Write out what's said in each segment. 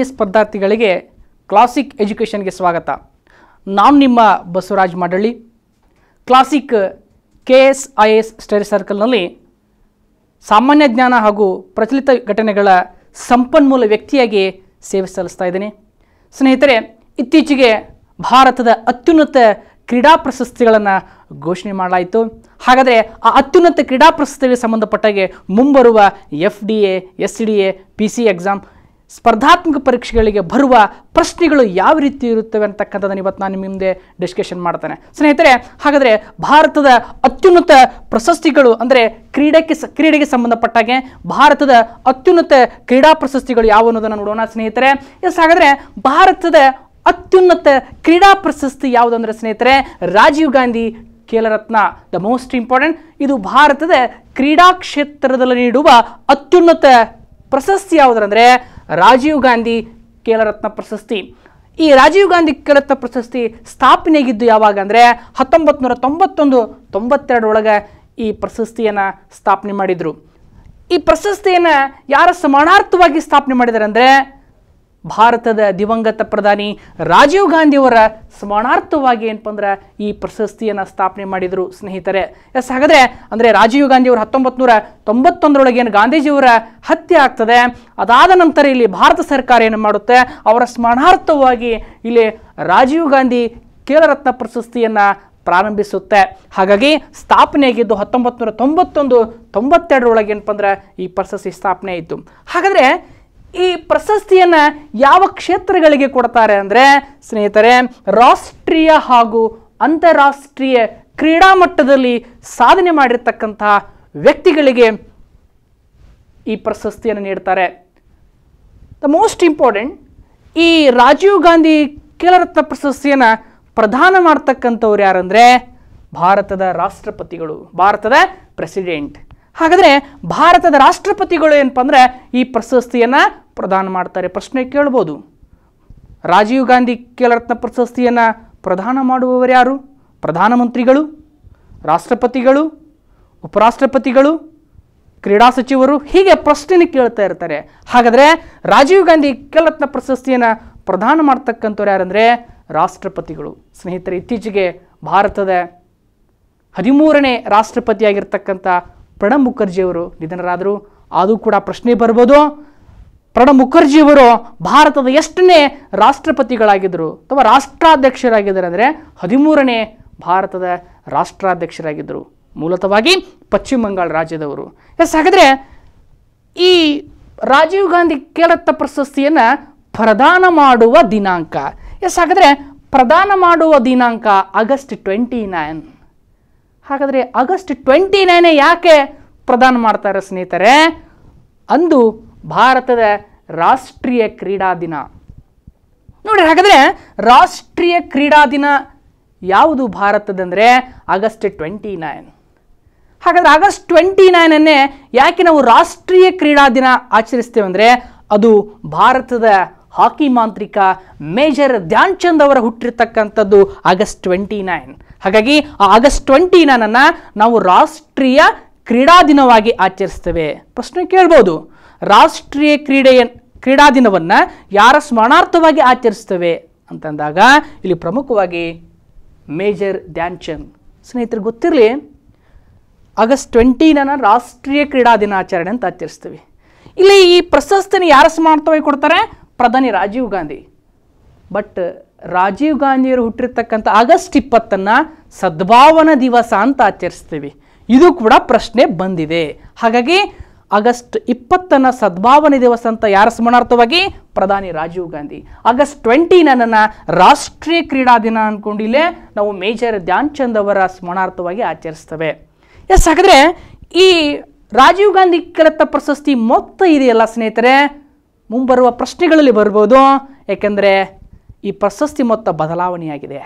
ಆತ್ಮೀಯ ಸ್ಪರ್ಧಾರ್ಥಿಗಳಿಗೆ ಕ್ಲಾಸಿಕ್ ಎಜುಕೇಷನ್ಗೆ ಸ್ವಾಗತ ನಾನು ನಿಮ್ಮ Basavaraj Madalli classic K S I S study ಸರ್ಕಲ್ನಲ್ಲಿ ಸಾಮಾನ್ಯ ಜ್ಞಾನ ಹಾಗೂ ಪ್ರಚಲಿತ ಘಟನೆಗಳ ಸಂಪನ್ಮೂಲ ವ್ಯಕ್ತಿಯಾಗಿ ಸೇವೆ ಸಲ್ಲಿಸ್ತಾ ಇದ್ದೀನಿ ಸ್ನೇಹಿತರೆ ಇತ್ತೀಚೆಗೆ ಭಾರತದ ಅತ್ಯುನ್ನತ ಕ್ರೀಡಾ ಪ್ರಶಸ್ತಿಗಳನ್ನು ಘೋಷಣೆ ಮಾಡಲಾಯಿತು ಹಾಗಾದರೆ ಆ ಅತ್ಯುನ್ನತ ಕ್ರೀಡಾ ಪ್ರಶಸ್ತಿಗೆ ಸಂಬಂಧಪಟ್ಟಾಗೆ ಮುಂಬರುವ F D A S D A P C exam ಸ್ಪರ್ಧಾತ್ಮಕ ಪರೀಕ್ಷೆಗಳಿಗೆ ಬರುವ ಪ್ರಶ್ನೆಗಳು ಯಾವ ರೀತಿ ಇರುತ್ತವೆ ಅಂತಕ್ಕಂಥದ್ದನ್ನು ಇವತ್ತು ನಾನು ನಿಮ್ಮ ಹಿಂದೆ ಡಿಸ್ಕಷನ್ ಮಾಡ್ತೇನೆ ಸ್ನೇಹಿತರೆ ಹಾಗಾದರೆ ಭಾರತದ ಅತ್ಯುನ್ನತ ಪ್ರಶಸ್ತಿಗಳು ಅಂದರೆ ಕ್ರೀಡೆಗೆ ಕ್ರೀಡೆಗೆ ಸಂಬಂಧಪಟ್ಟಾಗೆ ಭಾರತದ ಅತ್ಯುನ್ನತ ಕ್ರೀಡಾ ಪ್ರಶಸ್ತಿಗಳು ಯಾವ ಅನ್ನೋದನ್ನು ನೋಡೋಣ ಸ್ನೇಹಿತರೆ ಎಸ್ ಹಾಗಾದರೆ ಭಾರತದ ಅತ್ಯುನ್ನತ ಕ್ರೀಡಾ ಪ್ರಶಸ್ತಿ ಯಾವುದಂದರೆ ಸ್ನೇಹಿತರೆ Rajiv Gandhi Khel Ratna the most important ಇದು ಭಾರತದ ಕ್ರೀಡಾ ಕ್ಷೇತ್ರದಲ್ಲಿ ನೀಡುವ ಅತ್ಯುನ್ನತ ಪ್ರಶಸ್ತಿ ಯಾವುದರಂದರೆ ರಾಜೀವ್ ಗಾಂಧಿ ಕೇಲರತ್ನ ಪ್ರಶಸ್ತಿ ಈ ರಾಜೀವ್ ಗಾಂಧಿ ಕೇಲರತ್ನ ಪ್ರಶಸ್ತಿ ಸ್ಥಾಪನೆಯಾಗಿದ್ದು ಯಾವಾಗ ಅಂದರೆ ಹತ್ತೊಂಬತ್ತು ನೂರ ತೊಂಬತ್ತೊಂದು ತೊಂಬತ್ತೆರಡರೊಳಗೆ ಈ ಪ್ರಶಸ್ತಿಯನ್ನು ಸ್ಥಾಪನೆ ಮಾಡಿದರು ಈ ಪ್ರಶಸ್ತಿಯನ್ನು ಯಾರ ಸಮಾನಾರ್ಥವಾಗಿ ಸ್ಥಾಪನೆ ಮಾಡಿದ್ದಾರೆ ಅಂದರೆ ಭಾರತದ ದಿವಂಗತ ಪ್ರಧಾನಿ ರಾಜೀವ್ ಗಾಂಧಿಯವರ ಸ್ಮರಣಾರ್ಥವಾಗಿ ಏನಪ್ಪ ಈ ಪ್ರಶಸ್ತಿಯನ್ನು ಸ್ಥಾಪನೆ ಮಾಡಿದರು ಸ್ನೇಹಿತರೆ ಎಸ್ ಹಾಗಾದರೆ ಅಂದರೆ ರಾಜೀವ್ ಗಾಂಧಿಯವರು ಹತ್ತೊಂಬತ್ತು ನೂರ ತೊಂಬತ್ತೊಂದರೊಳಗೆ ಏನು ಗಾಂಧೀಜಿಯವರ ಹತ್ಯೆ ಆಗ್ತದೆ ಅದಾದ ನಂತರ ಇಲ್ಲಿ ಭಾರತ ಸರ್ಕಾರ ಏನು ಮಾಡುತ್ತೆ ಅವರ ಸ್ಮರಣಾರ್ಥವಾಗಿ ಇಲ್ಲಿ ರಾಜೀವ್ ಗಾಂಧಿ ರತ್ನ ಪ್ರಶಸ್ತಿಯನ್ನು ಪ್ರಾರಂಭಿಸುತ್ತೆ ಹಾಗಾಗಿ ಸ್ಥಾಪನೆಯಾಗಿದ್ದು ಹತ್ತೊಂಬತ್ತು ನೂರ ತೊಂಬತ್ತೊಂದು ತೊಂಬತ್ತೆರಡರೊಳಗೆ ಏನಪ್ಪಂದ್ರೆ ಈ ಪ್ರಶಸ್ತಿ ಸ್ಥಾಪನೆ ಆಯಿತು ಹಾಗಾದರೆ ಈ ಪ್ರಶಸ್ತಿಯನ್ನು ಯಾವ ಕ್ಷೇತ್ರಗಳಿಗೆ ಕೊಡ್ತಾರೆ ಅಂದರೆ ಸ್ನೇಹಿತರೆ ರಾಷ್ಟ್ರೀಯ ಹಾಗೂ ಅಂತಾರಾಷ್ಟ್ರೀಯ ಕ್ರೀಡಾ ಮಟ್ಟದಲ್ಲಿ ಸಾಧನೆ ಮಾಡಿರ್ತಕ್ಕಂತಹ ವ್ಯಕ್ತಿಗಳಿಗೆ ಈ ಪ್ರಶಸ್ತಿಯನ್ನು ನೀಡ್ತಾರೆ ದ ಮೋಸ್ಟ್ ಇಂಪಾರ್ಟೆಂಟ್ ಈ ರಾಜೀವ್ ಗಾಂಧಿ ಖೇಲರತ್ನ ಪ್ರಶಸ್ತಿಯನ್ನು ಪ್ರದಾನ ಮಾಡ್ತಕ್ಕಂಥವ್ರು ಯಾರಂದರೆ ಭಾರತದ ರಾಷ್ಟ್ರಪತಿಗಳು ಭಾರತದ ಪ್ರೆಸಿಡೆಂಟ್ ಹಾಗಾದರೆ ಭಾರತದ ರಾಷ್ಟ್ರಪತಿಗಳು ಏನಪ್ಪ ಅಂದ್ರೆ ಈ ಪ್ರಶಸ್ತಿಯನ್ನು ಪ್ರದಾನ ಮಾಡ್ತಾರೆ ಪ್ರಶ್ನೆ ಕೇಳ್ಬೋದು ರಾಜೀವ್ ಗಾಂಧಿ ಖೇಲರತ್ನ ಪ್ರಶಸ್ತಿಯನ್ನು ಪ್ರದಾನ ಮಾಡುವವರು ಯಾರು ಪ್ರಧಾನಮಂತ್ರಿಗಳು ರಾಷ್ಟ್ರಪತಿಗಳು ಉಪರಾಷ್ಟ್ರಪತಿಗಳು ಕ್ರೀಡಾ ಸಚಿವರು ಹೀಗೆ ಪ್ರಶ್ನೆ ಕೇಳ್ತಾ ಇರ್ತಾರೆ ಹಾಗಾದರೆ ರಾಜೀವ್ ಗಾಂಧಿ ಖೇಲರತ್ನ ಪ್ರಶಸ್ತಿಯನ್ನು ಪ್ರದಾನ ಮಾಡ್ತಕ್ಕಂಥವ್ರು ಯಾರಂದರೆ ರಾಷ್ಟ್ರಪತಿಗಳು ಸ್ನೇಹಿತರೆ ಇತ್ತೀಚೆಗೆ ಭಾರತದ ಹದಿಮೂರನೇ ರಾಷ್ಟ್ರಪತಿಯಾಗಿರ್ತಕ್ಕಂಥ ಪ್ರಣಬ್ ಮುಖರ್ಜಿಯವರು ನಿಧನರಾದರು ಅದು ಕೂಡ ಪ್ರಶ್ನೆ ಬರ್ಬೋದು ಪ್ರಣಬ್ ಮುಖರ್ಜಿಯವರು ಭಾರತದ ಎಷ್ಟನೇ ರಾಷ್ಟ್ರಪತಿಗಳಾಗಿದ್ದರು ಅಥವಾ ರಾಷ್ಟ್ರಾಧ್ಯಕ್ಷರಾಗಿದ್ದಾರೆ ಅಂದರೆ ಹದಿಮೂರನೇ ಭಾರತದ ರಾಷ್ಟ್ರಾಧ್ಯಕ್ಷರಾಗಿದ್ದರು ಮೂಲತವಾಗಿ ಪಶ್ಚಿಮ ಬಂಗಾಳ ರಾಜ್ಯದವರು ಎಸ್ ಹಾಗಾದರೆ ಈ ರಾಜೀವ್ ಗಾಂಧಿ ಕೇಳತ್ತ ಪ್ರಶಸ್ತಿಯನ್ನು ಪ್ರದಾನ ಮಾಡುವ ದಿನಾಂಕ ಎಸ್ ಹಾಗಾದರೆ ಪ್ರದಾನ ಮಾಡುವ ದಿನಾಂಕ ಆಗಸ್ಟ್ ಟ್ವೆಂಟಿ ನೈನ್ ಹಾಗಾದರೆ ಆಗಸ್ಟ್ ಟ್ವೆಂಟಿ ನೈನೇ ಯಾಕೆ ಪ್ರದಾನ ಮಾಡ್ತಾರೆ ಸ್ನೇಹಿತರೆ ಅಂದು ಭಾರತದ ರಾಷ್ಟ್ರೀಯ ಕ್ರೀಡಾ ದಿನ ನೋಡಿ ಹಾಗಾದರೆ ರಾಷ್ಟ್ರೀಯ ಕ್ರೀಡಾ ದಿನ ಯಾವುದು ಭಾರತದಂದ್ರೆ ಆಗಸ್ಟ್ ಟ್ವೆಂಟಿ ನೈನ್ ಹಾಗಾದರೆ ಆಗಸ್ಟ್ ಟ್ವೆಂಟಿ ನೈನನ್ನೇ ಯಾಕೆ ನಾವು ರಾಷ್ಟ್ರೀಯ ಕ್ರೀಡಾ ದಿನ ಆಚರಿಸ್ತೇವೆ ಅಂದರೆ ಅದು ಭಾರತದ ಹಾಕಿ ಮಾಂತ್ರಿಕ ಮೇಜರ್ ಧ್ಯಾನ್ ಚಂದ್ ಅವರ ಹುಟ್ಟಿರ್ತಕ್ಕಂಥದ್ದು ಆಗಸ್ಟ್ ಟ್ವೆಂಟಿ ನೈನ್ ಹಾಗಾಗಿ ಆ ಆಗಸ್ಟ್ ಟ್ವೆಂಟಿ ನೈನನ್ನು ನಾವು ರಾಷ್ಟ್ರೀಯ ಕ್ರೀಡಾ ದಿನವಾಗಿ ಆಚರಿಸ್ತೇವೆ ಪ್ರಶ್ನೆ ಕೇಳ್ಬೋದು ರಾಷ್ಟ್ರೀಯ ಕ್ರೀಡೆಯ ಕ್ರೀಡಾ ದಿನವನ್ನು ಯಾರ ಸ್ಮರಣಾರ್ಥವಾಗಿ ಆಚರಿಸ್ತೇವೆ ಅಂತಂದಾಗ ಇಲ್ಲಿ ಪ್ರಮುಖವಾಗಿ ಮೇಜರ್ ಧ್ಯಾನ್ಚಂದ್ ಸ್ನೇಹಿತರು ಗೊತ್ತಿರಲಿ ಆಗಸ್ಟ್ ಟ್ವೆಂಟಿನ ರಾಷ್ಟ್ರೀಯ ಕ್ರೀಡಾ ದಿನಾಚರಣೆ ಅಂತ ಆಚರಿಸ್ತೀವಿ ಇಲ್ಲಿ ಈ ಪ್ರಶಸ್ತಿನ ಯಾರ ಸ್ಮರಣಾರ್ಥವಾಗಿ ಕೊಡ್ತಾರೆ ಪ್ರಧಾನಿ ರಾಜೀವ್ ಗಾಂಧಿ ಬಟ್ ರಾಜೀವ್ ಗಾಂಧಿಯವರು ಹುಟ್ಟಿರ್ತಕ್ಕಂಥ ಆಗಸ್ಟ್ ಇಪ್ಪತ್ತನ್ನು ಸದ್ಭಾವನಾ ದಿವಸ ಅಂತ ಆಚರಿಸ್ತೀವಿ ಇದು ಕೂಡ ಪ್ರಶ್ನೆ ಬಂದಿದೆ ಹಾಗಾಗಿ ಆಗಸ್ಟ್ ಇಪ್ಪತ್ತನ ಸದ್ಭಾವನೆ ದಿವಸ ಅಂತ ಯಾರ ಸ್ಮರಣಾರ್ಥವಾಗಿ ಪ್ರಧಾನಿ ರಾಜೀವ್ ಗಾಂಧಿ ಆಗಸ್ಟ್ ಟ್ವೆಂಟಿ ನನ್ನ ರಾಷ್ಟ್ರೀಯ ಕ್ರೀಡಾ ದಿನ ಅಂದ್ಕೊಂಡಿಲ್ಲೇ ನಾವು ಮೇಜರ್ ಧ್ಯಾನ್ ಚಂದ್ ಅವರ ಸ್ಮರಣಾರ್ಥವಾಗಿ ಆಚರಿಸ್ತೇವೆ ಎಸ್ ಹಾಗಾದ್ರೆ ಈ ರಾಜೀವ್ ಗಾಂಧಿ ಕರೆತ ಪ್ರಶಸ್ತಿ ಮೊತ್ತ ಇದೆಯಲ್ಲ ಸ್ನೇಹಿತರೆ ಮುಂಬರುವ ಪ್ರಶ್ನೆಗಳಲ್ಲಿ ಬರ್ಬೋದು ಯಾಕೆಂದ್ರೆ ಈ ಪ್ರಶಸ್ತಿ ಮೊತ್ತ ಬದಲಾವಣೆಯಾಗಿದೆ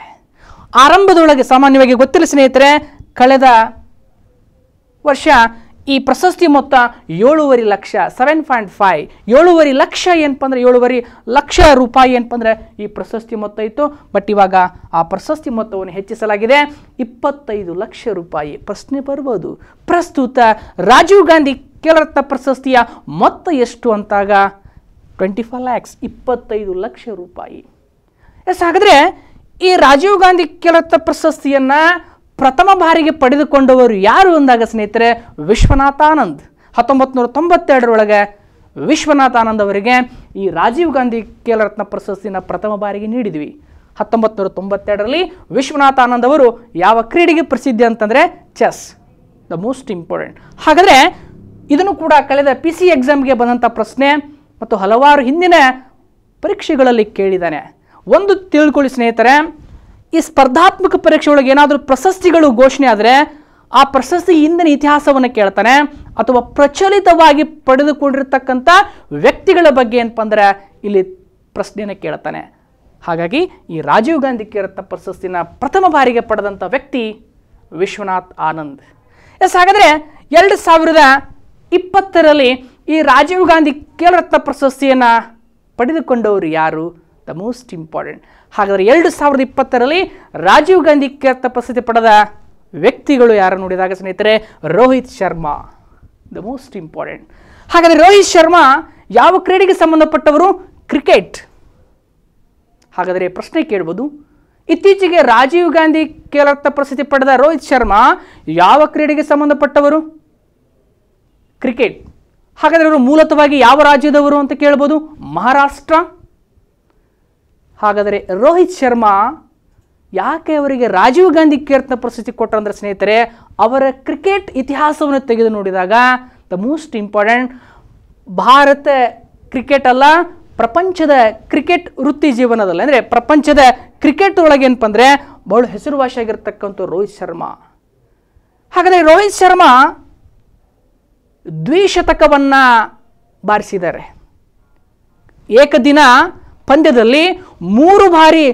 ಆರಂಭದೊಳಗೆ ಸಾಮಾನ್ಯವಾಗಿ ಗೊತ್ತಿಲ್ಲ ಸ್ನೇಹಿತರೆ ಕಳೆದ ವರ್ಷ ಈ ಪ್ರಶಸ್ತಿ ಮೊತ್ತ ಏಳುವರೆ ಲಕ್ಷ ಸೆವೆನ್ ಪಾಯಿಂಟ್ ಫೈವ್ ಏಳುವರೆ ಲಕ್ಷ ಏನಪ್ಪ ಅಂದರೆ ಏಳುವರೆ ಲಕ್ಷ ರೂಪಾಯಿ ಏನಪ್ಪಂದ್ರೆ ಈ ಪ್ರಶಸ್ತಿ ಮೊತ್ತ ಇತ್ತು ಬಟ್ ಇವಾಗ ಆ ಪ್ರಶಸ್ತಿ ಮೊತ್ತವನ್ನು ಹೆಚ್ಚಿಸಲಾಗಿದೆ ಇಪ್ಪತ್ತೈದು ಲಕ್ಷ ರೂಪಾಯಿ ಪ್ರಶ್ನೆ ಬರ್ಬೋದು ಪ್ರಸ್ತುತ ರಾಜೀವ್ ಗಾಂಧಿ ಕೆಲರತ್ನ ಪ್ರಶಸ್ತಿಯ ಮೊತ್ತ ಎಷ್ಟು ಅಂತಾಗ ಟ್ವೆಂಟಿ ಫೈವ್ ಲ್ಯಾಕ್ಸ್ ಇಪ್ಪತ್ತೈದು ಲಕ್ಷ ರೂಪಾಯಿ ಎಸ್ ಹಾಗಾದ್ರೆ ಈ ರಾಜೀವ್ ಗಾಂಧಿ ಕೆಲರತ್ನ ಪ್ರಶಸ್ತಿಯನ್ನು ಪ್ರಥಮ ಬಾರಿಗೆ ಪಡೆದುಕೊಂಡವರು ಯಾರು ಅಂದಾಗ ಸ್ನೇಹಿತರೆ ವಿಶ್ವನಾಥಾನಂದ್ ಹತ್ತೊಂಬತ್ತು ನೂರ ತೊಂಬತ್ತೆರಡರೊಳಗೆ ಆನಂದ್ ಅವರಿಗೆ ಈ ರಾಜೀವ್ ಗಾಂಧಿ ಕೇಲರತ್ನ ಪ್ರಶಸ್ತಿನ ಪ್ರಥಮ ಬಾರಿಗೆ ನೀಡಿದ್ವಿ ಹತ್ತೊಂಬತ್ತು ನೂರ ತೊಂಬತ್ತೆರಡರಲ್ಲಿ ವಿಶ್ವನಾಥ ಆನಂದ್ ಅವರು ಯಾವ ಕ್ರೀಡೆಗೆ ಪ್ರಸಿದ್ಧಿ ಅಂತಂದರೆ ಚೆಸ್ ದ ಮೋಸ್ಟ್ ಇಂಪಾರ್ಟೆಂಟ್ ಹಾಗಾದರೆ ಇದನ್ನು ಕೂಡ ಕಳೆದ ಪಿ ಸಿ ಎಕ್ಸಾಮ್ಗೆ ಬಂದಂಥ ಪ್ರಶ್ನೆ ಮತ್ತು ಹಲವಾರು ಹಿಂದಿನ ಪರೀಕ್ಷೆಗಳಲ್ಲಿ ಕೇಳಿದ್ದಾನೆ ಒಂದು ತಿಳ್ಕೊಳ್ಳಿ ಸ್ನೇಹಿತರೆ ಈ ಸ್ಪರ್ಧಾತ್ಮಕ ಪರೀಕ್ಷೆ ಒಳಗೆ ಏನಾದರೂ ಪ್ರಶಸ್ತಿಗಳು ಘೋಷಣೆ ಆದರೆ ಆ ಪ್ರಶಸ್ತಿ ಹಿಂದಿನ ಇತಿಹಾಸವನ್ನು ಕೇಳ್ತಾನೆ ಅಥವಾ ಪ್ರಚಲಿತವಾಗಿ ಪಡೆದುಕೊಂಡಿರ್ತಕ್ಕಂಥ ವ್ಯಕ್ತಿಗಳ ಬಗ್ಗೆ ಏನಪ್ಪ ಅಂದರೆ ಇಲ್ಲಿ ಪ್ರಶ್ನೆಯನ್ನು ಕೇಳ್ತಾನೆ ಹಾಗಾಗಿ ಈ ರಾಜೀವ್ ಗಾಂಧಿ ಕೇರತ್ನ ಪ್ರಶಸ್ತಿನ ಪ್ರಥಮ ಬಾರಿಗೆ ಪಡೆದಂಥ ವ್ಯಕ್ತಿ ವಿಶ್ವನಾಥ್ ಆನಂದ್ ಎಸ್ ಹಾಗಾದರೆ ಎರಡು ಸಾವಿರದ ಇಪ್ಪತ್ತರಲ್ಲಿ ಈ ರಾಜೀವ್ ಗಾಂಧಿ ಕೇರತ್ನ ಪ್ರಶಸ್ತಿಯನ್ನು ಪಡೆದುಕೊಂಡವರು ಯಾರು ದ ಮೋಸ್ಟ್ ಇಂಪಾರ್ಟೆಂಟ್ ಹಾಗಾದರೆ ಎರಡು ಸಾವಿರದ ಇಪ್ಪತ್ತರಲ್ಲಿ ರಾಜೀವ್ ಗಾಂಧಿ ಖ್ಯಾತ ಪ್ರಸಿದ್ಧಿ ಪಡೆದ ವ್ಯಕ್ತಿಗಳು ಯಾರು ನೋಡಿದಾಗ ಸ್ನೇಹಿತರೆ Rohit Sharma the most important ಹಾಗಾದರೆ ರೋಹಿತ್ ಶರ್ಮಾ ಯಾವ ಕ್ರೀಡೆಗೆ ಸಂಬಂಧಪಟ್ಟವರು ಕ್ರಿಕೆಟ್ ಹಾಗಾದರೆ ಪ್ರಶ್ನೆ ಕೇಳ್ಬೋದು ಇತ್ತೀಚೆಗೆ ರಾಜೀವ್ ಗಾಂಧಿ ಕೇರತ ಪ್ರಸಿದ್ಧಿ ಪಡೆದ ರೋಹಿತ್ ಶರ್ಮಾ ಯಾವ ಕ್ರೀಡೆಗೆ ಸಂಬಂಧಪಟ್ಟವರು ಕ್ರಿಕೆಟ್ ಹಾಗಾದರೆ ಅವರು ಮೂಲತವಾಗಿ ಯಾವ ರಾಜ್ಯದವರು ಅಂತ ಕೇಳ್ಬೋದು ಮಹಾರಾಷ್ಟ್ರ ಹಾಗಾದರೆ ರೋಹಿತ್ ಶರ್ಮಾ ಯಾಕೆ ಅವರಿಗೆ ರಾಜೀವ್ ಗಾಂಧಿ ಕೀರ್ತನ ಪ್ರಶಸ್ತಿ ಕೊಟ್ಟರಂದ್ರೆ ಸ್ನೇಹಿತರೆ ಅವರ ಕ್ರಿಕೆಟ್ ಇತಿಹಾಸವನ್ನು ತೆಗೆದು ನೋಡಿದಾಗ ದ ಮೋಸ್ಟ್ ಇಂಪಾರ್ಟೆಂಟ್ ಭಾರತ ಕ್ರಿಕೆಟ್ ಅಲ್ಲ ಪ್ರಪಂಚದ ಕ್ರಿಕೆಟ್ ವೃತ್ತಿ ಜೀವನದಲ್ಲಿ ಅಂದರೆ ಪ್ರಪಂಚದ ಕ್ರಿಕೆಟ್ ಒಳಗೆ ಏನಪ್ಪ ಅಂದರೆ ಬಹಳ ಹೆಸರುವಾಸಿಯಾಗಿರ್ತಕ್ಕಂಥ ರೋಹಿತ್ ಶರ್ಮಾ ಹಾಗಾದರೆ ರೋಹಿತ್ ಶರ್ಮಾ ದ್ವಿಶತಕವನ್ನು ಬಾರಿಸಿದ್ದಾರೆ ಏಕದಿನ ಪಂದ್ಯದಲ್ಲಿ ಮೂರು ಬಾರಿ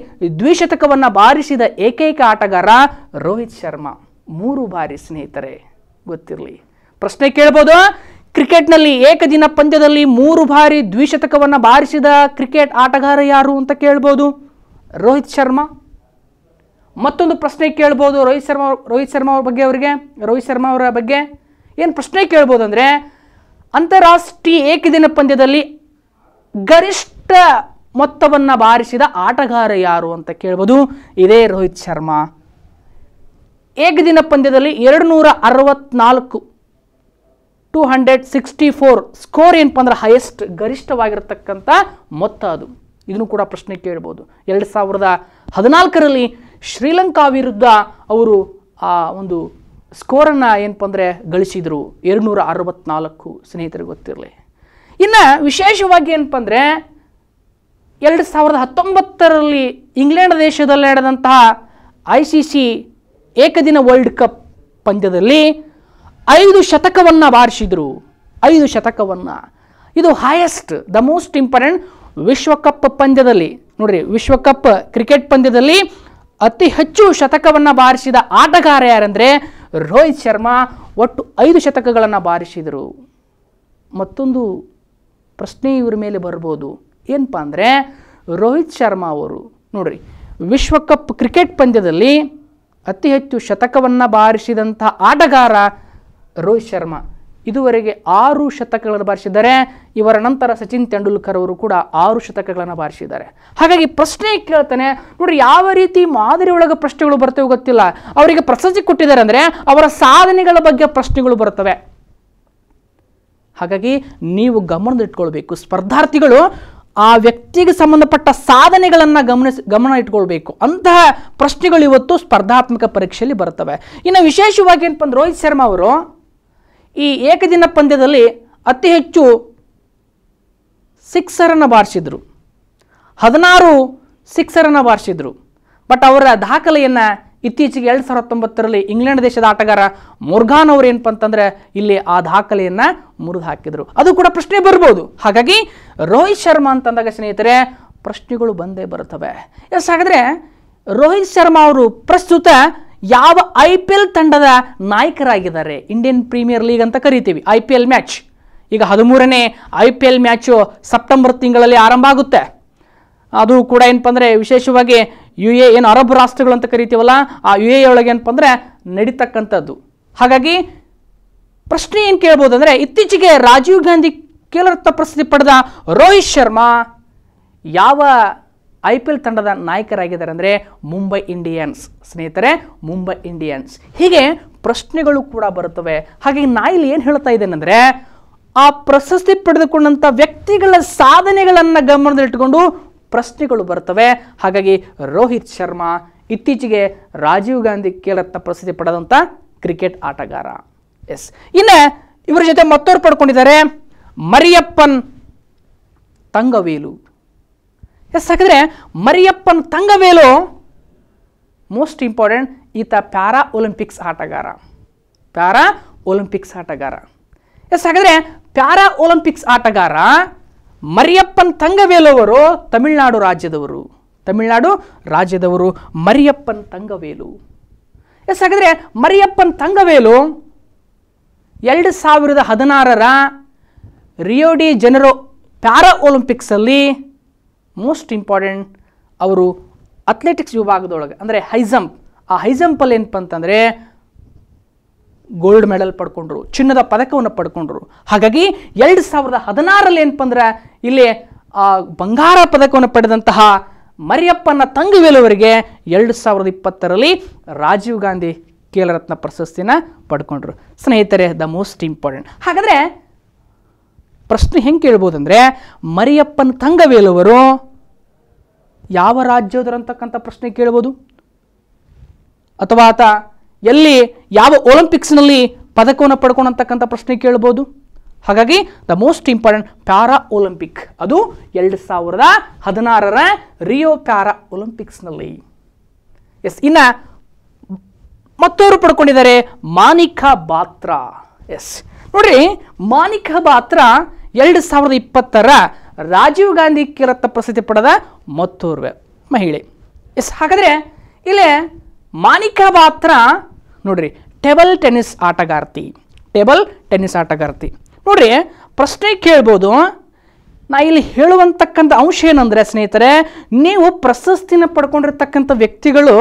ದ್ವಿಶತಕವನ್ನು ಬಾರಿಸಿದ ಏಕೈಕ ಆಟಗಾರ ರೋಹಿತ್ ಶರ್ಮಾ ಮೂರು ಬಾರಿ ಸ್ನೇಹಿತರೆ ಗೊತ್ತಿರಲಿ ಪ್ರಶ್ನೆ ಕೇಳ್ಬೋದು ಕ್ರಿಕೆಟ್ನಲ್ಲಿ ಏಕದಿನ ಪಂದ್ಯದಲ್ಲಿ ಮೂರು ಬಾರಿ ದ್ವಿಶತಕವನ್ನು ಬಾರಿಸಿದ ಕ್ರಿಕೆಟ್ ಆಟಗಾರ ಯಾರು ಅಂತ ಕೇಳ್ಬೋದು ರೋಹಿತ್ ಶರ್ಮಾ ಮತ್ತೊಂದು ಪ್ರಶ್ನೆ ಕೇಳ್ಬೋದು ರೋಹಿತ್ ಶರ್ಮಾ ರೋಹಿತ್ ಶರ್ಮಾ ಅವ್ರ ಬಗ್ಗೆ ಅವರಿಗೆ ರೋಹಿತ್ ಶರ್ಮಾ ಅವರ ಬಗ್ಗೆ ಏನು ಪ್ರಶ್ನೆ ಕೇಳ್ಬೋದು ಅಂದರೆ ಅಂತಾರಾಷ್ಟ್ರೀಯ ಏಕದಿನ ಪಂದ್ಯದಲ್ಲಿ ಗರಿಷ್ಠ ಮೊತ್ತವನ್ನು ಬಾರಿಸಿದ ಆಟಗಾರ ಯಾರು ಅಂತ ಕೇಳ್ಬೋದು ಇದೇ ರೋಹಿತ್ ಶರ್ಮಾ ಏಕದಿನ ಪಂದ್ಯದಲ್ಲಿ ಎರಡು ನೂರ ಅರವತ್ನಾಲ್ಕು two hundred sixty four score ಏನಪ್ಪ ಅಂದ್ರೆ ಹೈಯೆಸ್ಟ್ ಗರಿಷ್ಠವಾಗಿರತಕ್ಕಂಥ ಮೊತ್ತ ಅದು ಇದನ್ನು ಕೂಡ ಪ್ರಶ್ನೆ ಕೇಳ್ಬೋದು ಎರಡು ಸಾವಿರದ ಹದಿನಾಲ್ಕರಲ್ಲಿ ಶ್ರೀಲಂಕಾ ವಿರುದ್ಧ ಅವರು ಆ ಒಂದು ಸ್ಕೋರನ್ನು ಏನಪ್ಪ ಅಂದರೆ ಗಳಿಸಿದರು ಎರಡು ನೂರ ಅರವತ್ನಾಲ್ಕು ಸ್ನೇಹಿತರಿಗೆ ಗೊತ್ತಿರಲಿ ಇನ್ನು ವಿಶೇಷವಾಗಿ ಏನಪ್ಪ ಅಂದರೆ ಎರಡು ಸಾವಿರದ ಹತ್ತೊಂಬತ್ತರಲ್ಲಿ ಇಂಗ್ಲೆಂಡ್ ದೇಶದಲ್ಲಿ ನಡೆದಂತಹ ಐ ಸಿ ಸಿ ಏಕದಿನ ವರ್ಲ್ಡ್ ಕಪ್ ಪಂದ್ಯದಲ್ಲಿ ಐದು ಶತಕವನ್ನು ಬಾರಿಸಿದರು ಐದು ಶತಕವನ್ನು ಇದು ಹೈಯೆಸ್ಟ್ ದ ಮೋಸ್ಟ್ ಇಂಪಾರ್ಟೆಂಟ್ ವಿಶ್ವಕಪ್ ಪಂದ್ಯದಲ್ಲಿ ನೋಡಿರಿ ವಿಶ್ವಕಪ್ ಕ್ರಿಕೆಟ್ ಪಂದ್ಯದಲ್ಲಿ ಅತಿ ಹೆಚ್ಚು ಶತಕವನ್ನು ಬಾರಿಸಿದ ಆಟಗಾರ ಯಾರಂದರೆ ರೋಹಿತ್ ಶರ್ಮಾ ಒಟ್ಟು ಐದು ಶತಕಗಳನ್ನು ಬಾರಿಸಿದರು ಮತ್ತೊಂದು ಪ್ರಶ್ನೆ ಇವ್ರ ಮೇಲೆ ಬರ್ಬೋದು ಏನಪ್ಪ ಅಂದರೆ ರೋಹಿತ್ ಶರ್ಮಾ ಅವರು ನೋಡ್ರಿ ವಿಶ್ವಕಪ್ ಕ್ರಿಕೆಟ್ ಪಂದ್ಯದಲ್ಲಿ ಅತಿ ಹೆಚ್ಚು ಶತಕವನ್ನು ಬಾರಿಸಿದಂಥ ಆಟಗಾರ ರೋಹಿತ್ ಶರ್ಮಾ ಇದುವರೆಗೆ ಆರು ಶತಕಗಳನ್ನು ಬಾರಿಸಿದ್ದಾರೆ ಇವರ ನಂತರ ಸಚಿನ್ ತೆಂಡೂಲ್ಕರ್ ಅವರು ಕೂಡ ಆರು ಶತಕಗಳನ್ನು ಬಾರಿಸಿದ್ದಾರೆ ಹಾಗಾಗಿ ಪ್ರಶ್ನೆ ಕೇಳ್ತಾನೆ ನೋಡಿ ಯಾವ ರೀತಿ ಮಾದರಿ ಒಳಗೆ ಪ್ರಶ್ನೆಗಳು ಬರ್ತವೆ ಗೊತ್ತಿಲ್ಲ ಅವರಿಗೆ ಪ್ರಶಸ್ತಿ ಕೊಟ್ಟಿದ್ದಾರೆ ಅಂದರೆ ಅವರ ಸಾಧನೆಗಳ ಬಗ್ಗೆ ಪ್ರಶ್ನೆಗಳು ಬರ್ತವೆ ಹಾಗಾಗಿ ನೀವು ಗಮನದಲ್ಲಿಟ್ಕೊಳ್ಬೇಕು ಸ್ಪರ್ಧಾರ್ಥಿಗಳು ಆ ವ್ಯಕ್ತಿಗೆ ಸಂಬಂಧಪಟ್ಟ ಸಾಧನೆಗಳನ್ನು ಗಮನಿಸ್ ಗಮನ ಇಟ್ಕೊಳ್ಬೇಕು ಅಂತಹ ಪ್ರಶ್ನೆಗಳು ಇವತ್ತು ಸ್ಪರ್ಧಾತ್ಮಕ ಪರೀಕ್ಷೆಯಲ್ಲಿ ಬರ್ತವೆ ಇನ್ನು ವಿಶೇಷವಾಗಿ ಏನಪ್ಪ ಅಂದ್ರೆ ರೋಹಿತ್ ಶರ್ಮಾ ಅವರು ಈ ಏಕದಿನ ಪಂದ್ಯದಲ್ಲಿ ಅತಿ ಹೆಚ್ಚು ಸಿಕ್ಸರನ್ನು ಬಾರಿಸಿದರು ಹದಿನಾರು ಸಿಕ್ಸರನ್ನು ಬಾರಿಸಿದರು ಬಟ್ ಅವರ ದಾಖಲೆಯನ್ನು ಇತ್ತೀಚೆಗೆ ಎರಡು ಸಾವಿರದ ಹತ್ತೊಂಬತ್ತರಲ್ಲಿ ಇಂಗ್ಲೆಂಡ್ ದೇಶದ ಆಟಗಾರ ಮುರ್ಘಾನ್ ಅವರು ಏನಪ್ಪ ಅಂತಂದ್ರೆ ಇಲ್ಲಿ ಆ ದಾಖಲೆಯನ್ನು ಮುರಿದು ಹಾಕಿದ್ರು ಅದು ಕೂಡ ಪ್ರಶ್ನೆ ಬರ್ಬೋದು ಹಾಗಾಗಿ ರೋಹಿತ್ ಶರ್ಮಾ ಅಂತಂದಾಗ ಸ್ನೇಹಿತರೆ ಪ್ರಶ್ನೆಗಳು ಬಂದೇ ಬರುತ್ತವೆ ಎಸ್ ಹಾಗಾದ್ರೆ ರೋಹಿತ್ ಶರ್ಮಾ ಅವರು ಪ್ರಸ್ತುತ ಯಾವ ಐ ಪಿ ಎಲ್ ತಂಡದ ನಾಯಕರಾಗಿದ್ದಾರೆ ಇಂಡಿಯನ್ ಪ್ರೀಮಿಯರ್ ಲೀಗ್ ಅಂತ ಕರಿತೀವಿ ಐ ಪಿ ಎಲ್ ಮ್ಯಾಚ್ ಈಗ ಹದಿಮೂರನೇ I P L match September ತಿಂಗಳಲ್ಲಿ ಆರಂಭ ಆಗುತ್ತೆ ಅದು ಕೂಡ ಏನಪ್ಪ ಅಂದರೆ ವಿಶೇಷವಾಗಿ ಯು ಎ ಏನು ಅರಬ್ ರಾಷ್ಟ್ರಗಳು ಅಂತ ಕರಿತೀವಲ್ಲ ಆ ಯು ಎ ಒಳಗೆ ಏನಪ್ಪ ಅಂದರೆ ನಡೀತಕ್ಕಂಥದ್ದು ಹಾಗಾಗಿ ಪ್ರಶ್ನೆ ಏನು ಕೇಳ್ಬೋದು ಅಂದರೆ ಇತ್ತೀಚೆಗೆ ರಾಜೀವ್ ಗಾಂಧಿ ಕೇಳರತ್ನ ಪ್ರಸಿದ್ಧಿ ಪಡೆದ ರೋಹಿತ್ ಶರ್ಮಾ ಯಾವ ಐ ಪಿ ಎಲ್ ತಂಡದ ನಾಯಕರಾಗಿದ್ದಾರೆ ಅಂದರೆ ಮುಂಬೈ ಇಂಡಿಯನ್ಸ್ ಸ್ನೇಹಿತರೆ ಮುಂಬೈ ಇಂಡಿಯನ್ಸ್ ಹೀಗೆ ಪ್ರಶ್ನೆಗಳು ಕೂಡ ಬರುತ್ತವೆ ಹಾಗೆ ನಾಯಿಲಿ ಏನು ಹೇಳ್ತಾ ಇದ್ದೇನೆಂದರೆ ಆ ಪ್ರಶಸ್ತಿ ಪಡೆದುಕೊಂಡಂಥ ವ್ಯಕ್ತಿಗಳ ಸಾಧನೆಗಳನ್ನು ಗಮನದಲ್ಲಿಟ್ಟುಕೊಂಡು ಪ್ರಶ್ನೆಗಳು ಬರ್ತವೆ ಹಾಗಾಗಿ ರೋಹಿತ್ ಶರ್ಮಾ ಇತ್ತೀಚೆಗೆ ರಾಜೀವ್ ಗಾಂಧಿ ಕೇಳತ್ತ ಪ್ರಸಿದ್ಧಿ ಪಡೆದಂಥ ಕ್ರಿಕೆಟ್ ಆಟಗಾರ ಎಸ್ ಇನ್ನು ಇವರ ಜೊತೆ ಮತ್ತೋರು ಪಡ್ಕೊಂಡಿದ್ದಾರೆ ಮರಿಯಪ್ಪನ್ ತಂಗವೇಲು ಎಸ್ ಹಾಗಾದರೆ ಮರಿಯಪ್ಪನ್ ತಂಗವೇಲು ಮೋಸ್ಟ್ ಇಂಪಾರ್ಟೆಂಟ್ ಈತ ಪ್ಯಾರಾ ಒಲಿಂಪಿಕ್ಸ್ ಆಟಗಾರ ಪ್ಯಾರಾ ಒಲಿಂಪಿಕ್ಸ್ ಆಟಗಾರ ಎಸ್ ಹಾಗಾದರೆ ಪ್ಯಾರಾ ಒಲಿಂಪಿಕ್ಸ್ ಆಟಗಾರ ಮರಿಯಪ್ಪನ್ ತಂಗವೇಲವರು ತಮಿಳುನಾಡು ರಾಜ್ಯದವರು ತಮಿಳುನಾಡು ರಾಜ್ಯದವರು ಮರಿಯಪ್ಪನ್ ತಂಗವೇಲು ಎಸ್ ಹಾಗಾದರೆ ಮರಿಯಪ್ಪನ್ ತಂಗವೇಲು ಎರಡು ಸಾವಿರದ ಹದಿನಾರರ ರಿಯೋಡಿ ಜನರೋ ಪ್ಯಾರಾ ಒಲಿಂಪಿಕ್ಸಲ್ಲಿ ಮೋಸ್ಟ್ ಇಂಪಾರ್ಟೆಂಟ್ ಅವರು ಅಥ್ಲೆಟಿಕ್ಸ್ ವಿಭಾಗದೊಳಗೆ ಅಂದರೆ ಹೈಜಂಪ್ ಆ ಹೈಜಂಪಲ್ಲಿ ಏನಪ್ಪ ಅಂತಂದರೆ ಗೋಲ್ಡ್ ಮೆಡಲ್ ಪಡ್ಕೊಂಡ್ರು ಚಿನ್ನದ ಪದಕವನ್ನು ಪಡ್ಕೊಂಡ್ರು ಹಾಗಾಗಿ ಎರಡು ಸಾವಿರದ ಹದಿನಾರಲ್ಲಿ ಏನಪ್ಪ ಅಂದ್ರೆ ಇಲ್ಲಿ ಆ ಬಂಗಾರ ಪದಕವನ್ನು ಪಡೆದಂತಹ ಮರಿಯಪ್ಪನ ತಂಗವೇಲುವರಿಗೆ ಎರಡು ಸಾವಿರದ ಇಪ್ಪತ್ತರಲ್ಲಿ ರಾಜೀವ್ ಗಾಂಧಿ ಕೇಲರತ್ನ ಪ್ರಶಸ್ತಿನ ಪಡ್ಕೊಂಡ್ರು ಸ್ನೇಹಿತರೆ ದ ಮೋಸ್ಟ್ ಇಂಪಾರ್ಟೆಂಟ್ ಹಾಗಾದರೆ ಪ್ರಶ್ನೆ ಹೆಂಗೆ ಕೇಳ್ಬೋದು ಅಂದರೆ ಮರಿಯಪ್ಪನ ತಂಗವೇಲುವರು ಯಾವ ರಾಜ್ಯದರಂತಕ್ಕಂಥ ಪ್ರಶ್ನೆ ಕೇಳ್ಬೋದು ಅಥವಾ ಆತ ಎಲ್ಲಿ ಯಾವ ಒಲಿಂಪಿಕ್ಸ್ನಲ್ಲಿ ಪದಕವನ್ನು ಪಡ್ಕೊಂಡಂತಕ್ಕಂಥ ಪ್ರಶ್ನೆ ಕೇಳ್ಬೋದು ಹಾಗಾಗಿ the most important para olympic ಅದು ಎರಡು ಸಾವಿರದ ಹದಿನಾರರ ರಿಯೋ ಪ್ಯಾರಾ ಒಲಿಂಪಿಕ್ಸ್ನಲ್ಲಿ ಎಸ್ ಇನ್ನ ಮತ್ತೋರು ಪಡ್ಕೊಂಡಿದ್ದಾರೆ ಮಾನಿಕಾ ಬಾತ್ರ ಎಸ್ ನೋಡ್ರಿ ಮಾನಿಕಾ ಬಾತ್ರ ಎರಡು ಸಾವಿರದ ಇಪ್ಪತ್ತರ ರಾಜೀವ್ ಗಾಂಧಿ ಕಿರತ್ತ ಪ್ರಸಿದ್ಧಿ ಪಡೆದ ಮತ್ತೋರ್ವ ಮಹಿಳೆ ಎಸ್ ಹಾಗಾದರೆ ಇಲ್ಲೇ ಮಾನಿಕಾ ಬಾತ್ರ ನೋಡ್ರಿ ಟೇಬಲ್ ಟೆನ್ನಿಸ್ ಆಟಗಾರ್ತಿ ಟೇಬಲ್ ಟೆನ್ನಿಸ್ ಆಟಗಾರ್ತಿ ನೋಡ್ರಿ ಪ್ರಶ್ನೆ ಕೇಳ್ಬೋದು ನಾ ಇಲ್ಲಿ ಹೇಳುವಂತಕ್ಕಂಥ ಅಂಶ ಏನಂದರೆ ಸ್ನೇಹಿತರೆ ನೀವು ಪ್ರಶಸ್ತಿನ ಪಡ್ಕೊಂಡಿರ್ತಕ್ಕಂಥ ವ್ಯಕ್ತಿಗಳು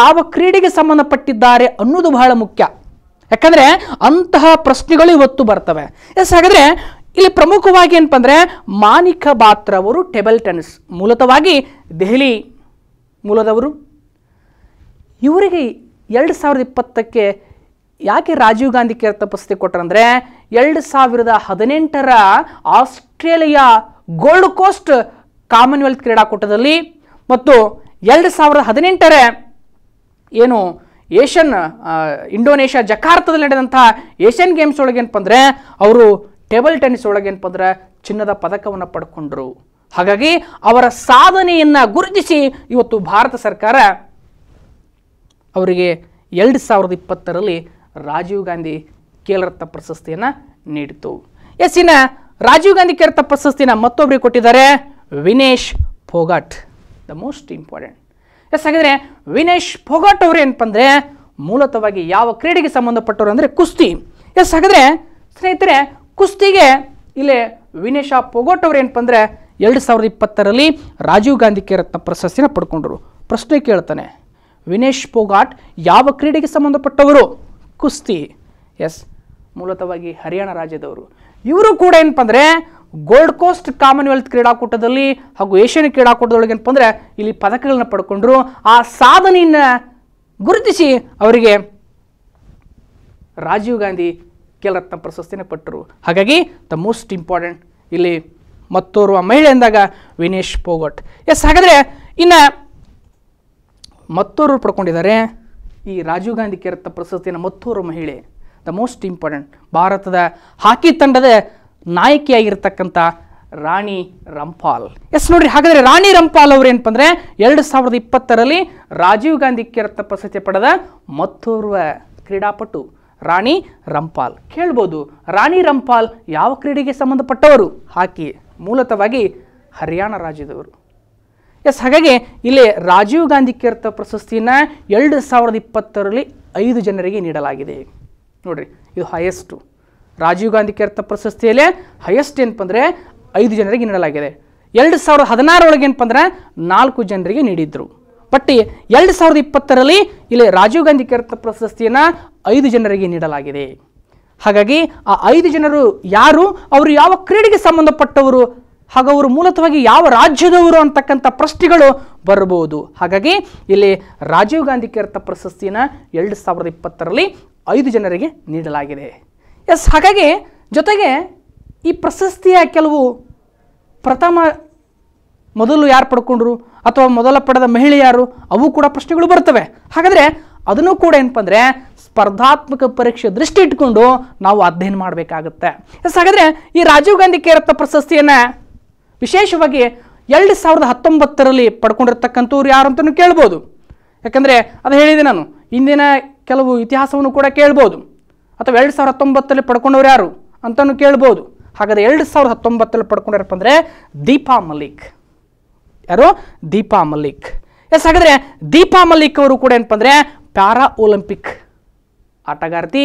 ಯಾವ ಕ್ರೀಡೆಗೆ ಸಂಬಂಧಪಟ್ಟಿದ್ದಾರೆ ಅನ್ನೋದು ಬಹಳ ಮುಖ್ಯ ಯಾಕಂದರೆ ಅಂತಹ ಪ್ರಶ್ನೆಗಳು ಇವತ್ತು ಬರ್ತವೆ ಎಸ್ ಹಾಗಾದರೆ ಇಲ್ಲಿ ಪ್ರಮುಖವಾಗಿ ಏನಪ್ಪ ಅಂದರೆ ಮಾನಿಕ ಅವರು ಟೇಬಲ್ ಟೆನಿಸ್ ಮೂಲತವಾಗಿ ದೆಹಲಿ ಮೂಲದವರು ಇವರಿಗೆ ಎರಡು ಸಾವಿರದ ಇಪ್ಪತ್ತಕ್ಕೆ ಯಾಕೆ ರಾಜೀವ್ ಗಾಂಧಿ ಕೇರ್ ಪ್ರಶಸ್ತಿ ಕೊಟ್ಟರಂದರೆ ಎರಡು ಸಾವಿರದ ಹದಿನೆಂಟರ ಆಸ್ಟ್ರೇಲಿಯಾ ಗೋಲ್ಡ್ ಕೋಸ್ಟ್ ಕಾಮನ್ವೆಲ್ತ್ ಕ್ರೀಡಾಕೂಟದಲ್ಲಿ ಮತ್ತು ಎರಡು ಸಾವಿರದ ಹದಿನೆಂಟರ ಏನು ಏಷ್ಯನ್ ಇಂಡೋನೇಷ್ಯಾ ಜಕಾರ್ತದಲ್ಲಿ ನಡೆದಂಥ ಏಷ್ಯನ್ ಗೇಮ್ಸ್ ಒಳಗೆ ಏನಪ್ಪ ಅವರು ಟೇಬಲ್ ಟೆನ್ನಿಸ್ ಒಳಗೆ ಏನಪ್ಪ ಚಿನ್ನದ ಪದಕವನ್ನು ಪಡ್ಕೊಂಡ್ರು ಹಾಗಾಗಿ ಅವರ ಸಾಧನೆಯನ್ನು ಗುರುತಿಸಿ ಇವತ್ತು ಭಾರತ ಸರ್ಕಾರ ಅವರಿಗೆ ಎರಡು ಸಾವಿರದ ಇಪ್ಪತ್ತರಲ್ಲಿ ರಾಜೀವ್ ಗಾಂಧಿ ಖೇಲ್ರತ್ನ ಪ್ರಶಸ್ತಿಯನ್ನು ನೀಡಿತು ಎಸ್ ಇನ್ನ ರಾಜೀವ್ ಗಾಂಧಿ ಕೇರತ್ನ ಪ್ರಶಸ್ತಿನ ಮತ್ತೊಬ್ಬರಿಗೆ ಕೊಟ್ಟಿದ್ದಾರೆ Vinesh Phogat the most important yes ಹಾಗಿದ್ರೆ ವಿನೇಶ್ ಫೋಗಾಟ್ ಅವರು ಏನಪ್ಪ ಮೂಲತವಾಗಿ ಯಾವ ಕ್ರೀಡೆಗೆ ಸಂಬಂಧಪಟ್ಟವರು ಅಂದರೆ ಕುಸ್ತಿ ಎಸ್ ಹಾಗಿದ್ರೆ ಸ್ನೇಹಿತರೆ ಕುಸ್ತಿಗೆ ಇಲ್ಲೇ ವಿನೇಶ ಪೋಗಾಟ್ ಅವರು ಏನಪ್ಪ ಅಂದರೆ ಎರಡು ಸಾವಿರದ ಇಪ್ಪತ್ತರಲ್ಲಿ ರಾಜೀವ್ ಗಾಂಧಿ ಕೇರತ್ನ ಪ್ರಶಸ್ತಿನ ಪಡ್ಕೊಂಡರು ಪ್ರಶ್ನೆ ಕೇಳ್ತಾನೆ ವಿನೇಶ್ ಫೋಗಾಟ್ ಯಾವ ಕ್ರೀಡೆಗೆ ಸಂಬಂಧಪಟ್ಟವರು ಕುಸ್ತಿ ಎಸ್ ಮೂಲತವಾಗಿ ಹರಿಯಾಣ ರಾಜ್ಯದವರು ಇವರು ಕೂಡ ಏನಪ್ಪ ಅಂದರೆ ಗೋಲ್ಡ್ ಕೋಸ್ಟ್ ಕಾಮನ್ವೆಲ್ತ್ ಕ್ರೀಡಾಕೂಟದಲ್ಲಿ ಹಾಗೂ ಏಷ್ಯನ್ ಕ್ರೀಡಾಕೂಟದೊಳಗೆ ಏನಪ್ಪ ಅಂದರೆ ಇಲ್ಲಿ ಪದಕಗಳನ್ನ ಪಡ್ಕೊಂಡ್ರು ಆ ಸಾಧನೆಯನ್ನು ಗುರುತಿಸಿ ಅವರಿಗೆ ರಾಜೀವ್ ಗಾಂಧಿ ರತ್ನ ಪ್ರಶಸ್ತಿನ ಪಟ್ಟರು ಹಾಗಾಗಿ ದ ಮೋಸ್ಟ್ ಇಂಪಾರ್ಟೆಂಟ್ ಇಲ್ಲಿ ಮತ್ತೋರ್ವ ಮಹಿಳೆ ಅಂದಾಗ ವಿನೇಶ್ ಪೋಗಟ್ ಎಸ್ ಹಾಗಾದರೆ ಇನ್ನು ಮತ್ತೋರು ಪಡ್ಕೊಂಡಿದ್ದಾರೆ ಈ ರಾಜೀವ್ ಗಾಂಧಿ ಖೇರತ್ನ ಪ್ರಶಸ್ತಿಯನ್ನು ಮತ್ತೋರ್ವ ಮಹಿಳೆ ದ ಮೋಸ್ಟ್ ಇಂಪಾರ್ಟೆಂಟ್ ಭಾರತದ ಹಾಕಿ ತಂಡದ ನಾಯಕಿಯಾಗಿರ್ತಕ್ಕಂಥ ರಾಣಿ ರಂಪಾಲ್ ಎಸ್ ನೋಡ್ರಿ ಹಾಗಾದರೆ ರಾಣಿ ರಂಪಾಲ್ ಅವ್ರೇನಪ್ಪ ಏನಪ್ಪ ಅಂದರೆ ಎರಡು ಸಾವಿರದ ಇಪ್ಪತ್ತರಲ್ಲಿ ರಾಜೀವ್ ಗಾಂಧಿ ಕಿರತ ಪ್ರಶಸ್ತಿ ಪಡೆದ ಮತ್ತೋರ್ವ ಕ್ರೀಡಾಪಟು ರಾಣಿ ರಂಪಾಲ್ ಕೇಳ್ಬೋದು ರಾಣಿ ರಂಪಾಲ್ ಯಾವ ಕ್ರೀಡೆಗೆ ಸಂಬಂಧಪಟ್ಟವರು ಹಾಕಿ ಮೂಲತವಾಗಿ ಹರಿಯಾಣ ರಾಜ್ಯದವರು ಎಸ್ ಹಾಗಾಗಿ ಇಲ್ಲಿ ರಾಜೀವ್ ಗಾಂಧಿ ಕೆರತ ಪ್ರಶಸ್ತಿನ ಎರಡು ಸಾವಿರದ ಇಪ್ಪತ್ತರಲ್ಲಿ ಐದು ಜನರಿಗೆ ನೀಡಲಾಗಿದೆ ನೋಡ್ರಿ ಇದು ಹೈಯೆಸ್ಟು ರಾಜೀವ್ ಗಾಂಧಿ ಕೆರೆತ ಪ್ರಶಸ್ತಿಯಲ್ಲೇ ಹೈಯೆಸ್ಟ್ ಏನಪ್ಪ ಐದು ಜನರಿಗೆ ನೀಡಲಾಗಿದೆ ಎರಡು ಸಾವಿರದ ಹದಿನಾರೊಳಗೆ ಏನಪ್ಪ ನಾಲ್ಕು ಜನರಿಗೆ ನೀಡಿದ್ರು ಬಟ್ ಎರಡು ಸಾವಿರದ ಇಪ್ಪತ್ತರಲ್ಲಿ ಇಲ್ಲಿ ರಾಜೀವ್ ಗಾಂಧಿ ಕೆರೆತ ಪ್ರಶಸ್ತಿಯನ್ನು ಐದು ಜನರಿಗೆ ನೀಡಲಾಗಿದೆ ಹಾಗಾಗಿ ಆ ಐದು ಜನರು ಯಾರು ಅವರು ಯಾವ ಕ್ರೀಡೆಗೆ ಸಂಬಂಧಪಟ್ಟವರು ಹಾಗೂ ಅವರು ಮೂಲತವಾಗಿ ಯಾವ ರಾಜ್ಯದವರು ಅಂತಕ್ಕಂಥ ಪ್ರಶ್ನೆಗಳು ಬರಬಹುದು ಹಾಗಾಗಿ ಇಲ್ಲಿ ರಾಜೀವ್ ಗಾಂಧಿ ಕೆರೆತ ಪ್ರಶಸ್ತಿನ ಎರಡು ಸಾವಿರದ ಇಪ್ಪತ್ತರಲ್ಲಿ ಐದು ಜನರಿಗೆ ನೀಡಲಾಗಿದೆ ಎಸ್ ಹಾಗಾಗಿ ಜೊತೆಗೆ ಈ ಪ್ರಶಸ್ತಿಯ ಕೆಲವು ಪ್ರಥಮ ಮೊದಲು ಯಾರು ಪಡ್ಕೊಂಡ್ರು ಅಥವಾ ಮೊದಲ ಪಡೆದ ಮಹಿಳೆ ಯಾರು ಅವು ಕೂಡ ಪ್ರಶ್ನೆಗಳು ಬರ್ತವೆ ಹಾಗಾದರೆ ಅದನ್ನು ಕೂಡ ಏನಪ್ಪ ಅಂದರೆ ಸ್ಪರ್ಧಾತ್ಮಕ ಪರೀಕ್ಷೆ ದೃಷ್ಟಿ ಇಟ್ಕೊಂಡು ನಾವು ಅಧ್ಯಯನ ಮಾಡಬೇಕಾಗುತ್ತೆ ಎಸ್ ಹಾಗಾದರೆ ಈ ರಾಜೀವ್ ಗಾಂಧಿ ಕೇರತ್ತ ಪ್ರಶಸ್ತಿಯನ್ನು ವಿಶೇಷವಾಗಿ ಎರಡು ಸಾವಿರದ ಹತ್ತೊಂಬತ್ತರಲ್ಲಿ ಪಡ್ಕೊಂಡಿರ್ತಕ್ಕಂಥವ್ರು ಯಾರು ಅಂತಲೂ ಕೇಳ್ಬೋದು ಯಾಕಂದರೆ ಅದು ಹೇಳಿದೆ ನಾನು ಇಂದಿನ ಕೆಲವು ಇತಿಹಾಸವನ್ನು ಕೂಡ ಕೇಳ್ಬೋದು ಅಥವಾ ಎರಡು ಸಾವಿರದ ಹತ್ತೊಂಬತ್ತರಲ್ಲಿ ಪಡ್ಕೊಂಡವ್ರು ಯಾರು ಅಂತಲೂ ಕೇಳ್ಬೋದು ಹಾಗಾದರೆ ಎರಡು ಸಾವಿರದ ಹತ್ತೊಂಬತ್ತರಲ್ಲಿ ಪಡ್ಕೊಂಡ್ರಪ್ಪ ಅಂದರೆ ದೀಪಾ ಮಲಿಕ್ ಯಾರು ದೀಪಾ ಮಲಿಕ್ ಎಸ್ ಹಾಗಾದರೆ ದೀಪಾ ಮಲ್ಲಿಕ್ ಅವರು ಕೂಡ ಏನಪ್ಪ ಅಂದರೆ ಪ್ಯಾರಾ ಒಲಿಂಪಿಕ್ ಆಟಗಾರ್ತಿ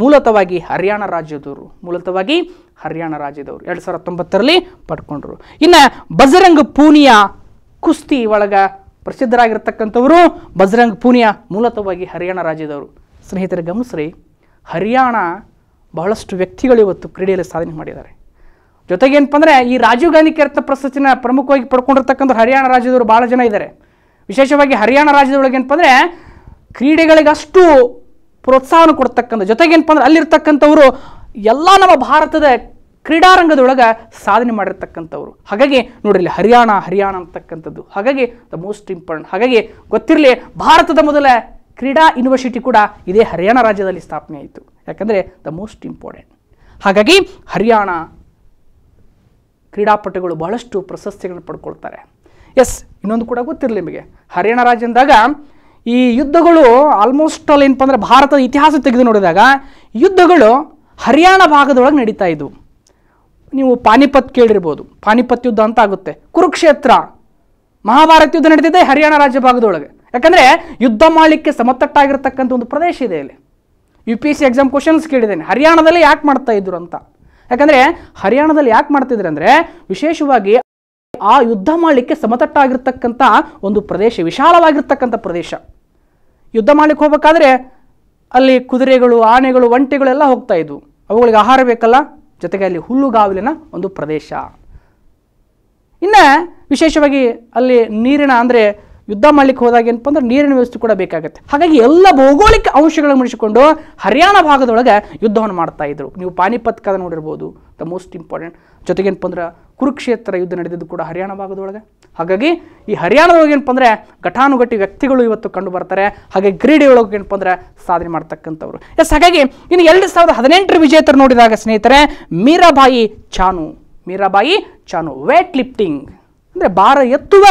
ಮೂಲತವಾಗಿ ಹರಿಯಾಣ ರಾಜ್ಯದವರು ಮೂಲತವಾಗಿ ಹರಿಯಾಣ ರಾಜ್ಯದವರು ಎರಡು ಸಾವಿರದ ಹತ್ತೊಂಬತ್ತರಲ್ಲಿ ಪಡ್ಕೊಂಡ್ರು ಇನ್ನು ಬಜರಂಗ್ ಪೂನಿಯಾ ಕುಸ್ತಿ ಒಳಗೆ ಪ್ರಸಿದ್ಧರಾಗಿರ್ತಕ್ಕಂಥವರು ಬಜರಂಗ್ ಪೂನಿಯಾ ಮೂಲತಃವಾಗಿ ಹರಿಯಾಣ ರಾಜ್ಯದವರು ಸ್ನೇಹಿತರ ಗಮನಿಸ್ರಿ ಹರಿಯಾಣ ಬಹಳಷ್ಟು ವ್ಯಕ್ತಿಗಳು ಇವತ್ತು ಕ್ರೀಡೆಯಲ್ಲಿ ಸಾಧನೆ ಮಾಡಿದ್ದಾರೆ ಜೊತೆಗೆ ಏನಪ್ಪ ಅಂದರೆ ಈ ರಾಜೀವ್ ಗಾಂಧಿ ಕೇರತ್ನ ಪ್ರಶಸ್ತಿನ ಪ್ರಮುಖವಾಗಿ ಪಡ್ಕೊಂಡಿರ್ತಕ್ಕಂಥ ಹರಿಯಾಣ ರಾಜ್ಯದವರು ಭಾಳ ಜನ ಇದ್ದಾರೆ ವಿಶೇಷವಾಗಿ ಹರಿಯಾಣ ರಾಜ್ಯದೊಳಗೆ ಏನಪ್ಪ ಅಂದರೆ ಕ್ರೀಡೆಗಳಿಗಷ್ಟು ಪ್ರೋತ್ಸಾಹನ ಕೊಡ್ತಕ್ಕಂಥ ಜೊತೆಗೆ ಏನಪ್ಪ ಅಂದರೆ ಅಲ್ಲಿರ್ತಕ್ಕಂಥವರು ಎಲ್ಲ ನಮ್ಮ ಭಾರತದ ಕ್ರೀಡಾರಂಗದೊಳಗೆ ಸಾಧನೆ ಮಾಡಿರ್ತಕ್ಕಂಥವ್ರು ಹಾಗಾಗಿ ನೋಡಿರಲಿ ಹರಿಯಾಣ ಹರಿಯಾಣ ಅಂತಕ್ಕಂಥದ್ದು ಹಾಗಾಗಿ ದ ಮೋಸ್ಟ್ ಇಂಪಾರ್ಟೆಂಟ್ ಹಾಗಾಗಿ ಗೊತ್ತಿರಲಿ ಭಾರತದ ಮೊದಲ ಕ್ರೀಡಾ ಯೂನಿವರ್ಸಿಟಿ ಕೂಡ ಇದೇ ಹರಿಯಾಣ ರಾಜ್ಯದಲ್ಲಿ ಸ್ಥಾಪನೆ ಆಯಿತು ಯಾಕಂದರೆ ದ ಮೋಸ್ಟ್ ಇಂಪಾರ್ಟೆಂಟ್ ಹಾಗಾಗಿ ಹರಿಯಾಣ ಕ್ರೀಡಾಪಟುಗಳು ಬಹಳಷ್ಟು ಪ್ರಶಸ್ತಿಗಳನ್ನು ಪಡ್ಕೊಳ್ತಾರೆ ಎಸ್ ಇನ್ನೊಂದು ಕೂಡ ಗೊತ್ತಿರಲಿ ನಿಮಗೆ ಹರಿಯಾಣ ರಾಜ್ಯದಾಗ ಈ ಯುದ್ಧಗಳು ಆಲ್ಮೋಸ್ಟ್ ಅಲ್ಲಿ ಏನಪ್ಪ ಅಂದರೆ ಭಾರತದ ಇತಿಹಾಸ ತೆಗೆದು ನೋಡಿದಾಗ ಯುದ್ಧಗಳು ಹರಿಯಾಣ ಭಾಗದೊಳಗೆ ನಡೀತಾ ಇದ್ವು ನೀವು ಪಾನಿಪತ್ ಕೇಳಿರ್ಬೋದು ಪಾನಿಪತ್ ಯುದ್ಧ ಅಂತ ಆಗುತ್ತೆ ಕುರುಕ್ಷೇತ್ರ ಮಹಾಭಾರತ ಯುದ್ಧ ನಡೆದಿದೆ ಹರಿಯಾಣ ರಾಜ್ಯ ಭಾಗದೊಳಗೆ ಯಾಕಂದರೆ ಯುದ್ಧ ಮಾಡಲಿಕ್ಕೆ ಸಮತಟ್ಟಾಗಿರ್ತಕ್ಕಂಥ ಒಂದು ಪ್ರದೇಶ ಇದೆ ಇಲ್ಲಿ U P S C exam questions ಕೇಳಿದ್ದೇನೆ ಹರಿಯಾಣದಲ್ಲಿ ಯಾಕೆ ಮಾಡ್ತಾ ಇದ್ರು ಅಂತ ಯಾಕಂದರೆ ಹರಿಯಾಣದಲ್ಲಿ ಯಾಕೆ ಮಾಡ್ತಿದ್ರು ಅಂದರೆ ವಿಶೇಷವಾಗಿ ಆ ಯುದ್ಧ ಮಾಡಲಿಕ್ಕೆ ಸಮತಟ್ಟಾಗಿರ್ತಕ್ಕಂಥ ಒಂದು ಪ್ರದೇಶ ವಿಶಾಲವಾಗಿರ್ತಕ್ಕಂಥ ಪ್ರದೇಶ ಯುದ್ಧ ಮಾಡಲಿಕ್ಕೆ ಹೋಗಬೇಕಾದ್ರೆ ಅಲ್ಲಿ ಕುದುರೆಗಳು ಆನೆಗಳು ಒಂಟೆಗಳೆಲ್ಲ ಹೋಗ್ತಾ ಇದ್ವು ಅವುಗಳಿಗೆ ಆಹಾರ ಬೇಕಲ್ಲ ಜೊತೆಗೆ ಅಲ್ಲಿ ಹುಲ್ಲುಗಾವಲಿನ ಒಂದು ಪ್ರದೇಶ ಇನ್ನು ವಿಶೇಷವಾಗಿ ಅಲ್ಲಿ ನೀರಿನ ಅಂದರೆ ಯುದ್ಧ ಮಾಡ್ಲಿಕ್ಕೆ ಹೋದಾಗ ಏನಪ್ಪ ಅಂದ್ರೆ ನೀರಿನ ವ್ಯವಸ್ಥೆ ಕೂಡ ಬೇಕಾಗುತ್ತೆ ಹಾಗಾಗಿ ಎಲ್ಲ ಭೌಗೋಳಿಕ ಅಂಶಗಳನ್ನು ಮುಡಿಸಿಕೊಂಡು ಹರಿಯಾಣ ಭಾಗದೊಳಗೆ ಯುದ್ಧವನ್ನು ಮಾಡ್ತಾ ಇದ್ರು ನೀವು ಪಾನಿಪತ್ ಕದ ನೋಡಿರ್ಬೋದು ದ ಮೋಸ್ಟ್ ಇಂಪಾರ್ಟೆಂಟ್ ಏನಪ್ಪ ಅಂದ್ರೆ ಕುರುಕ್ಷೇತ್ರ ಯುದ್ಧ ನಡೆದಿದ್ದು ಕೂಡ ಹರಿಯಾಣ ಭಾಗದೊಳಗೆ ಹಾಗಾಗಿ ಈ ಹರಿಯಾಣದೊಳಗೆ ಏನಪ್ಪ ಅಂದರೆ ಘಟಾನುಘಟಿ ವ್ಯಕ್ತಿಗಳು ಇವತ್ತು ಕಂಡು ಬರ್ತಾರೆ ಹಾಗೆ ಕ್ರೀಡೆಯೊಳಗೆ ಏನಪ್ಪ ಅಂದರೆ ಸಾಧನೆ ಮಾಡ್ತಕ್ಕಂಥವ್ರು ಎಸ್ ಹಾಗಾಗಿ ಇನ್ನು ಎರಡು ಸಾವಿರದ ಹದಿನೆಂಟರ ವಿಜೇತರು ನೋಡಿದಾಗ ಸ್ನೇಹಿತರೆ ಮೀರಾಬಾಯಿ ಚಾನು ಮೀರಾಬಾಯಿ ಚಾನು ವೇಟ್ ಲಿಫ್ಟಿಂಗ್ ಅಂದರೆ ಭಾರ ಎತ್ತುವ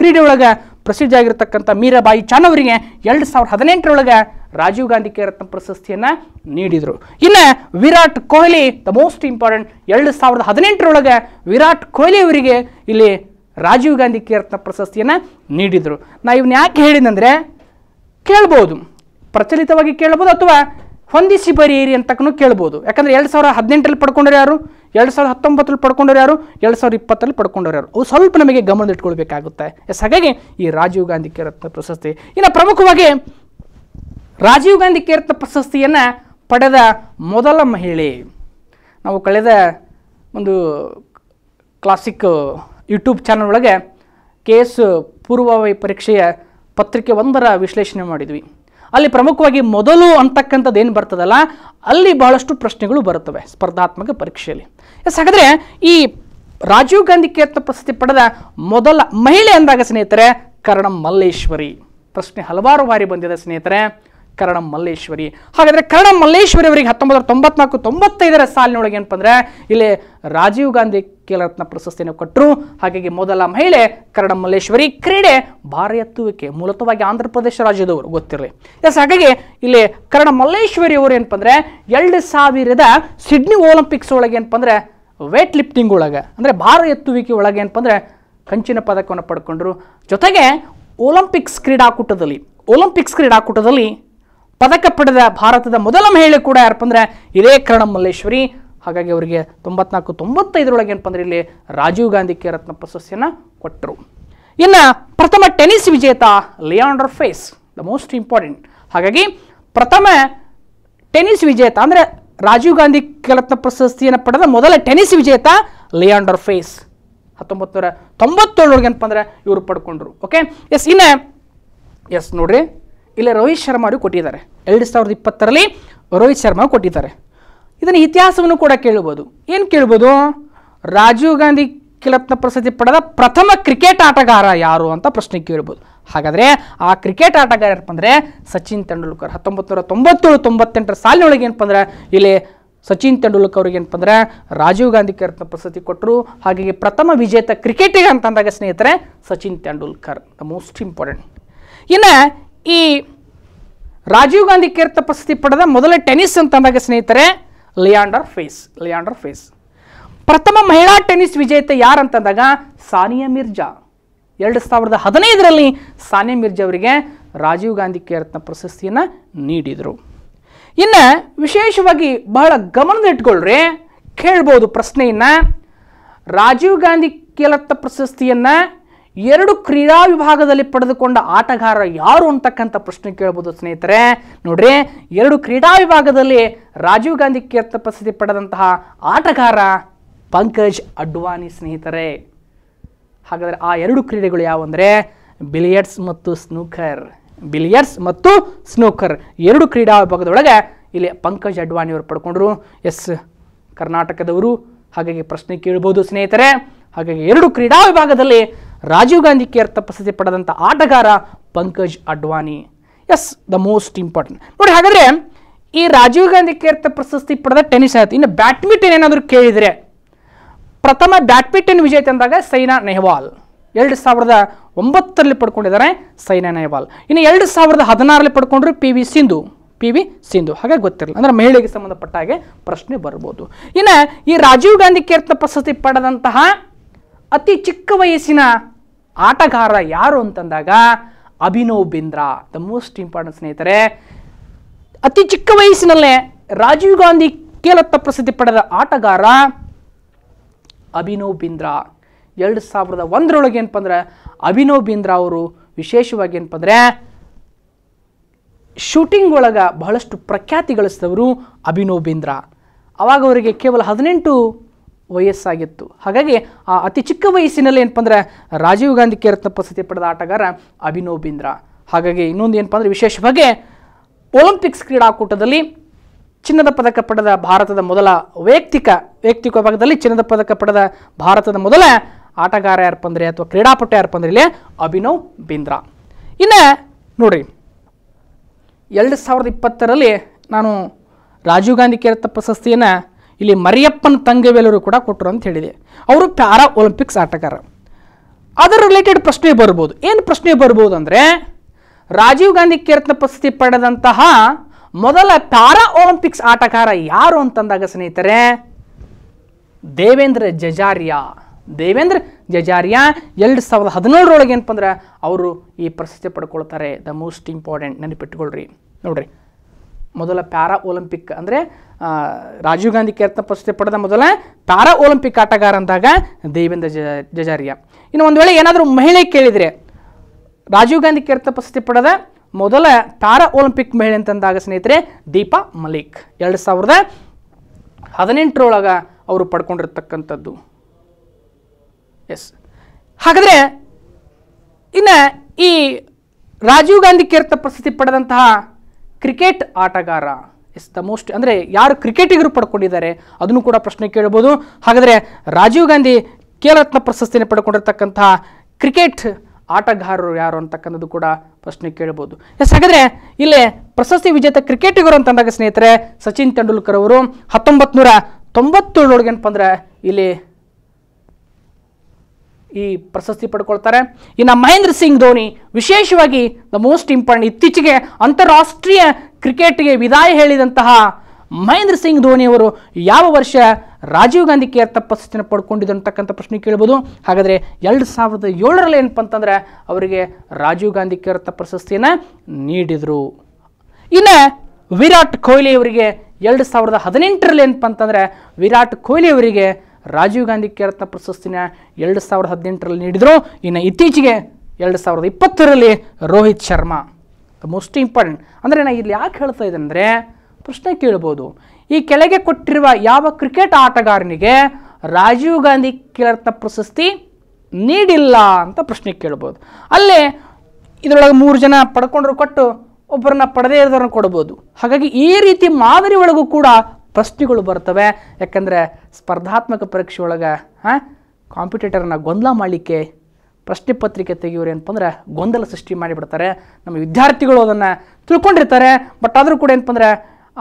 ಕ್ರೀಡೆಯೊಳಗೆ ಪ್ರಸಿದ್ಧ ಆಗಿರತಕ್ಕಂಥ ಮೀರಾಬಾಯಿ ಅವರಿಗೆ ಎರಡು ಸಾವಿರದ ಹದಿನೆಂಟರೊಳಗೆ ರಾಜೀವ್ ಗಾಂಧಿ ಕೇರತ್ನ ಪ್ರಶಸ್ತಿಯನ್ನು ನೀಡಿದರು ಇನ್ನು Virat Kohli the most important ಎರಡು ಸಾವಿರದ ಹದಿನೆಂಟರೊಳಗೆ ವಿರಾಟ್ ಕೊಹ್ಲಿ ಅವರಿಗೆ ಇಲ್ಲಿ ರಾಜೀವ್ ಗಾಂಧಿ ಕೇರತ್ನ ಪ್ರಶಸ್ತಿಯನ್ನು ನೀಡಿದರು ನಾ ಇವನ್ನ ಯಾಕೆ ಹೇಳಿದಂದರೆ ಕೇಳ್ಬೋದು ಪ್ರಚಲಿತವಾಗಿ ಕೇಳ್ಬೋದು ಅಥವಾ ಹೊಂದಿಸಿ ಬರೀರಿ ಅಂತಕ್ಕೂ ಕೇಳ್ಬೋದು ಯಾಕಂದರೆ ಎರಡು ಸಾವಿರದ ಹದಿನೆಂಟರಲ್ಲಿ ಪಡ್ಕೊಂಡ್ರೆ ಯಾರು ಎರಡು ಸಾವಿರದ ಹತ್ತೊಂಬತ್ತರಲ್ಲಿ ಪಡ್ಕೊಂಡವ್ರು ಯಾರು ಎರಡು ಸಾವಿರದ ಇಪ್ಪತ್ತರಲ್ಲಿ ಪಡ್ಕೊಂಡವ್ರು ಯಾರು ಅವು ಸ್ವಲ್ಪ ನಮಗೆ ಗಮನದಿಟ್ಕೊಳ್ಬೇಕಾಗುತ್ತೆ ಎಸ್ ಹಾಗಾಗಿ ಈ ರಾಜೀವ್ ಗಾಂಧಿ ರತ್ನ ಪ್ರಶಸ್ತಿ ಇನ್ನು ಪ್ರಮುಖವಾಗಿ ರಾಜೀವ್ ಗಾಂಧಿ ಕೀರ್ತ ಪ್ರಶಸ್ತಿಯನ್ನು ಪಡೆದ ಮೊದಲ ಮಹಿಳೆ ನಾವು ಕಳೆದ ಒಂದು ಕ್ಲಾಸಿಕ್ ಯೂಟ್ಯೂಬ್ ಚಾನಲ್ ಒಳಗೆ ಕೆ ಎಸ್ ಪೂರ್ವ ಪರೀಕ್ಷೆಯ ಪತ್ರಿಕೆ ಒಂದರ ವಿಶ್ಲೇಷಣೆ ಮಾಡಿದ್ವಿ ಅಲ್ಲಿ ಪ್ರಮುಖವಾಗಿ ಮೊದಲು ಅಂತಕ್ಕಂಥದ್ದು ಏನು ಬರ್ತದಲ್ಲ ಅಲ್ಲಿ ಭಾಳಷ್ಟು ಪ್ರಶ್ನೆಗಳು ಬರುತ್ತವೆ ಸ್ಪರ್ಧಾತ್ಮಕ ಪರೀಕ್ಷೆಯಲ್ಲಿ ಎಸ್ ಹಾಗಾದರೆ ಈ ರಾಜೀವ್ ಗಾಂಧಿ ಕೀರ್ತ ಪ್ರಶಸ್ತಿ ಪಡೆದ ಮೊದಲ ಮಹಿಳೆ ಅಂದಾಗ ಸ್ನೇಹಿತರೆ ಕರ್ಣಂ ಮಲ್ಲೇಶ್ವರಿ ಪ್ರಶ್ನೆ ಹಲವಾರು ಬಾರಿ ಬಂದಿದೆ ಸ್ನೇಹಿತರೆ ಕರಣಂ ಮಲ್ಲೇಶ್ವರಿ ಹಾಗಾದರೆ ಕರಣಂ ಮಲ್ಲೇಶ್ವರಿ ಅವರಿಗೆ ಹತ್ತೊಂಬತ್ತು ತೊಂಬತ್ನಾಲ್ಕು ತೊಂಬತ್ತೈದರ ಸಾಲಿನೊಳಗೆ ಏನಪ್ಪ ಇಲ್ಲಿ ರಾಜೀವ್ ಗಾಂಧಿ ಕೇಲರತ್ನ ಪ್ರಶಸ್ತಿಯನ್ನು ಕೊಟ್ಟರು ಹಾಗಾಗಿ ಮೊದಲ ಮಹಿಳೆ ಕರಣಂ ಮಲ್ಲೇಶ್ವರಿ ಕ್ರೀಡೆ ಭಾರ ಎತ್ತುವಿಕೆ ಮೂಲತವಾಗಿ ಆಂಧ್ರ ಪ್ರದೇಶ ರಾಜ್ಯದವರು ಗೊತ್ತಿರಲಿ ಎಸ್ ಹಾಗಾಗಿ ಇಲ್ಲಿ ಕರಣ ಮಲ್ಲೇಶ್ವರಿ ಅವರು ಏನಪ್ಪ ಎರಡು ಸಾವಿರದ ಸಿಡ್ನಿ ಒಲಿಂಪಿಕ್ಸ್ ಒಳಗೆ ಏನಪ್ಪ ಅಂದರೆ ವೇಟ್ ಲಿಫ್ಟಿಂಗ್ ಒಳಗೆ ಅಂದರೆ ಭಾರ ಎತ್ತುವಿಕೆ ಒಳಗೆ ಏನಪ್ಪ ಕಂಚಿನ ಪದಕವನ್ನು ಪಡ್ಕೊಂಡ್ರು ಜೊತೆಗೆ ಒಲಿಂಪಿಕ್ಸ್ ಕ್ರೀಡಾಕೂಟದಲ್ಲಿ ಒಲಿಂಪಿಕ್ಸ್ ಕ್ರೀಡಾಕೂಟದಲ್ಲಿ ಪದಕ ಪಡೆದ ಭಾರತದ ಮೊದಲ ಮಹಿಳೆ ಕೂಡ ಯಾರಪ್ಪ ಅಂದ್ರೆ ಇದೇ ಕರ್ಣ ಮಲ್ಲೇಶ್ವರಿ ಹಾಗಾಗಿ ಅವರಿಗೆ ತೊಂಬತ್ನಾಲ್ಕು ತೊಂಬತ್ತೈದರೊಳಗೆ ಏನಪ್ಪ ಅಂದ್ರೆ ಇಲ್ಲಿ ರಾಜೀವ್ ಗಾಂಧಿ ಕೆ ರತ್ನ ಪ್ರಶಸ್ತಿಯನ್ನು ಕೊಟ್ಟರು ಇನ್ನು ಪ್ರಥಮ ಟೆನಿಸ್ ವಿಜೇತ Leander Paes the most important ಹಾಗಾಗಿ ಪ್ರಥಮ ಟೆನಿಸ್ ವಿಜೇತ ಅಂದ್ರೆ ರಾಜೀವ್ ಗಾಂಧಿ ಕೇರತ್ನ ಪ್ರಶಸ್ತಿಯನ್ನು ಪಡೆದ ಮೊದಲ ಟೆನಿಸ್ ವಿಜೇತ ಲಿಯಾಂಡರ್ ಫೇಸ್ ಹತ್ತೊಂಬತ್ತು ನೂರ ತೊಂಬತ್ತೇಳೊಳಗೆ ಏನಪ್ಪ ಅಂದ್ರೆ ಇವರು ಪಡ್ಕೊಂಡ್ರು ಓಕೆ ಎಸ್ ಇನ್ನು ಎಸ್ ನೋಡ್ರಿ ಇಲ್ಲಿ ರೋಹಿತ್ ಶರ್ಮಾ ಅವರು ಕೊಟ್ಟಿದ್ದಾರೆ ಎರಡು ಸಾವಿರದ ಇಪ್ಪತ್ತರಲ್ಲಿ ರೋಹಿತ್ ಶರ್ಮಾ ಕೊಟ್ಟಿದ್ದಾರೆ ಇದನ್ನು ಇತಿಹಾಸವನ್ನು ಕೂಡ ಕೇಳ್ಬೋದು ಏನು ಕೇಳ್ಬೋದು ರಾಜೀವ್ ಗಾಂಧಿ ಕಿಲತ್ನ ಪ್ರಸಿದ್ಧಿ ಪಡೆದ ಪ್ರಥಮ ಕ್ರಿಕೆಟ್ ಆಟಗಾರ ಯಾರು ಅಂತ ಪ್ರಶ್ನೆ ಕೇಳ್ಬೋದು ಹಾಗಾದರೆ ಆ ಕ್ರಿಕೆಟ್ ಆಟಗಾರ ಏನಪ್ಪ ಅಂದರೆ ಸಚಿನ್ ತೆಂಡೂಲ್ಕರ್ ಹತ್ತೊಂಬತ್ತು ನೂರ ತೊಂಬತ್ತೇಳು ತೊಂಬತ್ತೆಂಟರ ಸಾಲಿನೊಳಗೆ ಏನಪ್ಪ ಇಲ್ಲಿ ಸಚಿನ್ ತೆಂಡೂಲ್ಕರ್ ಅವ್ರಿಗೆ ಏನಪ್ಪ ಅಂದರೆ ರಾಜೀವ್ ಗಾಂಧಿ ಕಿರತ್ನ ಪ್ರಶಸ್ತಿ ಕೊಟ್ಟರು ಹಾಗಾಗಿ ಪ್ರಥಮ ವಿಜೇತ ಕ್ರಿಕೆಟಿಗ ಅಂತಂದಾಗ ಸ್ನೇಹಿತರೆ Sachin Tendulkar the most important ಇನ್ನು ಈ ರಾಜೀವ್ ಗಾಂಧಿ ಕೇರ್ ಪ್ರಶಸ್ತಿ ಪಡೆದ ಮೊದಲ ಟೆನಿಸ್ ಅಂತಂದಾಗ ಸ್ನೇಹಿತರೆ ಲಿಯಾಂಡರ್ ಫೇಸ್ ಲಿಯಾಂಡರ್ ಫೇಸ್ ಪ್ರಥಮ ಮಹಿಳಾ ವಿಜೇತ ವಿಜೇತೆ ಅಂತಂದಾಗ ಸಾನಿಯಾ ಮಿರ್ಜಾ ಎರಡು ಸಾವಿರದ ಹದಿನೈದರಲ್ಲಿ ಸಾನಿಯಾ ಮಿರ್ಜಾ ಅವರಿಗೆ ರಾಜೀವ್ ಗಾಂಧಿ ಕೇರತ್ನ ಪ್ರಶಸ್ತಿಯನ್ನು ನೀಡಿದರು ಇನ್ನು ವಿಶೇಷವಾಗಿ ಬಹಳ ಇಟ್ಕೊಳ್ರಿ ಕೇಳ್ಬೋದು ಪ್ರಶ್ನೆಯನ್ನು ರಾಜೀವ್ ಗಾಂಧಿ ಕೇಲತ್ನ ಪ್ರಶಸ್ತಿಯನ್ನು ಎರಡು ಕ್ರೀಡಾ ವಿಭಾಗದಲ್ಲಿ ಪಡೆದುಕೊಂಡ ಆಟಗಾರ ಯಾರು ಅಂತಕ್ಕಂಥ ಪ್ರಶ್ನೆ ಕೇಳಬಹುದು ಸ್ನೇಹಿತರೆ ನೋಡ್ರಿ ಎರಡು ಕ್ರೀಡಾ ವಿಭಾಗದಲ್ಲಿ ರಾಜೀವ್ ಗಾಂಧಿ ಕೀರ್ತ ಪ್ರಸಿದ್ಧಿ ಪಡೆದಂತಹ ಆಟಗಾರ ಪಂಕಜ್ ಅಡ್ವಾನಿ ಸ್ನೇಹಿತರೆ ಹಾಗಾದರೆ ಆ ಎರಡು ಕ್ರೀಡೆಗಳು ಯಾವಂದರೆ ಬಿಲಿಯರ್ಸ್ ಮತ್ತು ಸ್ನೂಕರ್ ಬಿಲಿಯರ್ಸ್ ಮತ್ತು ಸ್ನೂಕರ್ ಎರಡು ಕ್ರೀಡಾ ವಿಭಾಗದೊಳಗೆ ಇಲ್ಲಿ ಪಂಕಜ್ ಅಡ್ವಾಣಿಯವರು ಪಡ್ಕೊಂಡ್ರು ಎಸ್ ಕರ್ನಾಟಕದವರು ಹಾಗಾಗಿ ಪ್ರಶ್ನೆ ಕೇಳ್ಬೋದು ಸ್ನೇಹಿತರೆ ಹಾಗಾಗಿ ಎರಡು ಕ್ರೀಡಾ ವಿಭಾಗದಲ್ಲಿ ರಾಜೀವ್ ಗಾಂಧಿ ಕೇರ್ ಪ್ರಶಸ್ತಿ ಪಡೆದಂಥ ಆಟಗಾರ Pankaj Advani yes the most important ನೋಡಿ ಹಾಗಾದರೆ ಈ ರಾಜೀವ್ ಗಾಂಧಿ ಕೇರ್ತ ಪ್ರಶಸ್ತಿ ಪಡೆದ ಟೆನಿಸ್ ಆಯಿತು ಇನ್ನು ಬ್ಯಾಡ್ಮಿಂಟನ್ ಏನಾದರೂ ಕೇಳಿದರೆ ಪ್ರಥಮ ಬ್ಯಾಡ್ಮಿಂಟನ್ ವಿಜೇತೆ ಅಂದಾಗ ಸೈನಾ ನೆಹ್ವಾಲ್ ಎರಡು ಸಾವಿರದ ಒಂಬತ್ತರಲ್ಲಿ ಪಡ್ಕೊಂಡಿದ್ದಾರೆ ಸೈನಾ ನೆಹ್ವಾಲ್ ಇನ್ನು ಎರಡು ಸಾವಿರದ ಹದಿನಾರಲ್ಲಿ ಪಡ್ಕೊಂಡ್ರು P V Sindhu P V Sindhu ಹಾಗೆ ಗೊತ್ತಿರಲಿಲ್ಲ ಅಂದರೆ ಮಹಿಳೆಗೆ ಸಂಬಂಧಪಟ್ಟ ಹಾಗೆ ಪ್ರಶ್ನೆ ಬರ್ಬೋದು ಇನ್ನು ಈ ರಾಜೀವ್ ಗಾಂಧಿ ಕೇರ್ತ ಪ್ರಶಸ್ತಿ ಪಡೆದಂತಹ ಅತಿ ಚಿಕ್ಕ ವಯಸ್ಸಿನ ಆಟಗಾರ ಯಾರು ಅಂತಂದಾಗ Abhinav Bindra the most important ಸ್ನೇಹಿತರೆ ಅತಿ ಚಿಕ್ಕ ವಯಸ್ಸಿನಲ್ಲೇ ರಾಜೀವ್ ಗಾಂಧಿ ಕೇಲತ್ತ ಪ್ರಸಿದ್ಧಿ ಪಡೆದ ಆಟಗಾರ ಅಭಿನವ್ ಬಿಂದ್ರಾ ಎರಡು ಸಾವಿರದ ಒಂದರೊಳಗೆ ಏನಪ್ಪಂದ್ರೆ ಅಭಿನವ್ ಬಿಂದ್ರಾ ಅವರು ವಿಶೇಷವಾಗಿ ಏನಪ್ಪ ಶೂಟಿಂಗ್ ಒಳಗೆ ಬಹಳಷ್ಟು ಪ್ರಖ್ಯಾತಿ ಗಳಿಸಿದವರು ಅಭಿನವ್ ಬಿಂದ್ರಾ ಅವಾಗ ಅವರಿಗೆ ಕೇವಲ ಹದಿನೆಂಟು ವಯಸ್ಸಾಗಿತ್ತು ಹಾಗಾಗಿ ಆ ಅತಿ ಚಿಕ್ಕ ವಯಸ್ಸಿನಲ್ಲಿ ಏನಪ್ಪ ಅಂದರೆ ರಾಜೀವ್ ಗಾಂಧಿ ಕೇರತ್ನ ಪ್ರಶಸ್ತಿ ಪಡೆದ ಆಟಗಾರ ಅಭಿನವ್ ಬಿಂದ್ರ ಹಾಗಾಗಿ ಇನ್ನೊಂದು ಏನಪ್ಪ ಅಂದರೆ ವಿಶೇಷವಾಗಿ ಒಲಿಂಪಿಕ್ಸ್ ಕ್ರೀಡಾಕೂಟದಲ್ಲಿ ಚಿನ್ನದ ಪದಕ ಪಡೆದ ಭಾರತದ ಮೊದಲ ವೈಯಕ್ತಿಕ ವೈಯಕ್ತಿಕ ವಿಭಾಗದಲ್ಲಿ ಚಿನ್ನದ ಪದಕ ಪಡೆದ ಭಾರತದ ಮೊದಲ ಆಟಗಾರ ಯಾರಪ್ಪ ಅಂದರೆ ಅಥವಾ ಕ್ರೀಡಾಪಟು ಯಾರಪ್ಪ ಅಂದರೆ ಇಲ್ಲಿ ಅಭಿನವ್ ಬಿಂದ್ರ ಇನ್ನು ನೋಡಿರಿ ಎರಡು ಸಾವಿರದ ಇಪ್ಪತ್ತರಲ್ಲಿ ನಾನು ರಾಜೀವ್ ಗಾಂಧಿ ಕೇರತ್ನ ಪ್ರಶಸ್ತಿಯನ್ನು ಇಲ್ಲಿ ಮರಿಯಪ್ಪನ ತಂಗವೆಲ್ಲರೂ ಕೂಡ ಕೊಟ್ಟರು ಅಂತ ಹೇಳಿದೆ ಅವರು ಪ್ಯಾರಾ ಒಲಿಂಪಿಕ್ಸ್ ಆಟಗಾರ ಅದರ ರಿಲೇಟೆಡ್ ಪ್ರಶ್ನೆ ಬರ್ಬೋದು ಏನು ಪ್ರಶ್ನೆ ಬರ್ಬೋದು ಅಂದರೆ ರಾಜೀವ್ ಗಾಂಧಿ ಕೀರ್ತನ ಪ್ರಶಸ್ತಿ ಪಡೆದಂತಹ ಮೊದಲ ಪ್ಯಾರಾ ಒಲಿಂಪಿಕ್ಸ್ ಆಟಗಾರ ಯಾರು ಅಂತಂದಾಗ ಸ್ನೇಹಿತರೆ ದೇವೇಂದ್ರ ಜಜಾರಿಯಾ ದೇವೇಂದ್ರ ಜಜಾರಿಯಾ ಎರಡು ಸಾವಿರದ ಹದಿನೇಳರೊಳಗೆ ಏನಪ್ಪ ಅಂದ್ರೆ ಅವರು ಈ ಪ್ರಶಸ್ತಿ ಪಡ್ಕೊಳ್ತಾರೆ ದ ಮೋಸ್ಟ್ ಇಂಪಾರ್ಟೆಂಟ್ ನೆನಪಿಟ್ಕೊಳ್ರಿ ನೋಡ್ರಿ ಮೊದಲ ಪ್ಯಾರಾ ಒಲಿಂಪಿಕ್ ಅಂದರೆ ರಾಜೀವ್ ಗಾಂಧಿ ಕಿರತ್ನ ಪ್ರಶಸ್ತಿ ಪಡೆದ ಮೊದಲ ಪ್ಯಾರಾ ಒಲಿಂಪಿಕ್ ಆಟಗಾರ ಅಂದಾಗ ದೇವೇಂದ್ರ ಜ ಜಜಾರಿಯಾ ಇನ್ನು ಒಂದು ವೇಳೆ ಏನಾದರೂ ಮಹಿಳೆ ಕೇಳಿದರೆ ರಾಜೀವ್ ಗಾಂಧಿ ಕೇರ್ತನ ಪ್ರಶಸ್ತಿ ಪಡೆದ ಮೊದಲ ಪ್ಯಾರಾ ಒಲಿಂಪಿಕ್ ಮಹಿಳೆ ಅಂತಂದಾಗ ಸ್ನೇಹಿತರೆ ದೀಪಾ ಮಲಿಕ್ ಎರಡು ಸಾವಿರದ ಹದಿನೆಂಟರೊಳಗೆ ಅವರು ಪಡ್ಕೊಂಡಿರ್ತಕ್ಕಂಥದ್ದು ಎಸ್ ಹಾಗಾದರೆ ಇನ್ನು ಈ ರಾಜೀವ್ ಗಾಂಧಿ ಕಿರತ್ನ ಪ್ರಶಸ್ತಿ ಪಡೆದಂತಹ ಕ್ರಿಕೆಟ್ ಆಟಗಾರ ಇಸ್ ದ ಮೋಸ್ಟ್ ಅಂದರೆ ಯಾರು ಕ್ರಿಕೆಟಿಗರು ಪಡ್ಕೊಂಡಿದ್ದಾರೆ ಅದನ್ನು ಕೂಡ ಪ್ರಶ್ನೆ ಕೇಳ್ಬೋದು ಹಾಗಾದರೆ ರಾಜೀವ್ ಗಾಂಧಿ ಖೇಲರತ್ನ ಪ್ರಶಸ್ತಿಯನ್ನು ಪಡ್ಕೊಂಡಿರ್ತಕ್ಕಂಥ ಕ್ರಿಕೆಟ್ ಆಟಗಾರರು ಯಾರು ಅಂತಕ್ಕಂಥದ್ದು ಕೂಡ ಪ್ರಶ್ನೆ ಕೇಳ್ಬೋದು ಎಸ್ ಹಾಗಾದರೆ ಇಲ್ಲೇ ಪ್ರಶಸ್ತಿ ವಿಜೇತ ಕ್ರಿಕೆಟಿಗರು ಅಂತಂದಾಗ ಸ್ನೇಹಿತರೆ ಸಚಿನ್ ತೆಂಡೂಲ್ಕರ್ ಅವರು ಹತ್ತೊಂಬತ್ತು ನೂರ ತೊಂಬತ್ತೇಳೊಳಗೆ ಏನಪ್ಪ ಅಂದರೆ ಇಲ್ಲಿ ಈ ಪ್ರಶಸ್ತಿ ಪಡ್ಕೊಳ್ತಾರೆ ಇನ್ನು ಮಹೇಂದ್ರ ಸಿಂಗ್ ಧೋನಿ ವಿಶೇಷವಾಗಿ ದ ಮೋಸ್ಟ್ ಇಂಪಾರ್ಟೆಂಟ್ ಇತ್ತೀಚೆಗೆ ಅಂತಾರಾಷ್ಟ್ರೀಯ ಕ್ರಿಕೆಟ್ಗೆ ವಿದಾಯ ಹೇಳಿದಂತಹ ಮಹೇಂದ್ರ ಸಿಂಗ್ ಧೋನಿ ಅವರು ಯಾವ ವರ್ಷ ರಾಜೀವ್ ಗಾಂಧಿ ಕೇರ್ ಪ್ರಶಸ್ತಿನ ಪಡ್ಕೊಂಡಿದ್ದು ಅಂತಕ್ಕಂಥ ಪ್ರಶ್ನೆ ಕೇಳ್ಬೋದು ಹಾಗಾದರೆ ಎರಡು ಸಾವಿರದ ಏಳರಲ್ಲಿ ಏನಪ್ಪ ಅಂತಂದರೆ ಅವರಿಗೆ ರಾಜೀವ್ ಗಾಂಧಿ ಅರ್ಥ ಪ್ರಶಸ್ತಿಯನ್ನು ನೀಡಿದರು ಇನ್ನು ವಿರಾಟ್ ಕೊಹ್ಲಿ ಅವರಿಗೆ ಎರಡು ಸಾವಿರದ ಹದಿನೆಂಟರಲ್ಲಿ ಏನಪ್ಪ ಅಂತಂದರೆ ವಿರಾಟ್ ಕೊಹ್ಲಿ ಅವರಿಗೆ ರಾಜೀವ್ ಗಾಂಧಿ ಕಿರತ್ನ ಪ್ರಶಸ್ತಿನ ಎರಡು ಸಾವಿರದ ಹದಿನೆಂಟರಲ್ಲಿ ನೀಡಿದರು ಇನ್ನು ಇತ್ತೀಚೆಗೆ ಎರಡು ಸಾವಿರದ ಇಪ್ಪತ್ತರಲ್ಲಿ ರೋಹಿತ್ ಶರ್ಮಾ ಮೋಸ್ಟ್ ಇಂಪಾರ್ಟೆಂಟ್ ಅಂದರೆ ನಾನು ಇಲ್ಲಿ ಯಾಕೆ ಹೇಳ್ತಾ ಇದ್ದೆ ಅಂದರೆ ಪ್ರಶ್ನೆ ಕೇಳ್ಬೋದು ಈ ಕೆಳಗೆ ಕೊಟ್ಟಿರುವ ಯಾವ ಕ್ರಿಕೆಟ್ ಆಟಗಾರನಿಗೆ ರಾಜೀವ್ ಗಾಂಧಿ ಕಿರತ್ನ ಪ್ರಶಸ್ತಿ ನೀಡಿಲ್ಲ ಅಂತ ಪ್ರಶ್ನೆ ಕೇಳ್ಬೋದು ಅಲ್ಲೇ ಇದರೊಳಗೆ ಮೂರು ಜನ ಪಡ್ಕೊಂಡ್ರು ಕೊಟ್ಟು ಒಬ್ಬರನ್ನ ಪಡೆದೇ ಇರೋದನ್ನು ಕೊಡ್ಬೋದು ಹಾಗಾಗಿ ಈ ರೀತಿ ಮಾದರಿ ಒಳಗೂ ಕೂಡ ಪ್ರಶ್ನೆಗಳು ಬರ್ತವೆ ಯಾಕಂದರೆ ಸ್ಪರ್ಧಾತ್ಮಕ ಪರೀಕ್ಷೆ ಒಳಗೆ ಹಾಂ ಕಾಂಪಿಟೇಟರ್ನ ಗೊಂದಲ ಮಾಡಲಿಕ್ಕೆ ಪ್ರಶ್ನೆ ಪತ್ರಿಕೆ ತೆಗೆಯೋರು ಅಂತಂದ್ರೆ ಗೊಂದಲ ಸೃಷ್ಟಿ ಮಾಡಿಬಿಡ್ತಾರೆ ನಮ್ಮ ವಿದ್ಯಾರ್ಥಿಗಳು ಅದನ್ನು ತಿಳ್ಕೊಂಡಿರ್ತಾರೆ ಬಟ್ ಆದರೂ ಕೂಡ ಏನಪ್ಪಂದ್ರೆ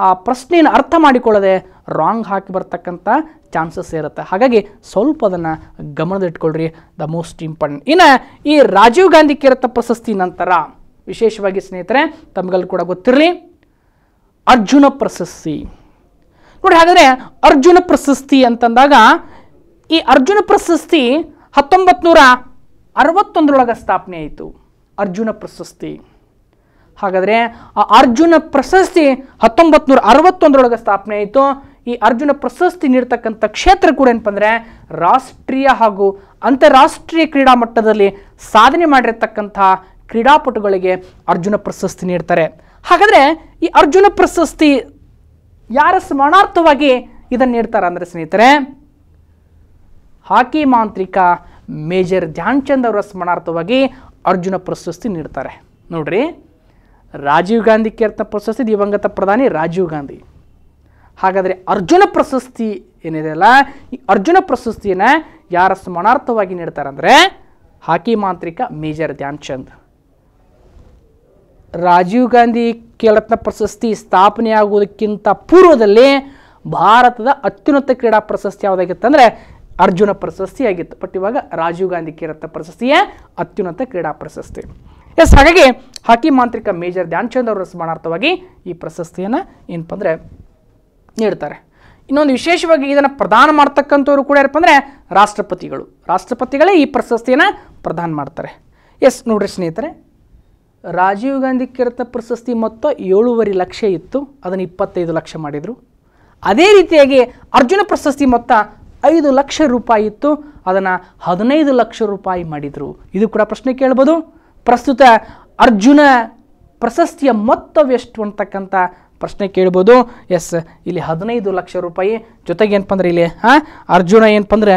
ಆ ಪ್ರಶ್ನೆಯನ್ನು ಅರ್ಥ ಮಾಡಿಕೊಳ್ಳದೆ ರಾಂಗ್ ಹಾಕಿ ಬರ್ತಕ್ಕಂಥ ಚಾನ್ಸಸ್ ಇರುತ್ತೆ ಹಾಗಾಗಿ ಸ್ವಲ್ಪ ಅದನ್ನು ಗಮನದಲ್ಲಿಟ್ಕೊಳ್ರಿ ದ ಮೋಸ್ಟ್ ಇಂಪಾರ್ಟೆಂಟ್ ಇನ್ನು ಈ ರಾಜೀವ್ ಗಾಂಧಿ ಕೇರತ್ತ ಪ್ರಶಸ್ತಿ ನಂತರ ವಿಶೇಷವಾಗಿ ಸ್ನೇಹಿತರೆ ತಮಗಲ್ಲಿ ಕೂಡ ಗೊತ್ತಿರಲಿ ಅರ್ಜುನ ಪ್ರಶಸ್ತಿ ನೋಡಿ ಹಾಗಾದರೆ ಅರ್ಜುನ ಪ್ರಶಸ್ತಿ ಅಂತಂದಾಗ ಈ ಅರ್ಜುನ ಪ್ರಶಸ್ತಿ ಹತ್ತೊಂಬತ್ತು ನೂರ ಅರವತ್ತೊಂದರೊಳಗೆ ಸ್ಥಾಪನೆ ಆಯಿತು ಅರ್ಜುನ ಪ್ರಶಸ್ತಿ ಹಾಗಾದರೆ ಆ ಅರ್ಜುನ ಪ್ರಶಸ್ತಿ ಹತ್ತೊಂಬತ್ತು ನೂರ ಅರವತ್ತೊಂದರೊಳಗೆ ಸ್ಥಾಪನೆ ಆಯಿತು ಈ ಅರ್ಜುನ ಪ್ರಶಸ್ತಿ ನೀಡ್ತಕ್ಕಂಥ ಕ್ಷೇತ್ರ ಕೂಡ ಏನಪ್ಪ ರಾಷ್ಟ್ರೀಯ ಹಾಗೂ ಅಂತಾರಾಷ್ಟ್ರೀಯ ಕ್ರೀಡಾ ಮಟ್ಟದಲ್ಲಿ ಸಾಧನೆ ಮಾಡಿರ್ತಕ್ಕಂಥ ಕ್ರೀಡಾಪಟುಗಳಿಗೆ ಅರ್ಜುನ ಪ್ರಶಸ್ತಿ ನೀಡ್ತಾರೆ ಹಾಗಾದ್ರೆ ಈ ಅರ್ಜುನ ಪ್ರಶಸ್ತಿ ಯಾರ ಸ್ಮರಣಾರ್ಥವಾಗಿ ಇದನ್ನು ನೀಡ್ತಾರೆ ಅಂದರೆ ಸ್ನೇಹಿತರೆ ಹಾಕಿ ಮಾಂತ್ರಿಕ ಮೇಜರ್ ಧ್ಯಾನ್ಚಂದ್ ಅವರ ಸ್ಮರಣಾರ್ಥವಾಗಿ ಅರ್ಜುನ ಪ್ರಶಸ್ತಿ ನೀಡ್ತಾರೆ ನೋಡ್ರಿ ರಾಜೀವ್ ಗಾಂಧಿ ಕೇರ್ತ ಪ್ರಶಸ್ತಿ ದಿವಂಗತ ಪ್ರಧಾನಿ ರಾಜೀವ್ ಗಾಂಧಿ ಹಾಗಾದರೆ ಅರ್ಜುನ ಪ್ರಶಸ್ತಿ ಏನಿದೆ ಅಲ್ಲ ಈ ಅರ್ಜುನ ಪ್ರಶಸ್ತಿಯನ್ನು ಯಾರ ಸ್ಮರಣಾರ್ಥವಾಗಿ ನೀಡ್ತಾರೆ ಅಂದರೆ ಹಾಕಿ ಮಾಂತ್ರಿಕ ಮೇಜರ್ ಧ್ಯಾನ್ಚಂದ್ ರಾಜೀವ್ ಗಾಂಧಿ ಖೇಲರತ್ನ ಪ್ರಶಸ್ತಿ ಸ್ಥಾಪನೆಯಾಗುವುದಕ್ಕಿಂತ ಪೂರ್ವದಲ್ಲಿ ಭಾರತದ ಅತ್ಯುನ್ನತ ಕ್ರೀಡಾ ಪ್ರಶಸ್ತಿ ಯಾವುದಾಗಿತ್ತಂದರೆ ಅರ್ಜುನ ಪ್ರಶಸ್ತಿ ಆಗಿತ್ತು ಬಟ್ ಇವಾಗ ರಾಜೀವ್ ಗಾಂಧಿ ಖೇಲರತ್ನ ಪ್ರಶಸ್ತಿಯೇ ಅತ್ಯುನ್ನತ ಕ್ರೀಡಾ ಪ್ರಶಸ್ತಿ ಎಸ್ ಹಾಗಾಗಿ ಹಾಕಿ ಮಾಂತ್ರಿಕ ಮೇಜರ್ ಚಂದ್ ಅವರ ಸ್ಮರಣಾರ್ಥವಾಗಿ ಈ ಪ್ರಶಸ್ತಿಯನ್ನು ಏನಪ್ಪ ಅಂದರೆ ನೀಡ್ತಾರೆ ಇನ್ನೊಂದು ವಿಶೇಷವಾಗಿ ಇದನ್ನು ಪ್ರದಾನ ಮಾಡ್ತಕ್ಕಂಥವ್ರು ಕೂಡ ಏನಪ್ಪ ಅಂದರೆ ರಾಷ್ಟ್ರಪತಿಗಳು ರಾಷ್ಟ್ರಪತಿಗಳೇ ಈ ಪ್ರಶಸ್ತಿಯನ್ನು ಪ್ರದಾನ ಮಾಡ್ತಾರೆ ಎಸ್ ನೋಡ್ರಿ ಸ್ನೇಹಿತರೆ ರಾಜೀವ್ ಗಾಂಧಿ ಕೆರೆತ ಪ್ರಶಸ್ತಿ ಮೊತ್ತ ಏಳೂವರೆ ಲಕ್ಷ ಇತ್ತು ಅದನ್ನು ಇಪ್ಪತ್ತೈದು ಲಕ್ಷ ಮಾಡಿದರು ಅದೇ ರೀತಿಯಾಗಿ ಅರ್ಜುನ ಪ್ರಶಸ್ತಿ ಮೊತ್ತ ಐದು ಲಕ್ಷ ರೂಪಾಯಿ ಇತ್ತು ಅದನ್ನು ಹದಿನೈದು ಲಕ್ಷ ರೂಪಾಯಿ ಮಾಡಿದರು ಇದು ಕೂಡ ಪ್ರಶ್ನೆ ಕೇಳ್ಬೋದು ಪ್ರಸ್ತುತ ಅರ್ಜುನ ಪ್ರಶಸ್ತಿಯ ಮೊತ್ತವೆಷ್ಟು ಅಂತಕ್ಕಂಥ ಪ್ರಶ್ನೆ ಕೇಳ್ಬೋದು ಎಸ್ ಇಲ್ಲಿ ಹದಿನೈದು ಲಕ್ಷ ರೂಪಾಯಿ ಜೊತೆಗೆ ಏನಪ್ಪ ಇಲ್ಲಿ ಹಾಂ ಅರ್ಜುನ ಏನಪ್ಪ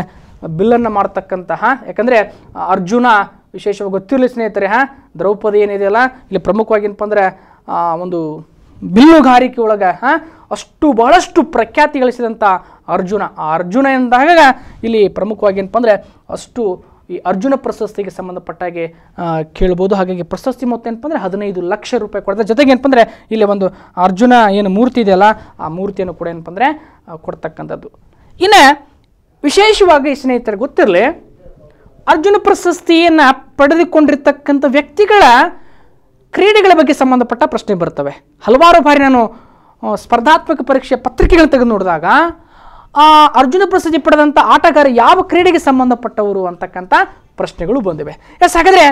ಬಿಲ್ಲನ್ನು ಮಾಡ್ತಕ್ಕಂತಹ ಯಾಕಂದರೆ ಅರ್ಜುನ ವಿಶೇಷವಾಗಿ ಗೊತ್ತಿರಲಿ ಸ್ನೇಹಿತರೆ ಹಾಂ ದ್ರೌಪದಿ ಏನಿದೆಯಲ್ಲ ಇಲ್ಲಿ ಪ್ರಮುಖವಾಗಿ ಏನಪ್ಪ ಅಂದರೆ ಒಂದು ಬಿಲ್ಲುಗಾರಿಕೆ ಒಳಗೆ ಹಾಂ ಅಷ್ಟು ಬಹಳಷ್ಟು ಪ್ರಖ್ಯಾತಿ ಗಳಿಸಿದಂಥ ಅರ್ಜುನ ಆ ಅರ್ಜುನ ಎಂದಾಗ ಇಲ್ಲಿ ಪ್ರಮುಖವಾಗಿ ಏನಪ್ಪ ಅಂದರೆ ಅಷ್ಟು ಈ ಅರ್ಜುನ ಪ್ರಶಸ್ತಿಗೆ ಸಂಬಂಧಪಟ್ಟಾಗೆ ಕೇಳ್ಬೋದು ಹಾಗಾಗಿ ಪ್ರಶಸ್ತಿ ಮೊತ್ತ ಏನಪ್ಪ ಅಂದರೆ ಹದಿನೈದು ಲಕ್ಷ ರೂಪಾಯಿ ಕೊಡ್ತಾರೆ ಜೊತೆಗೆ ಏನಪ್ಪ ಅಂದರೆ ಇಲ್ಲಿ ಒಂದು ಅರ್ಜುನ ಏನು ಮೂರ್ತಿ ಇದೆಯಲ್ಲ ಆ ಮೂರ್ತಿಯನ್ನು ಕೂಡ ಏನಪ್ಪ ಅಂದರೆ ಕೊಡ್ತಕ್ಕಂಥದ್ದು ಇನ್ನು ವಿಶೇಷವಾಗಿ ಸ್ನೇಹಿತರಿಗೆ ಗೊತ್ತಿರಲಿ ಅರ್ಜುನ ಪ್ರಶಸ್ತಿಯನ್ನು ಪಡೆದುಕೊಂಡಿರ್ತಕ್ಕಂಥ ವ್ಯಕ್ತಿಗಳ ಕ್ರೀಡೆಗಳ ಬಗ್ಗೆ ಸಂಬಂಧಪಟ್ಟ ಪ್ರಶ್ನೆ ಬರ್ತವೆ ಹಲವಾರು ಬಾರಿ ನಾನು ಸ್ಪರ್ಧಾತ್ಮಕ ಪರೀಕ್ಷೆ ಪತ್ರಿಕೆಗಳನ್ನು ತೆಗೆದು ನೋಡಿದಾಗ ಆ ಅರ್ಜುನ ಪ್ರಶಸ್ತಿ ಪಡೆದಂಥ ಆಟಗಾರ ಯಾವ ಕ್ರೀಡೆಗೆ ಸಂಬಂಧಪಟ್ಟವರು ಅಂತಕ್ಕಂಥ ಪ್ರಶ್ನೆಗಳು ಬಂದಿವೆ ಎಸ್ ಹಾಗಾದರೆ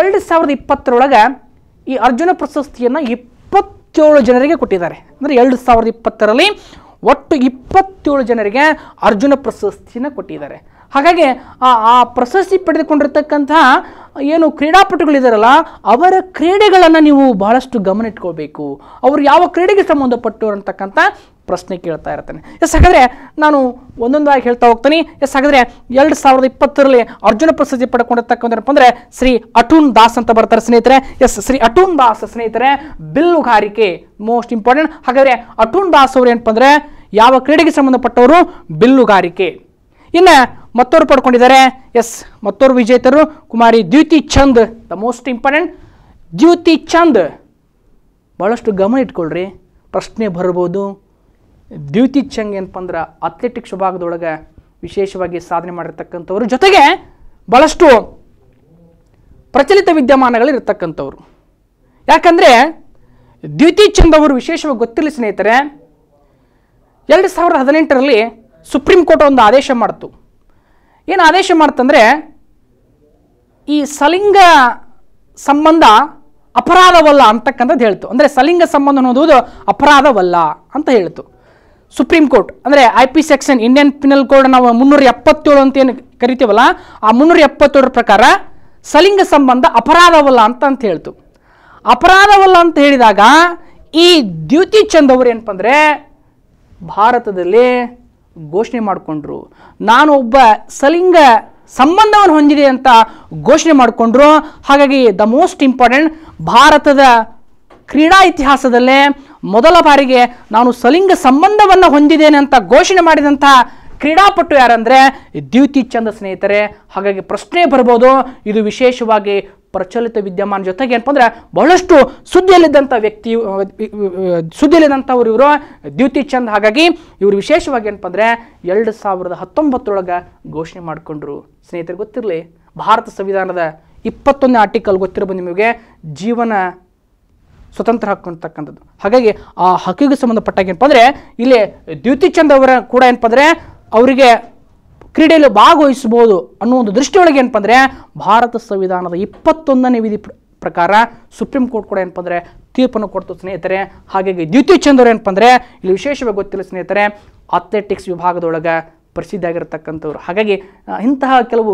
ಎರಡು ಸಾವಿರದ ಇಪ್ಪತ್ತರೊಳಗೆ ಈ ಅರ್ಜುನ ಪ್ರಶಸ್ತಿಯನ್ನು ಇಪ್ಪತ್ತೇಳು ಜನರಿಗೆ ಕೊಟ್ಟಿದ್ದಾರೆ ಅಂದರೆ ಎರಡು ಸಾವಿರದ ಇಪ್ಪತ್ತರಲ್ಲಿ ಒಟ್ಟು ಇಪ್ಪತ್ತೇಳು ಜನರಿಗೆ ಅರ್ಜುನ ಪ್ರಶಸ್ತಿಯನ್ನು ಕೊಟ್ಟಿದ್ದಾರೆ ಹಾಗಾಗಿ ಆ ಪ್ರಶಸ್ತಿ ಪಡೆದುಕೊಂಡಿರ್ತಕ್ಕಂಥ ಏನು ಕ್ರೀಡಾಪಟುಗಳಿದಾರಲ್ಲ ಅವರ ಕ್ರೀಡೆಗಳನ್ನು ನೀವು ಬಹಳಷ್ಟು ಗಮನ ಇಟ್ಕೋಬೇಕು ಅವರು ಯಾವ ಕ್ರೀಡೆಗೆ ಸಂಬಂಧಪಟ್ಟವ್ರು ಅಂತಕ್ಕಂಥ ಪ್ರಶ್ನೆ ಕೇಳ್ತಾ ಇರ್ತಾನೆ ಎಸ್ ಹಾಗಾದರೆ ನಾನು ಒಂದೊಂದಾಗಿ ಹೇಳ್ತಾ ಹೋಗ್ತೀನಿ ಎಸ್ ಹಾಗಾದರೆ ಎರಡು ಸಾವಿರದ ಇಪ್ಪತ್ತರಲ್ಲಿ ಅರ್ಜುನ ಪ್ರಶಸ್ತಿ ಪಡ್ಕೊಂಡಿರ್ತಕ್ಕಂಥ ಅಂದರೆ ಶ್ರೀ ಅಟೂನ್ ದಾಸ್ ಅಂತ ಬರ್ತಾರೆ ಸ್ನೇಹಿತರೆ ಎಸ್ ಶ್ರೀ ಅಟೂನ್ ದಾಸ್ ಸ್ನೇಹಿತರೆ ಬಿಲ್ಲುಗಾರಿಕೆ ಮೋಸ್ಟ್ ಇಂಪಾರ್ಟೆಂಟ್ ಹಾಗಾದರೆ ಅಟೂನ್ ದಾಸ್ ಅವರು ಏನಪ್ಪ ಅಂದರೆ ಯಾವ ಕ್ರೀಡೆಗೆ ಸಂಬಂಧಪಟ್ಟವರು ಬಿಲ್ಲುಗಾರಿಕೆ ಇನ್ನು ಮತ್ತೋರು ಪಡ್ಕೊಂಡಿದ್ದಾರೆ ಎಸ್ ಮತ್ತೋರು ವಿಜೇತರು Kumari Dutee Chand the most important Dutee Chand ಭಾಳಷ್ಟು ಗಮನ ಇಟ್ಕೊಳ್ರಿ ಪ್ರಶ್ನೆ ಬರ್ಬೋದು ದ್ಯುತಿ ಚಂದ್ ಏನಪ್ಪ ಅಂದ್ರೆ ಅಥ್ಲೆಟಿಕ್ಸ್ ವಿಭಾಗದೊಳಗೆ ವಿಶೇಷವಾಗಿ ಸಾಧನೆ ಮಾಡಿರ್ತಕ್ಕಂಥವ್ರ ಜೊತೆಗೆ ಭಾಳಷ್ಟು ಪ್ರಚಲಿತ ವಿದ್ಯಮಾನಗಳಿರ್ತಕ್ಕಂಥವ್ರು ಯಾಕಂದರೆ ದ್ಯುತಿ ಚಂದ್ ಅವರು ವಿಶೇಷವಾಗಿ ಗೊತ್ತಿರಲಿ ಸ್ನೇಹಿತರೆ ಎರಡು ಸಾವಿರದ ಹದಿನೆಂಟರಲ್ಲಿ ಸುಪ್ರೀಂ ಕೋರ್ಟ್ ಒಂದು ಆದೇಶ ಮಾಡಿತು ಏನು ಆದೇಶ ಮಾಡ್ತಂದರೆ ಈ ಸಲಿಂಗ ಸಂಬಂಧ ಅಪರಾಧವಲ್ಲ ಅಂತಕ್ಕಂಥದ್ದು ಹೇಳ್ತು ಅಂದರೆ ಸಲಿಂಗ ಸಂಬಂಧ ಅನ್ನೋದು ಅಪರಾಧವಲ್ಲ ಅಂತ ಹೇಳ್ತು ಸುಪ್ರೀಂ ಕೋರ್ಟ್ ಅಂದರೆ I P section Indian penal code ನಾವು ಮುನ್ನೂರ ಎಪ್ಪತ್ತೇಳು ಅಂತ ಏನು ಕರಿತೀವಲ್ಲ ಆ ಮುನ್ನೂರ ಎಪ್ಪತ್ತೇಳರ ಪ್ರಕಾರ ಸಲಿಂಗ ಸಂಬಂಧ ಅಪರಾಧವಲ್ಲ ಅಂತ ಅಂತ ಹೇಳ್ತು ಅಪರಾಧವಲ್ಲ ಅಂತ ಹೇಳಿದಾಗ ಈ ದ್ಯುತಿ ಚಂದ್ ಅವರು ಏನಪ್ಪ ಅಂದರೆ ಭಾರತದಲ್ಲಿ ಘೋಷಣೆ ಮಾಡಿಕೊಂಡ್ರು ನಾನು ಒಬ್ಬ ಸಲಿಂಗ ಸಂಬಂಧವನ್ನು ಹೊಂದಿದೆ ಅಂತ ಘೋಷಣೆ ಮಾಡಿಕೊಂಡ್ರು ಹಾಗಾಗಿ ದ ಮೋಸ್ಟ್ ಇಂಪಾರ್ಟೆಂಟ್ ಭಾರತದ ಕ್ರೀಡಾ ಇತಿಹಾಸದಲ್ಲೇ ಮೊದಲ ಬಾರಿಗೆ ನಾನು ಸಲಿಂಗ ಸಂಬಂಧವನ್ನು ಹೊಂದಿದ್ದೇನೆ ಅಂತ ಘೋಷಣೆ ಮಾಡಿದಂಥ ಕ್ರೀಡಾಪಟು ಯಾರಂದರೆ ದ್ಯುತಿ ಚಂದ ಸ್ನೇಹಿತರೆ ಹಾಗಾಗಿ ಪ್ರಶ್ನೆ ಬರ್ಬೋದು ಇದು ವಿಶೇಷವಾಗಿ ಪ್ರಚಲಿತ ವಿದ್ಯಮಾನ ಜೊತೆಗೆ ಏನಪ್ಪ ಅಂದರೆ ಬಹಳಷ್ಟು ಸುದ್ದಿಯಲ್ಲಿದ್ದಂಥ ವ್ಯಕ್ತಿ ಸುದ್ದಿಯಲ್ಲಿದ್ದಂಥವ್ರು ಇವರು ದ್ಯುತಿ ಚಂದ್ ಹಾಗಾಗಿ ಇವರು ವಿಶೇಷವಾಗಿ ಏನಪ್ಪ ಅಂದರೆ ಎರಡು ಸಾವಿರದ ಹತ್ತೊಂಬತ್ತರೊಳಗೆ ಘೋಷಣೆ ಮಾಡಿಕೊಂಡ್ರು ಸ್ನೇಹಿತರಿಗೆ ಗೊತ್ತಿರಲಿ ಭಾರತ ಸಂವಿಧಾನದ ಇಪ್ಪತ್ತೊಂದನೇ ಆರ್ಟಿಕಲ್ ಗೊತ್ತಿರಬಹುದು ನಿಮಗೆ ಜೀವನ ಸ್ವತಂತ್ರ ಹಕ್ಕು ಅಂತಕ್ಕಂಥದ್ದು ಹಾಗಾಗಿ ಆ ಹಕ್ಕಿಗೆ ಸಂಬಂಧಪಟ್ಟಾಗ ಏನಪ್ಪ ಅಂದರೆ ಇಲ್ಲಿ ದ್ಯುತಿ ಚಂದ್ ಅವರ ಕೂಡ ಏನಪ್ಪ ಅಂದರೆ ಅವರಿಗೆ ಕ್ರೀಡೆಯಲ್ಲಿ ಭಾಗವಹಿಸಬಹುದು ಅನ್ನೋ ಒಂದು ದೃಷ್ಟಿಯೊಳಗೆ ಏನಪ್ಪ ಭಾರತ ಸಂವಿಧಾನದ ಇಪ್ಪತ್ತೊಂದನೇ ವಿಧಿ ಪ್ರಕಾರ ಸುಪ್ರೀಂ ಕೋರ್ಟ್ ಕೂಡ ಏನಪ್ಪ ತೀರ್ಪನ್ನು ಕೊಡ್ತು ಸ್ನೇಹಿತರೆ ಹಾಗಾಗಿ ದ್ಯುತಿ ಚಂದ್ರ ಏನಪ್ಪ ಇಲ್ಲಿ ವಿಶೇಷವಾಗಿ ಗೊತ್ತಿಲ್ಲ ಸ್ನೇಹಿತರೆ ಅಥ್ಲೆಟಿಕ್ಸ್ ವಿಭಾಗದೊಳಗೆ ಪ್ರಸಿದ್ಧಿಯಾಗಿರ್ತಕ್ಕಂಥವ್ರು ಹಾಗಾಗಿ ಇಂತಹ ಕೆಲವು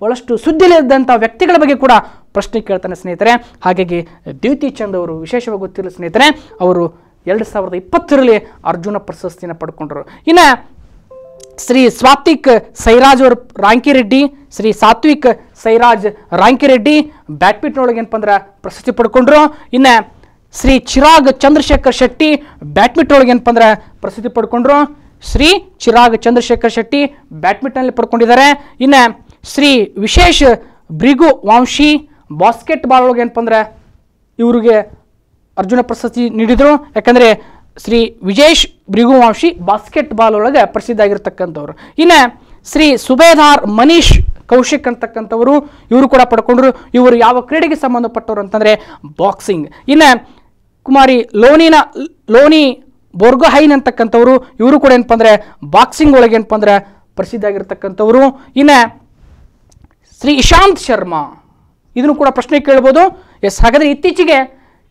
ಬಹಳಷ್ಟು ಸುದ್ದಿಲಿದ್ದಂಥ ವ್ಯಕ್ತಿಗಳ ಬಗ್ಗೆ ಕೂಡ ಪ್ರಶ್ನೆ ಕೇಳ್ತಾನೆ ಸ್ನೇಹಿತರೆ ಹಾಗಾಗಿ ದ್ಯುತಿ ಚಂದ್ ಅವರು ವಿಶೇಷವಾಗಿ ಗೊತ್ತಿಲ್ಲ ಸ್ನೇಹಿತರೆ ಅವರು ಎರಡು ಸಾವಿರದ ಇಪ್ಪತ್ತರಲ್ಲಿ ಅರ್ಜುನ ಪ್ರಶಸ್ತಿಯನ್ನು ಪಡ್ಕೊಂಡ್ರು ಇನ್ನು ಶ್ರೀ ಸ್ವಾತ್ವಿಕ್ ಸೈರಾಜ್ ಅವ್ರ ರಾಂಕಿರೆಡ್ಡಿ ಶ್ರೀ ಸಾತ್ವಿಕ್ ಸೈರಾಜ್ ರಾಂಕಿರೆಡ್ಡಿ ಒಳಗೆ ಏನಪ್ಪ ಅಂದ್ರೆ ಪ್ರಶಸ್ತಿ ಪಡ್ಕೊಂಡ್ರು ಇನ್ನು ಶ್ರೀ ಚಿರಾಗ್ ಚಂದ್ರಶೇಖರ್ ಶೆಟ್ಟಿ ಒಳಗೆ ಏನಪ್ಪ ಅಂದ್ರೆ ಪ್ರಶಸ್ತಿ ಪಡ್ಕೊಂಡ್ರು ಶ್ರೀ ಚಿರಾಗ್ ಚಂದ್ರಶೇಖರ್ ಶೆಟ್ಟಿ ಅಲ್ಲಿ ಪಡ್ಕೊಂಡಿದ್ದಾರೆ ಇನ್ನು Shri Vishesh Bhriguvanshi basketball ಒಳಗೆ ಏನಪ್ಪ ಅಂದ್ರೆ ಅರ್ಜುನ ಪ್ರಶಸ್ತಿ ನೀಡಿದರು ಯಾಕಂದರೆ ಶ್ರೀ ವಿಜೇಶ್ ಭೃಗುವಂಶಿ ಬಾಸ್ಕೆಟ್ಬಾಲ್ ಒಳಗೆ ಪ್ರಸಿದ್ಧ ಆಗಿರ್ತಕ್ಕಂಥವ್ರು ಇನ್ನು ಶ್ರೀ ಸುಬೇದಾರ್ ಮನೀಶ್ ಕೌಶಿಕ್ ಅಂತಕ್ಕಂಥವರು ಇವರು ಕೂಡ ಪಡ್ಕೊಂಡ್ರು ಇವರು ಯಾವ ಕ್ರೀಡೆಗೆ ಸಂಬಂಧಪಟ್ಟವರು ಅಂತಂದರೆ ಬಾಕ್ಸಿಂಗ್ ಇನ್ನು ಕುಮಾರಿ ಲೋನಿನ ಲೋನಿ ಬೋರ್ಗಹೈನ್ ಅಂತಕ್ಕಂಥವ್ರು ಇವರು ಕೂಡ ಏನಪ್ಪ ಅಂದರೆ ಬಾಕ್ಸಿಂಗ್ ಒಳಗೆ ಏನಪ್ಪ ಅಂದರೆ ಪ್ರಸಿದ್ಧ ಆಗಿರ್ತಕ್ಕಂಥವ್ರು ಇನ್ನು ಶ್ರೀ ಇಶಾಂತ್ ಶರ್ಮಾ ಇದನ್ನು ಕೂಡ ಪ್ರಶ್ನೆ ಕೇಳ್ಬೋದು ಎಸ್ ಹಾಗಾದರೆ ಇತ್ತೀಚೆಗೆ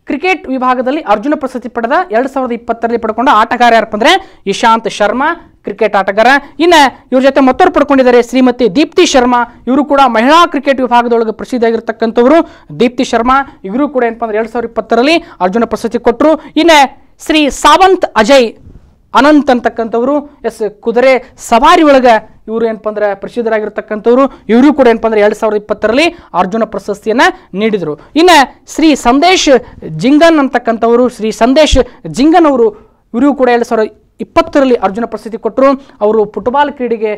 ಕ್ರಿಕೆಟ್ ವಿಭಾಗದಲ್ಲಿ ಅರ್ಜುನ ಪ್ರಶಸ್ತಿ ಪಡೆದ ಎರಡು ಸಾವಿರದ ಇಪ್ಪತ್ತರಲ್ಲಿ ಪಡ್ಕೊಂಡ ಆಟಗಾರ ಯಾರಪ್ಪ ಅಂದ್ರೆ ಇಶಾಂತ್ ಶರ್ಮಾ ಕ್ರಿಕೆಟ್ ಆಟಗಾರ ಇನ್ನು ಇವ್ರ ಜೊತೆ ಮತ್ತೊರು ಪಡ್ಕೊಂಡಿದ್ದಾರೆ ಶ್ರೀಮತಿ ದೀಪ್ತಿ ಶರ್ಮಾ ಇವರು ಕೂಡ ಮಹಿಳಾ ಕ್ರಿಕೆಟ್ ವಿಭಾಗದೊಳಗೆ ಪ್ರಸಿದ್ಧ ದೀಪ್ತಿ ಶರ್ಮಾ ಇವರು ಕೂಡ ಏನಪ್ಪ ಅಂದ್ರೆ ಎರಡು ಸಾವಿರದ ಇಪ್ಪತ್ತರಲ್ಲಿ ಅರ್ಜುನ ಪ್ರಶಸ್ತಿ ಕೊಟ್ಟರು ಇನ್ನು ಶ್ರೀ ಸಾವಂತ್ ಅಜಯ್ ಅನಂತ್ ಅಂತಕ್ಕಂಥವ್ರು ಎಸ್ ಕುದುರೆ ಸವಾರಿ ಒಳಗೆ ಇವರು ಏನಪ್ಪ ಅಂದ್ರೆ ಪ್ರಸಿದ್ಧರಾಗಿರ್ತಕ್ಕಂಥವ್ರು ಇವರು ಕೂಡ ಏನಪ್ಪ ಅಂದ್ರೆ ಎರಡು ಸಾವಿರದ ಇಪ್ಪತ್ತರಲ್ಲಿ ಅರ್ಜುನ ಪ್ರಶಸ್ತಿಯನ್ನು ನೀಡಿದರು ಇನ್ನು ಶ್ರೀ ಸಂದೇಶ್ ಜಿಂಗನ್ ಅಂತಕ್ಕಂಥವರು ಶ್ರೀ ಸಂದೇಶ್ ಜಿಂಗನ್ ಅವರು ಇವರು ಕೂಡ ಎರಡು ಸಾವಿರದ ಇಪ್ಪತ್ತರಲ್ಲಿ ಅರ್ಜುನ ಪ್ರಶಸ್ತಿ ಕೊಟ್ಟರು ಅವರು ಫುಟ್ಬಾಲ್ ಕ್ರೀಡೆಗೆ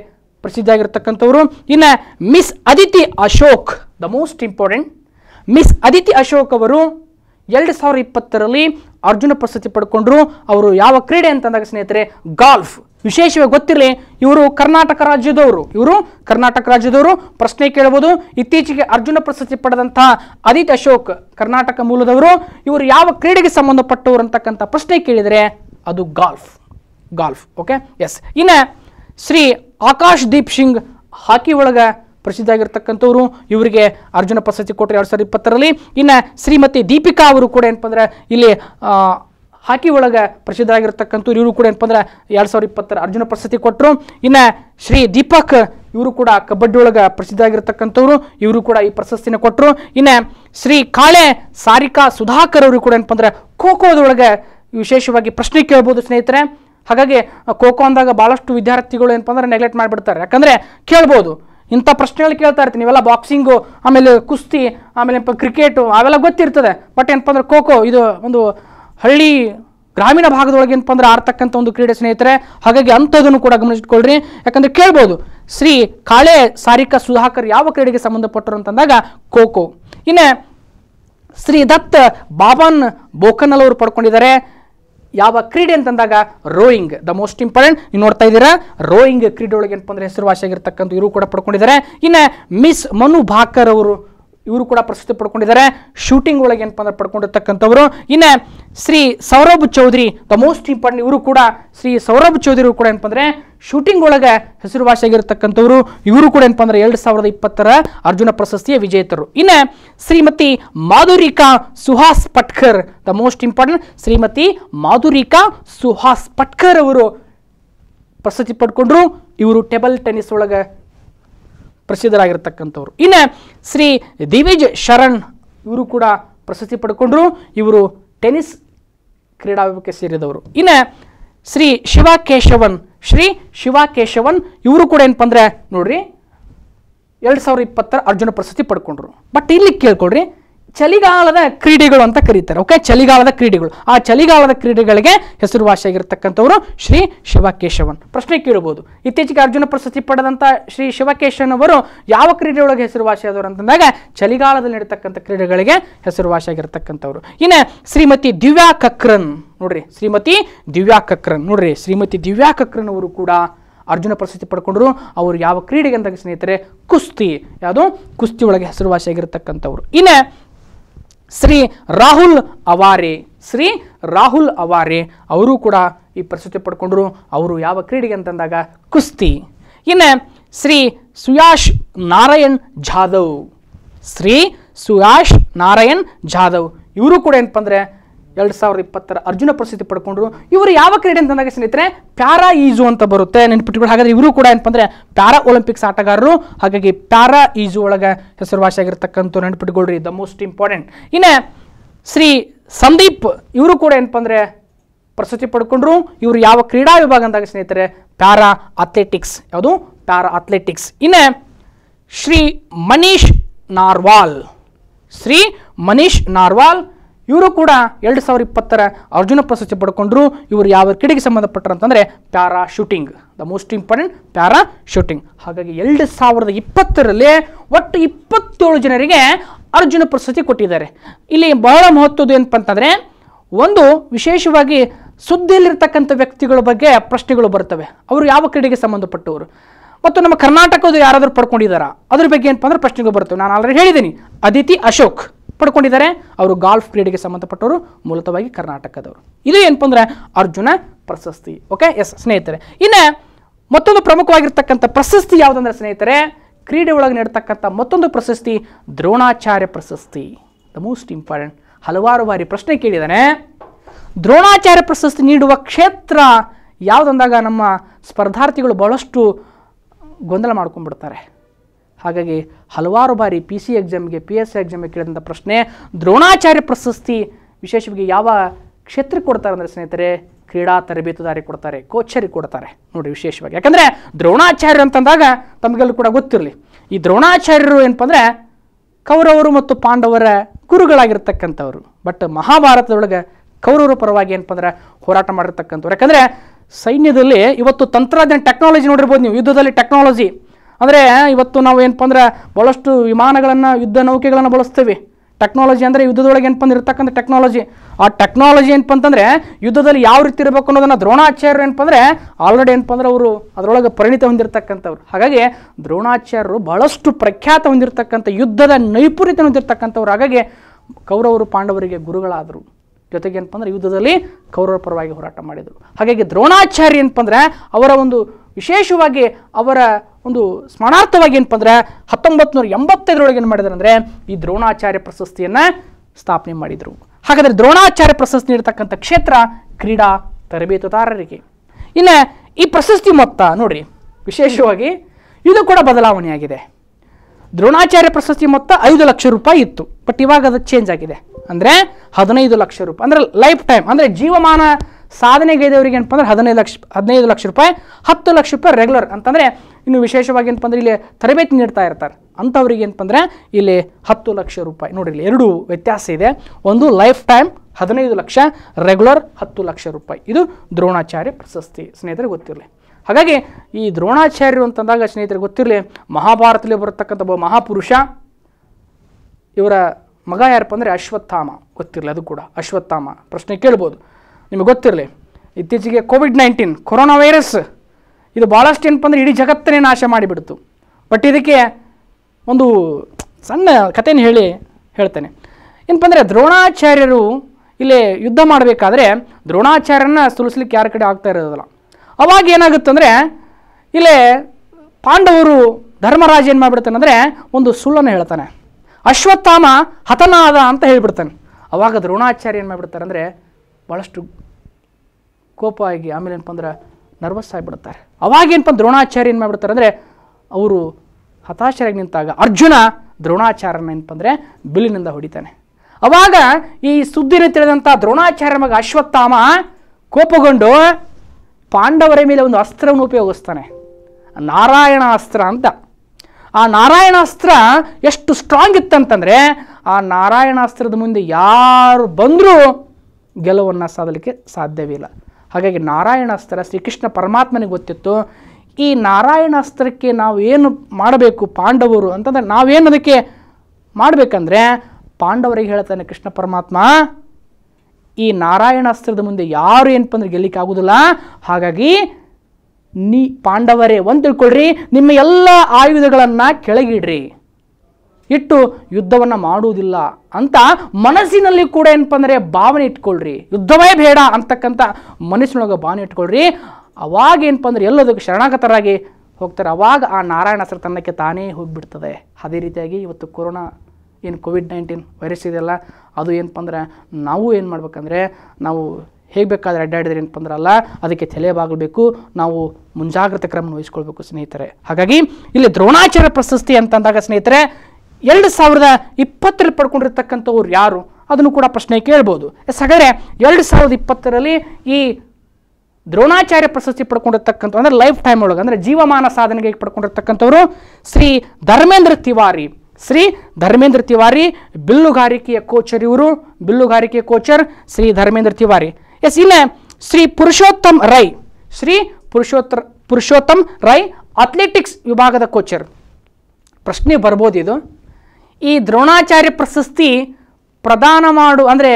ಪ್ರಸಿದ್ಧಿಯಾಗಿರ್ತಕ್ಕಂಥವ್ರು ಇನ್ನು miss Aditi Ashok the most important miss Aditi Ashok ಅವರು ಎರಡು ಸಾವಿರದ ಇಪ್ಪತ್ತರಲ್ಲಿ ಅರ್ಜುನ ಪ್ರಶಸ್ತಿ ಪಡ್ಕೊಂಡ್ರು ಅವರು ಯಾವ ಕ್ರೀಡೆ ಅಂತಂದಾಗ ಸ್ನೇಹಿತರೆ ಗಾಲ್ಫ್ ವಿಶೇಷವಾಗಿ ಗೊತ್ತಿರಲಿ ಇವರು ಕರ್ನಾಟಕ ರಾಜ್ಯದವರು ಇವರು ಕರ್ನಾಟಕ ರಾಜ್ಯದವರು ಪ್ರಶ್ನೆ ಕೇಳಬಹುದು ಇತ್ತೀಚೆಗೆ ಅರ್ಜುನ ಪ್ರಶಸ್ತಿ ಪಡೆದಂತಹ ಅದಿತ್ ಅಶೋಕ್ ಕರ್ನಾಟಕ ಮೂಲದವರು ಇವರು ಯಾವ ಕ್ರೀಡೆಗೆ ಸಂಬಂಧಪಟ್ಟವರು ಅಂತಕ್ಕಂಥ ಪ್ರಶ್ನೆ ಕೇಳಿದರೆ ಅದು ಗಾಲ್ಫ್ ಗಾಲ್ಫ್ ಓಕೆ ಎಸ್ ಇನ್ನು ಶ್ರೀ ಆಕಾಶ್ ದೀಪ್ ಸಿಂಗ್ ಹಾಕಿ ಒಳಗೆ ಪ್ರಸಿದ್ಧ ಆಗಿರ್ತಕ್ಕಂಥವ್ರು ಇವರಿಗೆ ಅರ್ಜುನ ಪ್ರಶಸ್ತಿ ಕೊಟ್ಟರೆ ಎರಡು ಸಾವಿರದ ಇಪ್ಪತ್ತರಲ್ಲಿ ಇನ್ನು ಶ್ರೀಮತಿ ದೀಪಿಕಾ ಅವರು ಕೂಡ ಏನಪ್ಪ ಅಂದರೆ ಇಲ್ಲಿ ಹಾಕಿ ಒಳಗೆ ಪ್ರಸಿದ್ಧರಾಗಿರ್ತಕ್ಕಂಥ ಇವರು ಕೂಡ ಏನಪ್ಪ ಅಂದ್ರೆ ಎರಡು ಸಾವಿರದ ಇಪ್ಪತ್ತರ ಅರ್ಜುನ ಪ್ರಶಸ್ತಿ ಕೊಟ್ಟರು ಇನ್ನು ಶ್ರೀ ದೀಪಕ್ ಇವರು ಕೂಡ ಕಬಡ್ಡಿ ಒಳಗೆ ಪ್ರಸಿದ್ಧರಾಗಿರ್ತಕ್ಕಂಥವ್ರು ಇವರು ಕೂಡ ಈ ಪ್ರಶಸ್ತಿನ ಕೊಟ್ಟರು ಇನ್ನು ಶ್ರೀ ಕಾಳೆ ಸಾರಿಕಾ ಸುಧಾಕರ್ ಅವರು ಕೂಡ ಏನಪ್ಪ ಅಂದರೆ ಖೋಖೋದೊಳಗೆ ವಿಶೇಷವಾಗಿ ಪ್ರಶ್ನೆ ಕೇಳ್ಬೋದು ಸ್ನೇಹಿತರೆ ಹಾಗಾಗಿ ಖೋಖೋ ಅಂದಾಗ ಭಾಳಷ್ಟು ವಿದ್ಯಾರ್ಥಿಗಳು ಏನಪ್ಪ ಅಂದ್ರೆ ನೆಗ್ಲೆಕ್ಟ್ ಮಾಡಿಬಿಡ್ತಾರೆ ಯಾಕಂದರೆ ಕೇಳ್ಬೋದು ಇಂಥ ಪ್ರಶ್ನೆಗಳು ಕೇಳ್ತಾ ಇರ್ತೀನಿ ಇವೆಲ್ಲ ಬಾಕ್ಸಿಂಗು ಆಮೇಲೆ ಕುಸ್ತಿ ಆಮೇಲೆ ಕ್ರಿಕೆಟು ಅವೆಲ್ಲ ಗೊತ್ತಿರ್ತದೆ ಬಟ್ ಏನಪ್ಪ ಅಂದ್ರೆ ಖೋ ಇದು ಒಂದು ಹಳ್ಳಿ ಗ್ರಾಮೀಣ ಭಾಗದೊಳಗೆ ಏನಪ್ಪ ಅಂದ್ರೆ ಒಂದು ಕ್ರೀಡೆ ಸ್ನೇಹಿತರೆ ಹಾಗಾಗಿ ಅಂಥದ್ದನ್ನು ಕೂಡ ಗಮನಿಸಿಟ್ಕೊಳ್ರಿ ಯಾಕಂದ್ರೆ ಕೇಳ್ಬೋದು ಶ್ರೀ ಕಾಳೆ ಸಾರಿಕಾ ಸುಧಾಕರ್ ಯಾವ ಕ್ರೀಡೆಗೆ ಸಂಬಂಧಪಟ್ಟರು ಅಂತಂದಾಗ ಖೋಖೋ ಖೋ ಇನ್ನು ಶ್ರೀ ದತ್ ಬಾಬನ್ ಬೋಕನಲ್ ಅವರು ಪಡ್ಕೊಂಡಿದ್ದಾರೆ ಯಾವ ಕ್ರೀಡೆ ಅಂತಂದಾಗ ರೋಯಿಂಗ್ ದ ಮೋಸ್ಟ್ ಇಂಪಾರ್ಟೆಂಟ್ ನೀವು ನೋಡ್ತಾ ಇದ್ದೀರಾ ರೋಯಿಂಗ್ ಕ್ರೀಡೆ ಒಳಗೆ ಏನಪ್ಪ ಅಂದರೆ ಹೆಸರುವಾಸಿಯಾಗಿರ್ತಕ್ಕಂಥ ಇವರು ಕೂಡ ಪಡ್ಕೊಂಡಿದ್ದಾರೆ ಇನ್ನು ಮಿಸ್ ಮನು ಭಾಕರ್ ಅವರು ಇವರು ಕೂಡ ಪ್ರಶಸ್ತಿ ಪಡ್ಕೊಂಡಿದ್ದಾರೆ ಶೂಟಿಂಗ್ ಒಳಗೆ ಏನಪ್ಪ ಅಂದ್ರೆ ಪಡ್ಕೊಂಡಿರ್ತಕ್ಕಂಥವ್ರು ಇನ್ನು Shri Saurabh Chaudhary the most important ಇವರು ಕೂಡ ಶ್ರೀ ಸೌರಭ್ ಚೌಧರಿ ಕೂಡ ಏನಪ್ಪ ಅಂದ್ರೆ ಶೂಟಿಂಗ್ ಒಳಗೆ ಹೆಸರುವಾಸಿಯಾಗಿರ್ತಕ್ಕಂಥವ್ರು ಇವರು ಕೂಡ ಏನಪ್ಪ ಅಂದ್ರೆ ಎರಡು ಸಾವಿರದ ಇಪ್ಪತ್ತರ ಅರ್ಜುನ ಪ್ರಶಸ್ತಿಯ ವಿಜೇತರು ಇನ್ನು Shrimati Madhurika Suhas Patkar the most important Shrimati Madhurika Suhas Patkar ಅವರು ಪ್ರಶಸ್ತಿ ಪಡ್ಕೊಂಡ್ರು ಇವರು ಟೇಬಲ್ ಟೆನಿಸ್ ಒಳಗೆ ಪ್ರಸಿದ್ಧರಾಗಿರ್ತಕ್ಕಂಥವ್ರು ಇನ್ನು ಶ್ರೀ ದಿವಿಜ್ ಶರಣ್ ಇವರು ಕೂಡ ಪ್ರಶಸ್ತಿ ಪಡ್ಕೊಂಡ್ರು ಇವರು ಟೆನಿಸ್ ಕ್ರೀಡಾ ವಿಭಾಗಕ್ಕೆ ಸೇರಿದವರು ಇನ್ನು ಶ್ರೀ ಶಿವ ಕೇಶವನ್ ಶ್ರೀ ಶಿವ ಕೇಶವನ್ ಇವರು ಕೂಡ ಏನಪ್ಪ ಅಂದರೆ ನೋಡ್ರಿ ಎರಡು ಸಾವಿರದ ಇಪ್ಪತ್ತರ ಅರ್ಜುನ ಪ್ರಶಸ್ತಿ ಪಡ್ಕೊಂಡ್ರು ಬಟ್ ಇಲ್ಲಿ ಕೇಳ್ಕೊಳ್ರಿ ಚಳಿಗಾಲದ ಕ್ರೀಡೆಗಳು ಅಂತ ಕರೀತಾರೆ ಓಕೆ ಚಳಿಗಾಲದ ಕ್ರೀಡೆಗಳು ಆ ಚಳಿಗಾಲದ ಕ್ರೀಡೆಗಳಿಗೆ ಹೆಸರುವಾಸಿಯಾಗಿರ್ತಕ್ಕಂಥವರು ಶ್ರೀ ಶಿವಕೇಶವನ್ ಪ್ರಶ್ನೆ ಕೇಳಬಹುದು ಇತ್ತೀಚೆಗೆ ಅರ್ಜುನ ಪ್ರಶಸ್ತಿ ಪಡೆದಂಥ ಶ್ರೀ ಶಿವಕೇಶವನ್ ಅವರು ಯಾವ ಕ್ರೀಡೆಯೊಳಗೆ ಹೆಸರುವಾಸಿಯಾದವರು ಅಂತಂದಾಗ ಚಳಿಗಾಲದಲ್ಲಿ ನಡೀತಕ್ಕಂಥ ಕ್ರೀಡೆಗಳಿಗೆ ಹೆಸರುವಾಸಿಯಾಗಿರ್ತಕ್ಕಂಥವ್ರು ಇನ್ನು ಶ್ರೀಮತಿ ದಿವ್ಯಾ ಕಕ್ರನ್ ನೋಡ್ರಿ ಶ್ರೀಮತಿ ದಿವ್ಯಾ ಕಕ್ರನ್ ನೋಡ್ರಿ ಶ್ರೀಮತಿ ದಿವ್ಯಾ ಕಕ್ರನ್ ಅವರು ಕೂಡ ಅರ್ಜುನ ಪ್ರಶಸ್ತಿ ಪಡ್ಕೊಂಡ್ರು ಅವರು ಯಾವ ಕ್ರೀಡೆಗೆ ಅಂತ ಸ್ನೇಹಿತರೆ ಕುಸ್ತಿ ಯಾವುದು ಕುಸ್ತಿ ಒಳಗೆ ಹೆಸರುವಾಸಿಯಾಗಿರ್ತಕ್ಕಂಥವ್ರು ಇನ್ನು ಶ್ರೀ ರಾಹುಲ್ ಅವಾರೆ ಶ್ರೀ ರಾಹುಲ್ ಅವಾರೆ ಅವರು ಕೂಡ ಈ ಪ್ರಸ್ತುತಿ ಪಡ್ಕೊಂಡ್ರು ಅವರು ಯಾವ ಕ್ರೀಡೆಗೆ ಅಂತಂದಾಗ ಕುಸ್ತಿ ಇನ್ನು ಶ್ರೀ ಸುಯಾಶ್ ನಾರಾಯಣ್ ಜಾಧವ್ ಶ್ರೀ ಸುಯಾಶ್ ನಾರಾಯಣ್ ಜಾಧವ್ ಇವರು ಕೂಡ ಏನಪ್ಪ ಅಂದರೆ ಎರಡು ಸಾವಿರದ ಇಪ್ಪತ್ತರ ಅರ್ಜುನ ಪ್ರಶಸ್ತಿ ಪಡ್ಕೊಂಡ್ರು ಇವರು ಯಾವ ಕ್ರೀಡೆ ಅಂತಂದಾಗ ಸ್ನೇಹಿತರೆ ಪ್ಯಾರಾ ಈಜು ಅಂತ ಬರುತ್ತೆ ನೆನ್ಪಿಟ್ಕೊಂಡು ಹಾಗಾದ್ರೆ ಇವರು ಕೂಡ ಏನಪ್ಪ ಪ್ಯಾರಾ ಒಲಿಂಪಿಕ್ಸ್ ಆಟಗಾರರು ಹಾಗಾಗಿ ಪ್ಯಾರಾ ಈಜು ಒಳಗೆ ಹೆಸರುವಾಸಿಯಾಗಿರ್ತಕ್ಕಂಥ ನೆನ್ಪಿಟ್ಕೊಳ್ರಿ ದ ಮೋಸ್ಟ್ ಇಂಪಾರ್ಟೆಂಟ್ ಇನ್ನು ಶ್ರೀ ಸಂದೀಪ್ ಇವರು ಕೂಡ ಏನಪ್ಪ ಅಂದರೆ ಪ್ರಶಸ್ತಿ ಪಡ್ಕೊಂಡ್ರು ಇವರು ಯಾವ ಕ್ರೀಡಾ ವಿಭಾಗ ಅಂದಾಗ ಸ್ನೇಹಿತರೆ ಪ್ಯಾರಾ ಅಥ್ಲೆಟಿಕ್ಸ್ ಯಾವುದು ಪ್ಯಾರಾ ಅಥ್ಲೆಟಿಕ್ಸ್ ಇನ್ನು ಶ್ರೀ ಮನೀಶ್ ನಾರ್ವಾಲ್ ಶ್ರೀ ಮನೀಶ್ ನಾರ್ವಾಲ್ ಇವರು ಕೂಡ ಎರಡು ಸಾವಿರ ಇಪ್ಪತ್ತರ ಅರ್ಜುನ ಪ್ರಶಸ್ತಿ ಪಡ್ಕೊಂಡ್ರು ಇವರು ಯಾವ ಕ್ರೀಡೆಗೆ ಸಂಬಂಧಪಟ್ಟರು ಅಂತಂದರೆ para shooting the most important para shooting ಹಾಗಾಗಿ ಎರಡು ಸಾವಿರದ ಇಪ್ಪತ್ತರಲ್ಲಿ ಒಟ್ಟು ಇಪ್ಪತ್ತೇಳು ಜನರಿಗೆ ಅರ್ಜುನ ಪ್ರಶಸ್ತಿ ಕೊಟ್ಟಿದ್ದಾರೆ ಇಲ್ಲಿ ಬಹಳ ಮಹತ್ವದ್ದು ಏನಪ್ಪ ಅಂತಂದರೆ ಒಂದು ವಿಶೇಷವಾಗಿ ಸುದ್ದಿಯಲ್ಲಿರ್ತಕ್ಕಂಥ ವ್ಯಕ್ತಿಗಳ ಬಗ್ಗೆ ಪ್ರಶ್ನೆಗಳು ಬರ್ತವೆ ಅವರು ಯಾವ ಕ್ರೀಡೆಗೆ ಸಂಬಂಧಪಟ್ಟವರು ಮತ್ತು ನಮ್ಮ ಕರ್ನಾಟಕದ ಯಾರಾದರೂ ಪಡ್ಕೊಂಡಿದ್ದಾರಾ ಅದ್ರ ಬಗ್ಗೆ ಏನಪ್ಪ ಅಂದ್ರೆ ಪ್ರಶ್ನೆಗಳು ಬರ್ತವೆ ನಾನು ಆಲ್ರೆಡಿ ಹೇಳಿದ್ದೀನಿ ಅದಿತಿ ಅಶೋಕ್ ಪಡ್ಕೊಂಡಿದ್ದಾರೆ ಅವರು ಗಾಲ್ಫ್ ಕ್ರೀಡೆಗೆ ಸಂಬಂಧಪಟ್ಟವರು ಮೂಲತವಾಗಿ ಕರ್ನಾಟಕದವರು ಇದು ಏನಪ್ಪ ಅಂದರೆ ಅರ್ಜುನ ಪ್ರಶಸ್ತಿ ಓಕೆ ಎಸ್ ಸ್ನೇಹಿತರೆ ಇನ್ನು ಮತ್ತೊಂದು ಪ್ರಮುಖವಾಗಿರ್ತಕ್ಕಂಥ ಪ್ರಶಸ್ತಿ ಯಾವುದಂದ್ರೆ ಸ್ನೇಹಿತರೆ ಕ್ರೀಡೆ ಒಳಗೆ ನೀಡ್ತಕ್ಕಂಥ ಮತ್ತೊಂದು ಪ್ರಶಸ್ತಿ ದ್ರೋಣಾಚಾರ್ಯ ಪ್ರಶಸ್ತಿ ದ ಮೋಸ್ಟ್ ಇಂಪಾರ್ಟೆಂಟ್ ಹಲವಾರು ಬಾರಿ ಪ್ರಶ್ನೆ ಕೇಳಿದ್ದಾನೆ ದ್ರೋಣಾಚಾರ್ಯ ಪ್ರಶಸ್ತಿ ನೀಡುವ ಕ್ಷೇತ್ರ ಯಾವುದಂದಾಗ ನಮ್ಮ ಸ್ಪರ್ಧಾರ್ಥಿಗಳು ಬಹಳಷ್ಟು ಗೊಂದಲ ಮಾಡ್ಕೊಂಡ್ಬಿಡ್ತಾರೆ ಹಾಗಾಗಿ ಹಲವಾರು ಬಾರಿ ಪಿ ಸಿ ಎಕ್ಸಾಮ್ಗೆ ಪಿ ಎಸ್ ಸಿ ಎಕ್ಸಾಮ್ಗೆ ಕೇಳಿದಂಥ ಪ್ರಶ್ನೆ ದ್ರೋಣಾಚಾರ್ಯ ಪ್ರಶಸ್ತಿ ವಿಶೇಷವಾಗಿ ಯಾವ ಕ್ಷೇತ್ರಕ್ಕೆ ಕೊಡ್ತಾರೆ ಅಂದರೆ ಸ್ನೇಹಿತರೆ ಕ್ರೀಡಾ ತರಬೇತುದಾರಿ ಕೊಡ್ತಾರೆ ಕೋಚರಿಗೆ ಕೊಡ್ತಾರೆ ನೋಡಿ ವಿಶೇಷವಾಗಿ ಯಾಕಂದರೆ ದ್ರೋಣಾಚಾರ್ಯರು ಅಂತಂದಾಗ ತಮಗೆಲ್ಲೂ ಕೂಡ ಗೊತ್ತಿರಲಿ ಈ ದ್ರೋಣಾಚಾರ್ಯರು ಏನಪ್ಪ ಅಂದರೆ ಕೌರವರು ಮತ್ತು ಪಾಂಡವರ ಗುರುಗಳಾಗಿರ್ತಕ್ಕಂಥವ್ರು ಬಟ್ ಮಹಾಭಾರತದೊಳಗೆ ಕೌರವರ ಪರವಾಗಿ ಏನಪ್ಪ ಅಂದರೆ ಹೋರಾಟ ಮಾಡಿರ್ತಕ್ಕಂಥವ್ರು ಯಾಕಂದರೆ ಸೈನ್ಯದಲ್ಲಿ ಇವತ್ತು ತಂತ್ರಜ್ಞಾನ ಟೆಕ್ನಾಲಜಿ ನೋಡಿರ್ಬೋದು ನೀವು ಯುದ್ಧದಲ್ಲಿ ಟೆಕ್ನಾಲಜಿ ಅಂದರೆ ಇವತ್ತು ನಾವು ಏನಪ್ಪ ಅಂದರೆ ಭಾಳಷ್ಟು ವಿಮಾನಗಳನ್ನು ಯುದ್ಧ ನೌಕೆಗಳನ್ನು ಬಳಸ್ತೀವಿ ಟೆಕ್ನಾಲಜಿ ಅಂದರೆ ಯುದ್ಧದೊಳಗೆ ಏನಪ್ಪ ಅಂದ್ರೆ ಟೆಕ್ನಾಲಜಿ ಆ ಟೆಕ್ನಾಲಜಿ ಏನಪ್ಪ ಅಂತಂದರೆ ಯುದ್ಧದಲ್ಲಿ ಯಾವ ರೀತಿ ಇರಬೇಕು ಅನ್ನೋದನ್ನು ದ್ರೋಣಾಚಾರ್ಯರು ಏನಪ್ಪ ಅಂದರೆ ಆಲ್ರೆಡಿ ಏನಪ್ಪ ಅಂದ್ರೆ ಅವರು ಅದರೊಳಗೆ ಪರಿಣಿತ ಹೊಂದಿರತಕ್ಕಂಥವ್ರು ಹಾಗಾಗಿ ದ್ರೋಣಾಚಾರ್ಯರು ಭಾಳಷ್ಟು ಪ್ರಖ್ಯಾತ ಹೊಂದಿರತಕ್ಕಂಥ ಯುದ್ಧದ ನೈಪುಣ್ಯತೆ ಹೊಂದಿರತಕ್ಕಂಥವ್ರು ಹಾಗಾಗಿ ಕೌರವರು ಪಾಂಡವರಿಗೆ ಗುರುಗಳಾದರು ಜೊತೆಗೆ ಏನಪ್ಪ ಯುದ್ಧದಲ್ಲಿ ಕೌರವರ ಪರವಾಗಿ ಹೋರಾಟ ಮಾಡಿದರು ಹಾಗಾಗಿ ದ್ರೋಣಾಚಾರ್ಯ ಏನಪ್ಪ ಅವರ ಒಂದು ವಿಶೇಷವಾಗಿ ಅವರ ಒಂದು ಸ್ಮರಣಾರ್ಥವಾಗಿ ಏನಪ್ಪ ಅಂದರೆ ಹತ್ತೊಂಬತ್ತು ನೂರ ಎಂಬತ್ತೈದರೊಳಗೆ ಏನು ಮಾಡಿದ್ರು ಅಂದರೆ ಈ ದ್ರೋಣಾಚಾರ್ಯ ಪ್ರಶಸ್ತಿಯನ್ನು ಸ್ಥಾಪನೆ ಮಾಡಿದರು ಹಾಗಾದರೆ ದ್ರೋಣಾಚಾರ್ಯ ಪ್ರಶಸ್ತಿ ನೀಡ್ತಕ್ಕಂಥ ಕ್ಷೇತ್ರ ಕ್ರೀಡಾ ತರಬೇತುದಾರರಿಗೆ ಇನ್ನು ಈ ಪ್ರಶಸ್ತಿ ಮೊತ್ತ ನೋಡಿರಿ ವಿಶೇಷವಾಗಿ ಇದು ಕೂಡ ಬದಲಾವಣೆಯಾಗಿದೆ ದ್ರೋಣಾಚಾರ್ಯ ಪ್ರಶಸ್ತಿ ಮೊತ್ತ ಐದು ಲಕ್ಷ ರೂಪಾಯಿ ಇತ್ತು ಬಟ್ ಇವಾಗ ಅದು ಚೇಂಜ್ ಆಗಿದೆ ಅಂದರೆ ಹದಿನೈದು ಲಕ್ಷ ರೂಪಾಯಿ ಅಂದರೆ ಲೈಫ್ ಟೈಮ್ ಅಂದರೆ ಜೀವಮಾನ ಸಾಧನೆಗೈದವರಿಗೆ ಏನಪ್ಪ ಅಂದ್ರೆ ಹದಿನೈದು ಲಕ್ಷ ಹದಿನೈದು ಲಕ್ಷ ರೂಪಾಯಿ ಹತ್ತು ಲಕ್ಷ ರೂಪಾಯಿ ರೆಗ್ಯುಲರ್ ಅಂತಂದರೆ ಇನ್ನು ವಿಶೇಷವಾಗಿ ಏನಪ್ಪ ಅಂದ್ರೆ ಇಲ್ಲಿ ತರಬೇತಿ ನೀಡ್ತಾ ಇರ್ತಾರೆ ಅಂಥವ್ರಿಗೆ ಏನಪ್ಪ ಅಂದ್ರೆ ಇಲ್ಲಿ ಹತ್ತು ಲಕ್ಷ ರೂಪಾಯಿ ನೋಡಿ ಇಲ್ಲಿ ಎರಡು ವ್ಯತ್ಯಾಸ ಇದೆ ಒಂದು ಲೈಫ್ ಟೈಮ್ ಹದಿನೈದು ಲಕ್ಷ ರೆಗ್ಯುಲರ್ ಹತ್ತು ಲಕ್ಷ ರೂಪಾಯಿ ಇದು ದ್ರೋಣಾಚಾರ್ಯ ಪ್ರಶಸ್ತಿ ಸ್ನೇಹಿತರೆ ಗೊತ್ತಿರಲಿ ಹಾಗಾಗಿ ಈ ದ್ರೋಣಾಚಾರ್ಯರು ಅಂತಂದಾಗ ಸ್ನೇಹಿತರಿಗೆ ಗೊತ್ತಿರಲಿ ಮಹಾಭಾರತದಲ್ಲಿ ಬರತಕ್ಕಂಥ ಒಬ್ಬ ಮಹಾಪುರುಷ ಇವರ ಮಗ ಯಾರಪ್ಪ ಅಂದರೆ ಅಶ್ವತ್ಥಾಮ ಗೊತ್ತಿರಲಿ ಅದು ಕೂಡ ಅಶ್ವತ್ಥಾಮ ಪ್ರಶ್ನೆ ಕೇಳ್ಬೋದು ನಿಮಗೆ ಗೊತ್ತಿರಲಿ ಇತ್ತೀಚೆಗೆ ಕೋವಿಡ್ ನೈನ್ಟೀನ್ ಕೊರೋನಾ ವೈರಸ್ ಇದು ಭಾಳಷ್ಟು ಏನಪ್ಪ ಅಂದರೆ ಇಡೀ ಜಗತ್ತನ್ನೇ ನಾಶ ಮಾಡಿಬಿಡ್ತು ಬಟ್ ಇದಕ್ಕೆ ಒಂದು ಸಣ್ಣ ಕಥೆನ ಹೇಳಿ ಹೇಳ್ತೇನೆ ಏನಪ್ಪ ಅಂದರೆ ದ್ರೋಣಾಚಾರ್ಯರು ಇಲ್ಲಿ ಯುದ್ಧ ಮಾಡಬೇಕಾದ್ರೆ ದ್ರೋಣಾಚಾರ್ಯನ ಸುಲಿಸ್ಲಿಕ್ಕೆ ಯಾರ ಕಡೆ ಆಗ್ತಾ ಇರೋದಿಲ್ಲ ಅವಾಗ ಏನಾಗುತ್ತಂದರೆ ಇಲ್ಲೇ ಪಾಂಡವರು ಧರ್ಮರಾಜ ಏನು ಮಾಡಿಬಿಡ್ತಾನಂದರೆ ಒಂದು ಸುಳ್ಳನ್ನು ಹೇಳ್ತಾನೆ ಅಶ್ವತ್ಥಾಮ ಹತನಾದ ಅಂತ ಹೇಳಿಬಿಡ್ತಾನೆ ಅವಾಗ ದ್ರೋಣಾಚಾರ್ಯ ಏನು ಮಾಡಿಬಿಡ್ತಾರೆ ಅಂದರೆ ಭಾಳಷ್ಟು ಕೋಪ ಆಗಿ ಆಮೇಲೆ ಏನಪ್ಪ ಅಂದ್ರೆ ನರ್ವಸ್ ಆಗಿಬಿಡ್ತಾರೆ ಅವಾಗೇನಪ್ಪ ದ್ರೋಣಾಚಾರ್ಯ ಏನು ಮಾಡಿಬಿಡ್ತಾರೆ ಅಂದರೆ ಅವರು ಹತಾಶರಾಗಿ ನಿಂತಾಗ ಅರ್ಜುನ ದ್ರೋಣಾಚಾರ್ಯನ ಏನಪ್ಪ ಅಂದರೆ ಬಿಲ್ಲಿನಿಂದ ಹೊಡಿತಾನೆ ಅವಾಗ ಈ ಸುದ್ದಿನ ತಿಳಿದಂಥ ದ್ರೋಣಾಚಾರ್ಯ ಮಗ ಅಶ್ವತ್ಥಾಮ ಕೋಪಗೊಂಡು ಪಾಂಡವರ ಮೇಲೆ ಒಂದು ಅಸ್ತ್ರವನ್ನು ಉಪಯೋಗಿಸ್ತಾನೆ ನಾರಾಯಣ ಅಸ್ತ್ರ ಅಂತ ಆ ನಾರಾಯಣಾಸ್ತ್ರ ಎಷ್ಟು ಸ್ಟ್ರಾಂಗ್ ಇತ್ತಂತಂದರೆ ಆ ನಾರಾಯಣಾಸ್ತ್ರದ ಮುಂದೆ ಯಾರು ಬಂದರೂ ಗೆಲುವನ್ನು ಸಾಧಲಿಕ್ಕೆ ಸಾಧ್ಯವಿಲ್ಲ ಹಾಗಾಗಿ ನಾರಾಯಣಾಸ್ತ್ರ ಶ್ರೀಕೃಷ್ಣ ಪರಮಾತ್ಮನಿಗೆ ಗೊತ್ತಿತ್ತು ಈ ನಾರಾಯಣಾಸ್ತ್ರಕ್ಕೆ ನಾವು ಏನು ಮಾಡಬೇಕು ಪಾಂಡವರು ಅಂತಂದರೆ ನಾವೇನು ಅದಕ್ಕೆ ಮಾಡಬೇಕಂದ್ರೆ ಪಾಂಡವರಿಗೆ ಹೇಳ್ತಾನೆ ಕೃಷ್ಣ ಪರಮಾತ್ಮ ಈ ನಾರಾಯಣಾಸ್ತ್ರದ ಮುಂದೆ ಯಾರು ಏನಪ್ಪ ಅಂದ್ರೆ ಗೆಲ್ಲಿಕ್ಕಾಗೋದಿಲ್ಲ ಹಾಗಾಗಿ ನೀ ಪಾಂಡವರೇ ಒಂದು ತಿಳ್ಕೊಳ್ರಿ ನಿಮ್ಮ ಎಲ್ಲ ಆಯುಧಗಳನ್ನು ಕೆಳಗಿಡ್ರಿ ಇಟ್ಟು ಯುದ್ಧವನ್ನು ಮಾಡುವುದಿಲ್ಲ ಅಂತ ಮನಸ್ಸಿನಲ್ಲಿ ಕೂಡ ಏನಪ್ಪ ಅಂದರೆ ಭಾವನೆ ಇಟ್ಕೊಳ್ರಿ ಯುದ್ಧವೇ ಬೇಡ ಅಂತಕ್ಕಂಥ ಮನಸ್ಸಿನೊಳಗೆ ಭಾವನೆ ಇಟ್ಕೊಳ್ರಿ ಅವಾಗ ಏನಪ್ಪ ಅಂದರೆ ಎಲ್ಲದಕ್ಕೂ ಶರಣಾಗತರಾಗಿ ಹೋಗ್ತಾರೆ ಅವಾಗ ಆ ನಾರಾಯಣಾಸ್ತ್ರ ತನ್ನಕ್ಕೆ ತಾನೇ ಹೋಗಿಬಿಡ್ತದೆ ಅದೇ ರೀತಿಯಾಗಿ ಇವತ್ತು ಕೊರೋನಾ ಏನು ಕೋವಿಡ್ ನೈನ್ಟೀನ್ ವೈರಸ್ ಇದೆಯಲ್ಲ ಅದು ಏನಪ್ಪ ಅಂದ್ರೆ ನಾವು ಏನು ಮಾಡ್ಬೇಕಂದ್ರೆ ನಾವು ಹೇಗೆ ಬೇಕಾದರೆ ಅಡ್ಡಾಡಿದ್ರೆ ಏನಪ್ಪ ಅಂದ್ರಲ್ಲ ಅದಕ್ಕೆ ಬಾಗಬೇಕು ನಾವು ಮುಂಜಾಗ್ರತೆ ಕ್ರಮ ವಹಿಸ್ಕೊಳ್ಬೇಕು ಸ್ನೇಹಿತರೆ ಹಾಗಾಗಿ ಇಲ್ಲಿ ದ್ರೋಣಾಚಾರ್ಯ ಪ್ರಶಸ್ತಿ ಅಂತಂದಾಗ ಸ್ನೇಹಿತರೆ ಎರಡು ಸಾವಿರದ ಇಪ್ಪತ್ತರಲ್ಲಿ ಪಡ್ಕೊಂಡಿರ್ತಕ್ಕಂಥವ್ರು ಯಾರು ಅದನ್ನು ಕೂಡ ಪ್ರಶ್ನೆ ಕೇಳ್ಬೋದು ಎಸ್ ಹಾಗಾದರೆ ಎರಡು ಸಾವಿರದ ಇಪ್ಪತ್ತರಲ್ಲಿ ಈ ದ್ರೋಣಾಚಾರ್ಯ ಪ್ರಶಸ್ತಿ ಪಡ್ಕೊಂಡಿರ್ತಕ್ಕಂಥ ಅಂದರೆ ಲೈಫ್ ಟೈಮ್ ಒಳಗೆ ಅಂದರೆ ಜೀವಮಾನ ಸಾಧನೆಗೆ ಪಡ್ಕೊಂಡಿರ್ತಕ್ಕಂಥವ್ರು ಶ್ರೀ ಧರ್ಮೇಂದ್ರ ತಿವಾರಿ ಶ್ರೀ ಧರ್ಮೇಂದ್ರ ತಿವಾರಿ ಬಿಲ್ಲುಗಾರಿಕೆಯ ಕೋಚರ್ ಇವರು ಬಿಲ್ಲುಗಾರಿಕೆಯ ಕೋಚರ್ ಶ್ರೀ ಧರ್ಮೇಂದ್ರ ತಿವಾರಿ ಎಸ್ ಇಲ್ಲ ಶ್ರೀ ಪುರುಷೋತ್ತಮ್ ರೈ ಶ್ರೀ ಪುರುಷೋತ್ತ ಪುರುಷೋತ್ತಮ್ ರೈ ಅಥ್ಲೆಟಿಕ್ಸ್ ವಿಭಾಗದ ಕೋಚರ್ ಪ್ರಶ್ನೆ ಬರ್ಬೋದು ಇದು ಈ ದ್ರೋಣಾಚಾರ್ಯ ಪ್ರಶಸ್ತಿ ಪ್ರದಾನ ಮಾಡು ಅಂದರೆ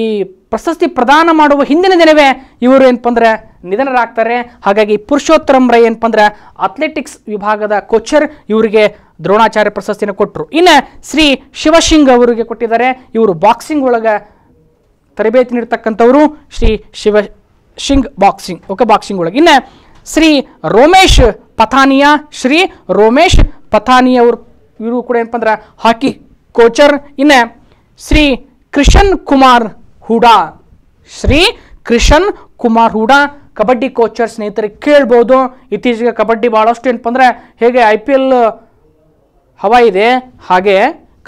ಈ ಪ್ರಶಸ್ತಿ ಪ್ರದಾನ ಮಾಡುವ ಹಿಂದಿನ ದಿನವೇ ಇವರು ಏನಪ್ಪ ನಿಧನರಾಗ್ತಾರೆ ಹಾಗಾಗಿ ಪುರುಷೋತ್ತರಂ ರೈ ಏನಪ್ಪಂದ್ರೆ ಅಥ್ಲೆಟಿಕ್ಸ್ ವಿಭಾಗದ ಕೋಚರ್ ಇವರಿಗೆ ದ್ರೋಣಾಚಾರ್ಯ ಪ್ರಶಸ್ತಿನ ಕೊಟ್ಟರು ಇನ್ನು ಶ್ರೀ ಶಿವಶಿಂಗ್ ಅವರಿಗೆ ಕೊಟ್ಟಿದ್ದಾರೆ ಇವರು ಬಾಕ್ಸಿಂಗ್ ಒಳಗೆ ತರಬೇತಿ ನೀಡ್ತಕ್ಕಂಥವರು Shri Shiv Singh boxing okay boxing ಒಳಗೆ ಇನ್ನು ಶ್ರೀ ರೋಮೇಶ್ ಪಥಾನಿಯಾ ಶ್ರೀ ರೋಮೇಶ್ ಪಥಾನಿಯಾ ಅವರು ಇವರು ಕೂಡ ಏನಪ್ಪ ಅಂದ್ರೆ ಹಾಕಿ ಕೋಚರ್ ಇನ್ನು ಶ್ರೀ ಕೃಷನ್ ಕುಮಾರ್ ಹೂಡಾ ಶ್ರೀ ಕೃಷನ್ ಕುಮಾರ್ ಹೂಡಾ ಕಬಡ್ಡಿ ಕೋಚರ್ ಸ್ನೇಹಿತರಿಗೆ ಕೇಳ್ಬೋದು ಇತ್ತೀಚೆಗೆ ಕಬಡ್ಡಿ ಭಾಳಷ್ಟು ಏನಪ್ಪ ಅಂದರೆ ಹೇಗೆ ಐ ಪಿ ಎಲ್ ಹವಾ ಇದೆ ಹಾಗೆ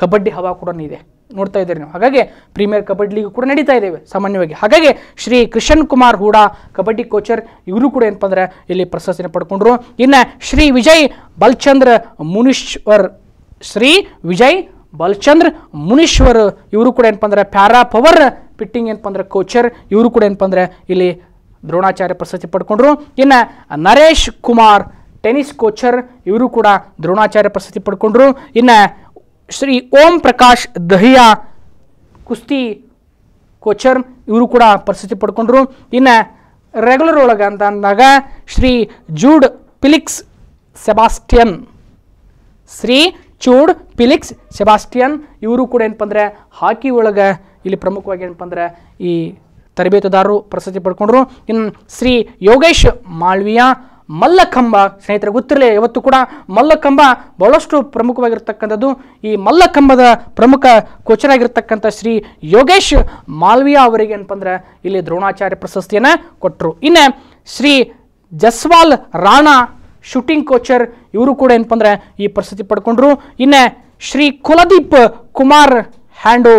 ಕಬಡ್ಡಿ ಹವಾ ಕೂಡ ಇದೆ ನೋಡ್ತಾ ಇದ್ದೀರಿ ನೀವು ಹಾಗಾಗಿ ಪ್ರೀಮಿಯರ್ ಕಬಡ್ಡಿ ಲೀಗ್ ಕೂಡ ನಡೀತಾ ಇದ್ದೇವೆ ಸಾಮಾನ್ಯವಾಗಿ ಹಾಗಾಗಿ ಶ್ರೀ ಕೃಷನ್ ಕುಮಾರ್ ಹೂಡಾ ಕಬಡ್ಡಿ ಕೋಚರ್ ಇವರು ಕೂಡ ಏನಪ್ಪ ಅಂದರೆ ಇಲ್ಲಿ ಪ್ರಶಸ್ತಿನ ಪಡ್ಕೊಂಡ್ರು ಇನ್ನು ಶ್ರೀ ವಿಜಯ್ ಬಲ್ಚಂದ್ರ ಮುನೀಶ್ವರ್ ಶ್ರೀ ವಿಜಯ್ ಬಲ್ಚಂದ್ರ ಮುನೀಶ್ವರ್ ಇವರು ಕೂಡ ಏನಪ್ಪ ಅಂದರೆ ಪ್ಯಾರಾ ಪವರ್ ಪಿಟ್ಟಿಂಗ್ ಏನಪ್ಪ ಅಂದರೆ ಕೋಚರ್ ಇವರು ಕೂಡ ಏನಪ್ಪ ಅಂದರೆ ಇಲ್ಲಿ ದ್ರೋಣಾಚಾರ್ಯ ಪ್ರಶಸ್ತಿ ಪಡ್ಕೊಂಡ್ರು ಇನ್ನು ನರೇಶ್ ಕುಮಾರ್ ಟೆನಿಸ್ ಕೋಚರ್ ಇವರು ಕೂಡ ದ್ರೋಣಾಚಾರ್ಯ ಪ್ರಶಸ್ತಿ ಪಡ್ಕೊಂಡ್ರು ಇನ್ನು ಶ್ರೀ ಓಂ ಪ್ರಕಾಶ್ ದಹಿಯಾ ಕುಸ್ತಿ ಕೋಚರ್ ಇವರು ಕೂಡ ಪ್ರಶಸ್ತಿ ಪಡ್ಕೊಂಡ್ರು ಇನ್ನು ರೆಗ್ಯುಲರ್ ಒಳಗೆ ಅಂತ ಅಂದಾಗ ಶ್ರೀ ಜೂಡ್ ಪಿಲಿಕ್ಸ್ ಸೆಬಾಸ್ಟಿಯನ್ ಶ್ರೀ ಚೂಡ್ ಪಿಲಿಕ್ಸ್ ಸೆಬಾಸ್ಟಿಯನ್ ಇವರು ಕೂಡ ಏನಪ್ಪ ಅಂದರೆ ಹಾಕಿ ಒಳಗೆ ಇಲ್ಲಿ ಪ್ರಮುಖವಾಗಿ ಏನಪ್ಪ ಅಂದರೆ ಈ ತರಬೇತುದಾರರು ಪ್ರಶಸ್ತಿ ಪಡ್ಕೊಂಡ್ರು ಇನ್ನು ಶ್ರೀ ಯೋಗೇಶ್ ಮಾಳ್ವಿಯಾ ಮಲ್ಲಕಂಬ ಸ್ನೇಹಿತರೆ ಗೊತ್ತಿರಲಿ ಇವತ್ತು ಕೂಡ ಮಲ್ಲಕಂಬ ಬಹಳಷ್ಟು ಪ್ರಮುಖವಾಗಿರ್ತಕ್ಕಂಥದ್ದು ಈ ಮಲ್ಲಕಂಬದ ಪ್ರಮುಖ ಕೋಚರಾಗಿರ್ತಕ್ಕಂಥ ಶ್ರೀ ಯೋಗೇಶ್ ಮಾಲ್ವಿಯಾ ಅವರಿಗೆ ಏನಪ್ಪಂದ್ರೆ ಇಲ್ಲಿ ದ್ರೋಣಾಚಾರ್ಯ ಪ್ರಶಸ್ತಿಯನ್ನು ಕೊಟ್ಟರು ಇನ್ನು ಶ್ರೀ ಜಸ್ವಾಲ್ ರಾಣಾ ಶೂಟಿಂಗ್ ಕೋಚರ್ ಇವರು ಕೂಡ ಏನಪ್ಪಂದ್ರೆ ಈ ಪ್ರಶಸ್ತಿ ಪಡ್ಕೊಂಡ್ರು ಇನ್ನು Shri Kuldeep Kumar Handoo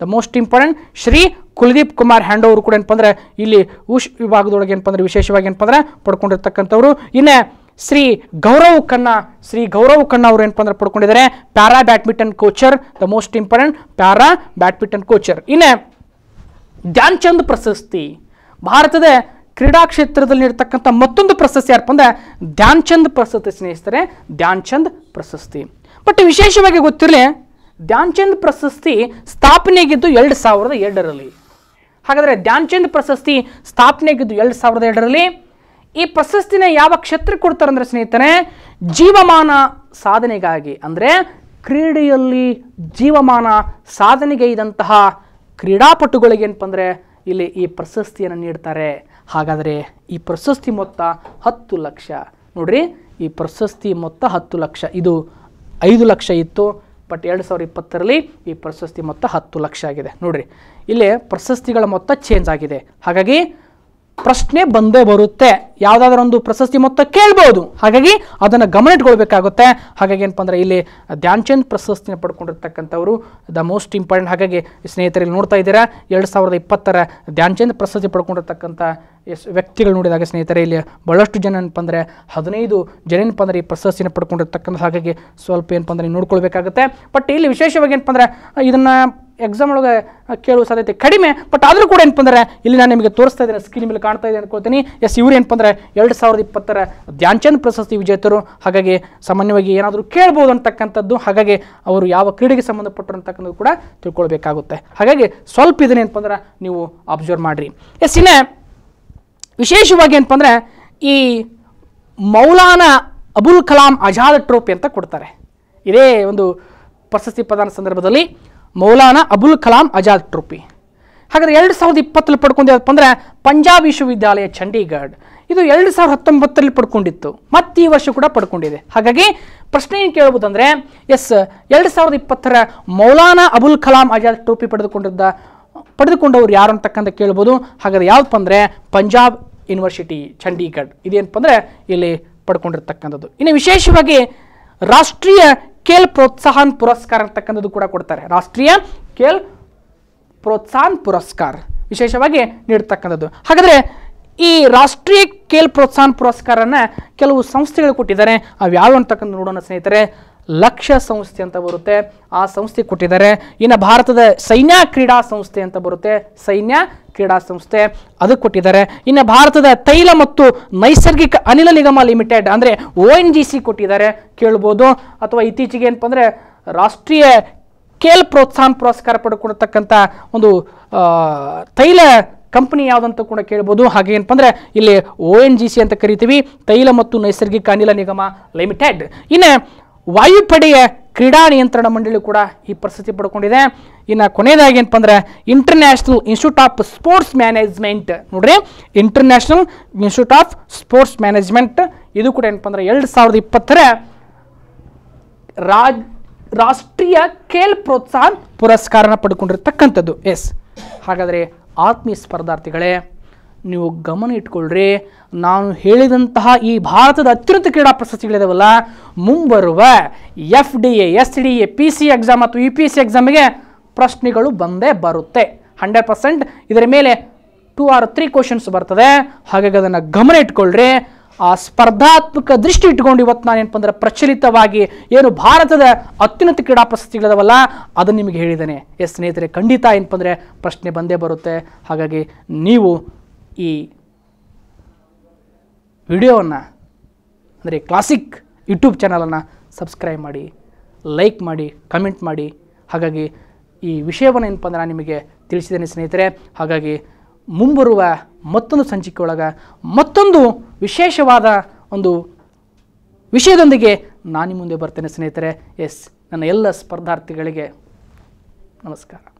the most important Shri Kuldeep Kumar Handoo ಕೂಡ ಏನಪ್ಪಂದ್ರೆ ಇಲ್ಲಿ ಉಷ್ ವಿಭಾಗದೊಳಗೆ ಏನಪ್ಪ ವಿಶೇಷವಾಗಿ ಏನಪ್ಪಂದ್ರೆ ಪಡ್ಕೊಂಡಿರ್ತಕ್ಕಂಥವ್ರು ಇನ್ನೇ ಶ್ರೀ ಗೌರವ್ ಖನ್ನ ಶ್ರೀ ಗೌರವ್ ಖನ್ನ ಅವರು ಏನಪ್ಪ ಅಂದ್ರೆ ಪಡ್ಕೊಂಡಿದ್ದಾರೆ ಪ್ಯಾರಾ ಬ್ಯಾಡ್ಮಿಂಟನ್ ಕೋಚರ್ the most important para badminton ಕೋಚರ್ ಇನ್ನೇ ಧ್ಯಾನ್ ಚಂದ್ ಪ್ರಶಸ್ತಿ ಭಾರತದ ಕ್ರೀಡಾ ಕ್ಷೇತ್ರದಲ್ಲಿ ಮತ್ತೊಂದು ಪ್ರಶಸ್ತಿ ಯಾರಪ್ಪ ಅಂದರೆ ಧ್ಯಾನ್ ಚಂದ್ ಪ್ರಶಸ್ತಿ ಸ್ನೇಹಿತರೆ ಧ್ಯಾನ್ ಚಂದ್ ಪ್ರಶಸ್ತಿ ಬಟ್ ವಿಶೇಷವಾಗಿ ಗೊತ್ತಿರಲಿ ಧ್ಯಾನ್ ಚಂದ್ ಪ್ರಶಸ್ತಿ ಸ್ಥಾಪನೆಗಿದ್ದು ಎರಡು ಸಾವಿರದ ಎರಡರಲ್ಲಿ ಹಾಗಾದರೆ ಧ್ಯಾನ್ಚಂದ್ ಪ್ರಶಸ್ತಿ ಸ್ಥಾಪನೆಗಿದ್ದು ಎರಡು ಸಾವಿರದ ಎರಡರಲ್ಲಿ ಈ ಪ್ರಶಸ್ತಿನ ಯಾವ ಕ್ಷೇತ್ರಕ್ಕೆ ಕೊಡ್ತಾರೆ ಅಂದರೆ ಸ್ನೇಹಿತರೆ ಜೀವಮಾನ ಸಾಧನೆಗಾಗಿ ಅಂದರೆ ಕ್ರೀಡೆಯಲ್ಲಿ ಜೀವಮಾನ ಸಾಧನೆಗೈದಂತಹ ಕ್ರೀಡಾಪಟುಗಳಿಗೆ ಏನಪ್ಪ ಅಂದರೆ ಇಲ್ಲಿ ಈ ಪ್ರಶಸ್ತಿಯನ್ನು ನೀಡ್ತಾರೆ ಹಾಗಾದರೆ ಈ ಪ್ರಶಸ್ತಿ ಮೊತ್ತ ಹತ್ತು ಲಕ್ಷ ನೋಡ್ರಿ ಈ ಪ್ರಶಸ್ತಿ ಮೊತ್ತ ಹತ್ತು ಲಕ್ಷ ಇದು ಐದು ಲಕ್ಷ ಇತ್ತು ಬಟ್ ಎರಡು ಸಾವಿರದ ಇಪ್ಪತ್ತರಲ್ಲಿ ಈ ಪ್ರಶಸ್ತಿ ಮೊತ್ತ ಹತ್ತು ಲಕ್ಷ ಆಗಿದೆ ನೋಡಿರಿ ಇಲ್ಲಿ ಪ್ರಶಸ್ತಿಗಳ ಮೊತ್ತ ಚೇಂಜ್ ಆಗಿದೆ ಹಾಗಾಗಿ ಪ್ರಶ್ನೆ ಬಂದೇ ಬರುತ್ತೆ ಯಾವುದಾದ್ರೂ ಒಂದು ಪ್ರಶಸ್ತಿ ಮೊತ್ತ ಕೇಳ್ಬೋದು ಹಾಗಾಗಿ ಅದನ್ನು ಗಮನ ಇಟ್ಕೊಳ್ಬೇಕಾಗುತ್ತೆ ಹಾಗಾಗಿ ಏನಪ್ಪ ಅಂದರೆ ಇಲ್ಲಿ ಧ್ಯಾನ್ಚಂದ್ ಪ್ರಶಸ್ತಿನ ಪಡ್ಕೊಂಡಿರ್ತಕ್ಕಂಥವರು ದ ಮೋಸ್ಟ್ ಇಂಪಾರ್ಟೆಂಟ್ ಹಾಗಾಗಿ ಸ್ನೇಹಿತರಲ್ಲಿ ನೋಡ್ತಾ ಇದ್ದೀರಾ ಎರಡು ಸಾವಿರದ ಇಪ್ಪತ್ತರ ಧ್ಯಾನ್ಚಂದ್ ಪ್ರಶಸ್ತಿ ಪಡ್ಕೊಂಡಿರ್ತಕ್ಕಂಥ ಎಸ್ ವ್ಯಕ್ತಿಗಳು ನೋಡಿದಾಗ ಸ್ನೇಹಿತರೆ ಇಲ್ಲಿ ಭಾಳಷ್ಟು ಜನ ಏನಪ್ಪ ಅಂದರೆ ಹದಿನೈದು ಜನ ಏನಪ್ಪ ಅಂದರೆ ಈ ಪ್ರಶಸ್ತಿನ ಪಡ್ಕೊಂಡಿರ್ತಕ್ಕಂಥ ಹಾಗಾಗಿ ಸ್ವಲ್ಪ ಏನಪ್ಪ ಅಂದರೆ ನೋಡ್ಕೊಳ್ಬೇಕಾಗುತ್ತೆ ಬಟ್ ಇಲ್ಲಿ ವಿಶೇಷವಾಗಿ ಏನಪ್ಪ ಅಂದರೆ ಇದನ್ನು ಎಕ್ಸಾಮ್ ಒಳಗೆ ಕೇಳುವ ಸಾಧ್ಯತೆ ಕಡಿಮೆ ಬಟ್ ಆದರೂ ಕೂಡ ಏನಪ್ಪ ಅಂದರೆ ಇಲ್ಲಿ ನಾನು ನಿಮಗೆ ತೋರಿಸ್ತಾ ಇದ್ದೇನೆ ಸ್ಕ್ರೀನ್ ಮೇಲೆ ಕಾಣ್ತಾ ಇದೆ ಅನ್ಕೊಳ್ತೀನಿ ಎಸ್ ಇವರು ಏನಪ್ಪ ಅಂದರೆ ಎರಡು ಸಾವಿರದ ಇಪ್ಪತ್ತರ ಧ್ಯಾನ್ಚಂದ್ ಪ್ರಶಸ್ತಿ ವಿಜೇತರು ಹಾಗಾಗಿ ಸಾಮಾನ್ಯವಾಗಿ ಏನಾದರೂ ಕೇಳ್ಬೋದು ಅಂತಕ್ಕಂಥದ್ದು ಹಾಗಾಗಿ ಅವರು ಯಾವ ಕ್ರೀಡೆಗೆ ಸಂಬಂಧಪಟ್ಟರು ಅಂತಕ್ಕಂಥದ್ದು ಕೂಡ ತಿಳ್ಕೊಳ್ಬೇಕಾಗುತ್ತೆ ಹಾಗಾಗಿ ಸ್ವಲ್ಪ ಇದನ್ನೇನಪ್ಪ ಅಂದ್ರೆ ನೀವು ಅಬ್ಸರ್ವ್ ಮಾಡಿರಿ ಎಸ್ ಇನ್ನೇ ವಿಶೇಷವಾಗಿ ಏನಪ್ಪ ಈ ಮೌಲಾನ ಅಬುಲ್ ಕಲಾಂ ಅಜಾದ್ ಟ್ರೋಫಿ ಅಂತ ಕೊಡ್ತಾರೆ ಇದೇ ಒಂದು ಪ್ರಶಸ್ತಿ ಪ್ರದಾನ ಸಂದರ್ಭದಲ್ಲಿ ಮೌಲಾನ ಅಬುಲ್ ಕಲಾಂ ಅಜಾದ್ ಟ್ರೋಫಿ ಹಾಗಾದರೆ ಎರಡು ಸಾವಿರದ ಇಪ್ಪತ್ತರಲ್ಲಿ ಪಡ್ಕೊಂಡಿದ್ದಪ್ಪ ಅಂದರೆ ಪಂಜಾಬ್ ವಿಶ್ವವಿದ್ಯಾಲಯ ಚಂಡೀಗಢ ಇದು ಎರಡು ಸಾವಿರದ ಹತ್ತೊಂಬತ್ತರಲ್ಲಿ ಪಡ್ಕೊಂಡಿತ್ತು ಮತ್ತು ಈ ವರ್ಷ ಕೂಡ ಪಡ್ಕೊಂಡಿದೆ ಹಾಗಾಗಿ ಪ್ರಶ್ನೆ ಏನು ಕೇಳ್ಬೋದಂದರೆ ಎಸ್ ಎರಡು ಸಾವಿರದ ಇಪ್ಪತ್ತರ ಮೌಲಾನಾ ಅಬುಲ್ ಕಲಾಂ ಆಜಾದ್ ಟ್ರೋಫಿ ಪಡೆದುಕೊಂಡಿದ್ದ ಪಡೆದುಕೊಂಡವರು ಯಾರು ಅಂತಕ್ಕಂಥ ಕೇಳ್ಬೋದು ಹಾಗಾದ್ರೆ ಯಾವ್ದಪ್ಪ ಅಂದರೆ ಪಂಜಾಬ್ ಯೂನಿವರ್ಸಿಟಿ ಚಂಡೀಗಢ್ ಇದೇನಪ್ಪ ಅಂದರೆ ಇಲ್ಲಿ ಪಡ್ಕೊಂಡಿರ್ತಕ್ಕಂಥದ್ದು ಇನ್ನು ವಿಶೇಷವಾಗಿ ರಾಷ್ಟ್ರೀಯ ಖೇಲ್ ಪ್ರೋತ್ಸಾಹನ್ ಪುರಸ್ಕಾರ ಅಂತಕ್ಕಂಥದ್ದು ಕೂಡ ಕೊಡ್ತಾರೆ ರಾಷ್ಟ್ರೀಯ ಖೇಲ್ ಪ್ರೋತ್ಸಾಹನ್ ಪುರಸ್ಕಾರ ವಿಶೇಷವಾಗಿ ನೀಡ್ತಕ್ಕಂಥದ್ದು ಹಾಗಾದರೆ ಈ ರಾಷ್ಟ್ರೀಯ ಖೇಲ್ ಪ್ರೋತ್ಸಾಹನ್ ಪುರಸ್ಕಾರನ ಕೆಲವು ಸಂಸ್ಥೆಗಳು ಕೊಟ್ಟಿದ್ದಾರೆ ಅವು ಯಾರು ಅಂತಕ್ಕಂಥ ನೋಡೋಣ ಸ್ನೇಹಿತರೆ ಲಕ್ಷ ಸಂಸ್ಥೆ ಅಂತ ಬರುತ್ತೆ ಆ ಸಂಸ್ಥೆ ಕೊಟ್ಟಿದ್ದಾರೆ ಇನ್ನು ಭಾರತದ ಸೈನ್ಯ ಕ್ರೀಡಾ ಸಂಸ್ಥೆ ಅಂತ ಬರುತ್ತೆ ಸೈನ್ಯ ಕ್ರೀಡಾ ಸಂಸ್ಥೆ ಅದು ಕೊಟ್ಟಿದ್ದಾರೆ ಇನ್ನು ಭಾರತದ ತೈಲ ಮತ್ತು ನೈಸರ್ಗಿಕ ಅನಿಲ ನಿಗಮ ಲಿಮಿಟೆಡ್ ಅಂದರೆ ಓ ಎನ್ ಜಿ ಸಿ ಕೊಟ್ಟಿದ್ದಾರೆ ಕೇಳ್ಬೋದು ಅಥವಾ ಇತ್ತೀಚೆಗೆ ಏನಪ್ಪ ಅಂದರೆ ರಾಷ್ಟ್ರೀಯ ಕೇಲ್ ಪ್ರೋತ್ಸಾಹನ ಪುರಸ್ಕಾರ ಪಡ್ಕೊಡ್ತಕ್ಕಂಥ ಒಂದು ತೈಲ ಕಂಪ್ನಿ ಯಾವುದಂತ ಕೂಡ ಕೇಳ್ಬೋದು ಹಾಗೆ ಏನಪ್ಪ ಅಂದರೆ ಇಲ್ಲಿ ಓ ಎನ್ ಜಿ ಸಿ ಅಂತ ಕರಿತೀವಿ ತೈಲ ಮತ್ತು ನೈಸರ್ಗಿಕ ಅನಿಲ ನಿಗಮ ಲಿಮಿಟೆಡ್ ಇನ್ನು ವಾಯುಪಡೆಯ ಕ್ರೀಡಾ ನಿಯಂತ್ರಣ ಮಂಡಳಿ ಕೂಡ ಈ ಪ್ರಶಸ್ತಿ ಪಡ್ಕೊಂಡಿದೆ ಇನ್ನು ಕೊನೆಯದಾಗಿ ಏನಪ್ಪ ಅಂದ್ರೆ international institute of sports management ನೋಡ್ರಿ international institute of sports management ಇದು ಕೂಡ ಏನಪ್ಪ ಅಂದ್ರೆ ಎರಡು ಸಾವಿರದ ಇಪ್ಪತ್ತರ ರಾಜ್ ರಾಷ್ಟ್ರೀಯ ಖೇಲ್ ಪ್ರೋತ್ಸಾಹ ಪುರಸ್ಕಾರನ ಪಡ್ಕೊಂಡಿರ್ತಕ್ಕಂಥದ್ದು ಎಸ್ ಹಾಗಾದ್ರೆ ಆತ್ಮೀಯ ಸ್ಪರ್ಧಾರ್ಥಿಗಳೇ ನೀವು ಗಮನ ಇಟ್ಕೊಳ್ರಿ ನಾನು ಹೇಳಿದಂತಹ ಈ ಭಾರತದ ಅತ್ಯುನ್ನತ ಕ್ರೀಡಾ ಪ್ರಶಸ್ತಿಗಳಿದಾವಲ್ಲ ಮುಂಬರುವ F D A S D A P C exam ಅಥವಾ ಯು ಪಿ ಸಿ ಎಕ್ಸಾಮ್ಗೆ ಪ್ರಶ್ನೆಗಳು ಬಂದೇ ಬರುತ್ತೆ ಹಂಡ್ರೆಡ್ ಪರ್ಸೆಂಟ್ ಇದರ ಮೇಲೆ ಟೂ ಆರ್ ತ್ರೀ ಕ್ವಶನ್ಸ್ ಬರ್ತದೆ ಹಾಗಾಗಿ ಅದನ್ನು ಗಮನ ಇಟ್ಕೊಳ್ರಿ ಆ ಸ್ಪರ್ಧಾತ್ಮಕ ದೃಷ್ಟಿ ಇಟ್ಕೊಂಡು ಇವತ್ತು ನಾನೇನಪ್ಪ ಅಂದ್ರೆ ಪ್ರಚಲಿತವಾಗಿ ಏನು ಭಾರತದ ಅತ್ಯುನ್ನತ ಕ್ರೀಡಾ ಪ್ರಶಸ್ತಿಗಳಿದಾವಲ್ಲ ಅದನ್ನು ನಿಮಗೆ ಹೇಳಿದ್ದೇನೆ ಎಸ್ ಸ್ನೇಹಿತರೆ ಖಂಡಿತ ಏನಪ್ಪ ಅಂದರೆ ಪ್ರಶ್ನೆ ಬಂದೇ ಬರುತ್ತೆ ಹಾಗಾಗಿ ನೀವು ಈ ವಿಡಿಯೋವನ್ನು ಅಂದರೆ ಕ್ಲಾಸಿಕ್ ಯೂಟ್ಯೂಬ್ ಚಾನಲನ್ನು ಸಬ್ಸ್ಕ್ರೈಬ್ ಮಾಡಿ ಲೈಕ್ ಮಾಡಿ ಕಮೆಂಟ್ ಮಾಡಿ ಹಾಗಾಗಿ ಈ ವಿಷಯವನ್ನು ಏನಪ್ಪ ಅಂದ್ರೆ ನಾನು ನಿಮಗೆ ತಿಳಿಸಿದ್ದೇನೆ ಸ್ನೇಹಿತರೆ ಹಾಗಾಗಿ ಮುಂಬರುವ ಮತ್ತೊಂದು ಸಂಚಿಕೆ ಮತ್ತೊಂದು ವಿಶೇಷವಾದ ಒಂದು ವಿಷಯದೊಂದಿಗೆ ನಾನು ಮುಂದೆ ಬರ್ತೇನೆ ಸ್ನೇಹಿತರೆ ಎಸ್ ನನ್ನ ಎಲ್ಲ ಸ್ಪರ್ಧಾರ್ಥಿಗಳಿಗೆ ನಮಸ್ಕಾರ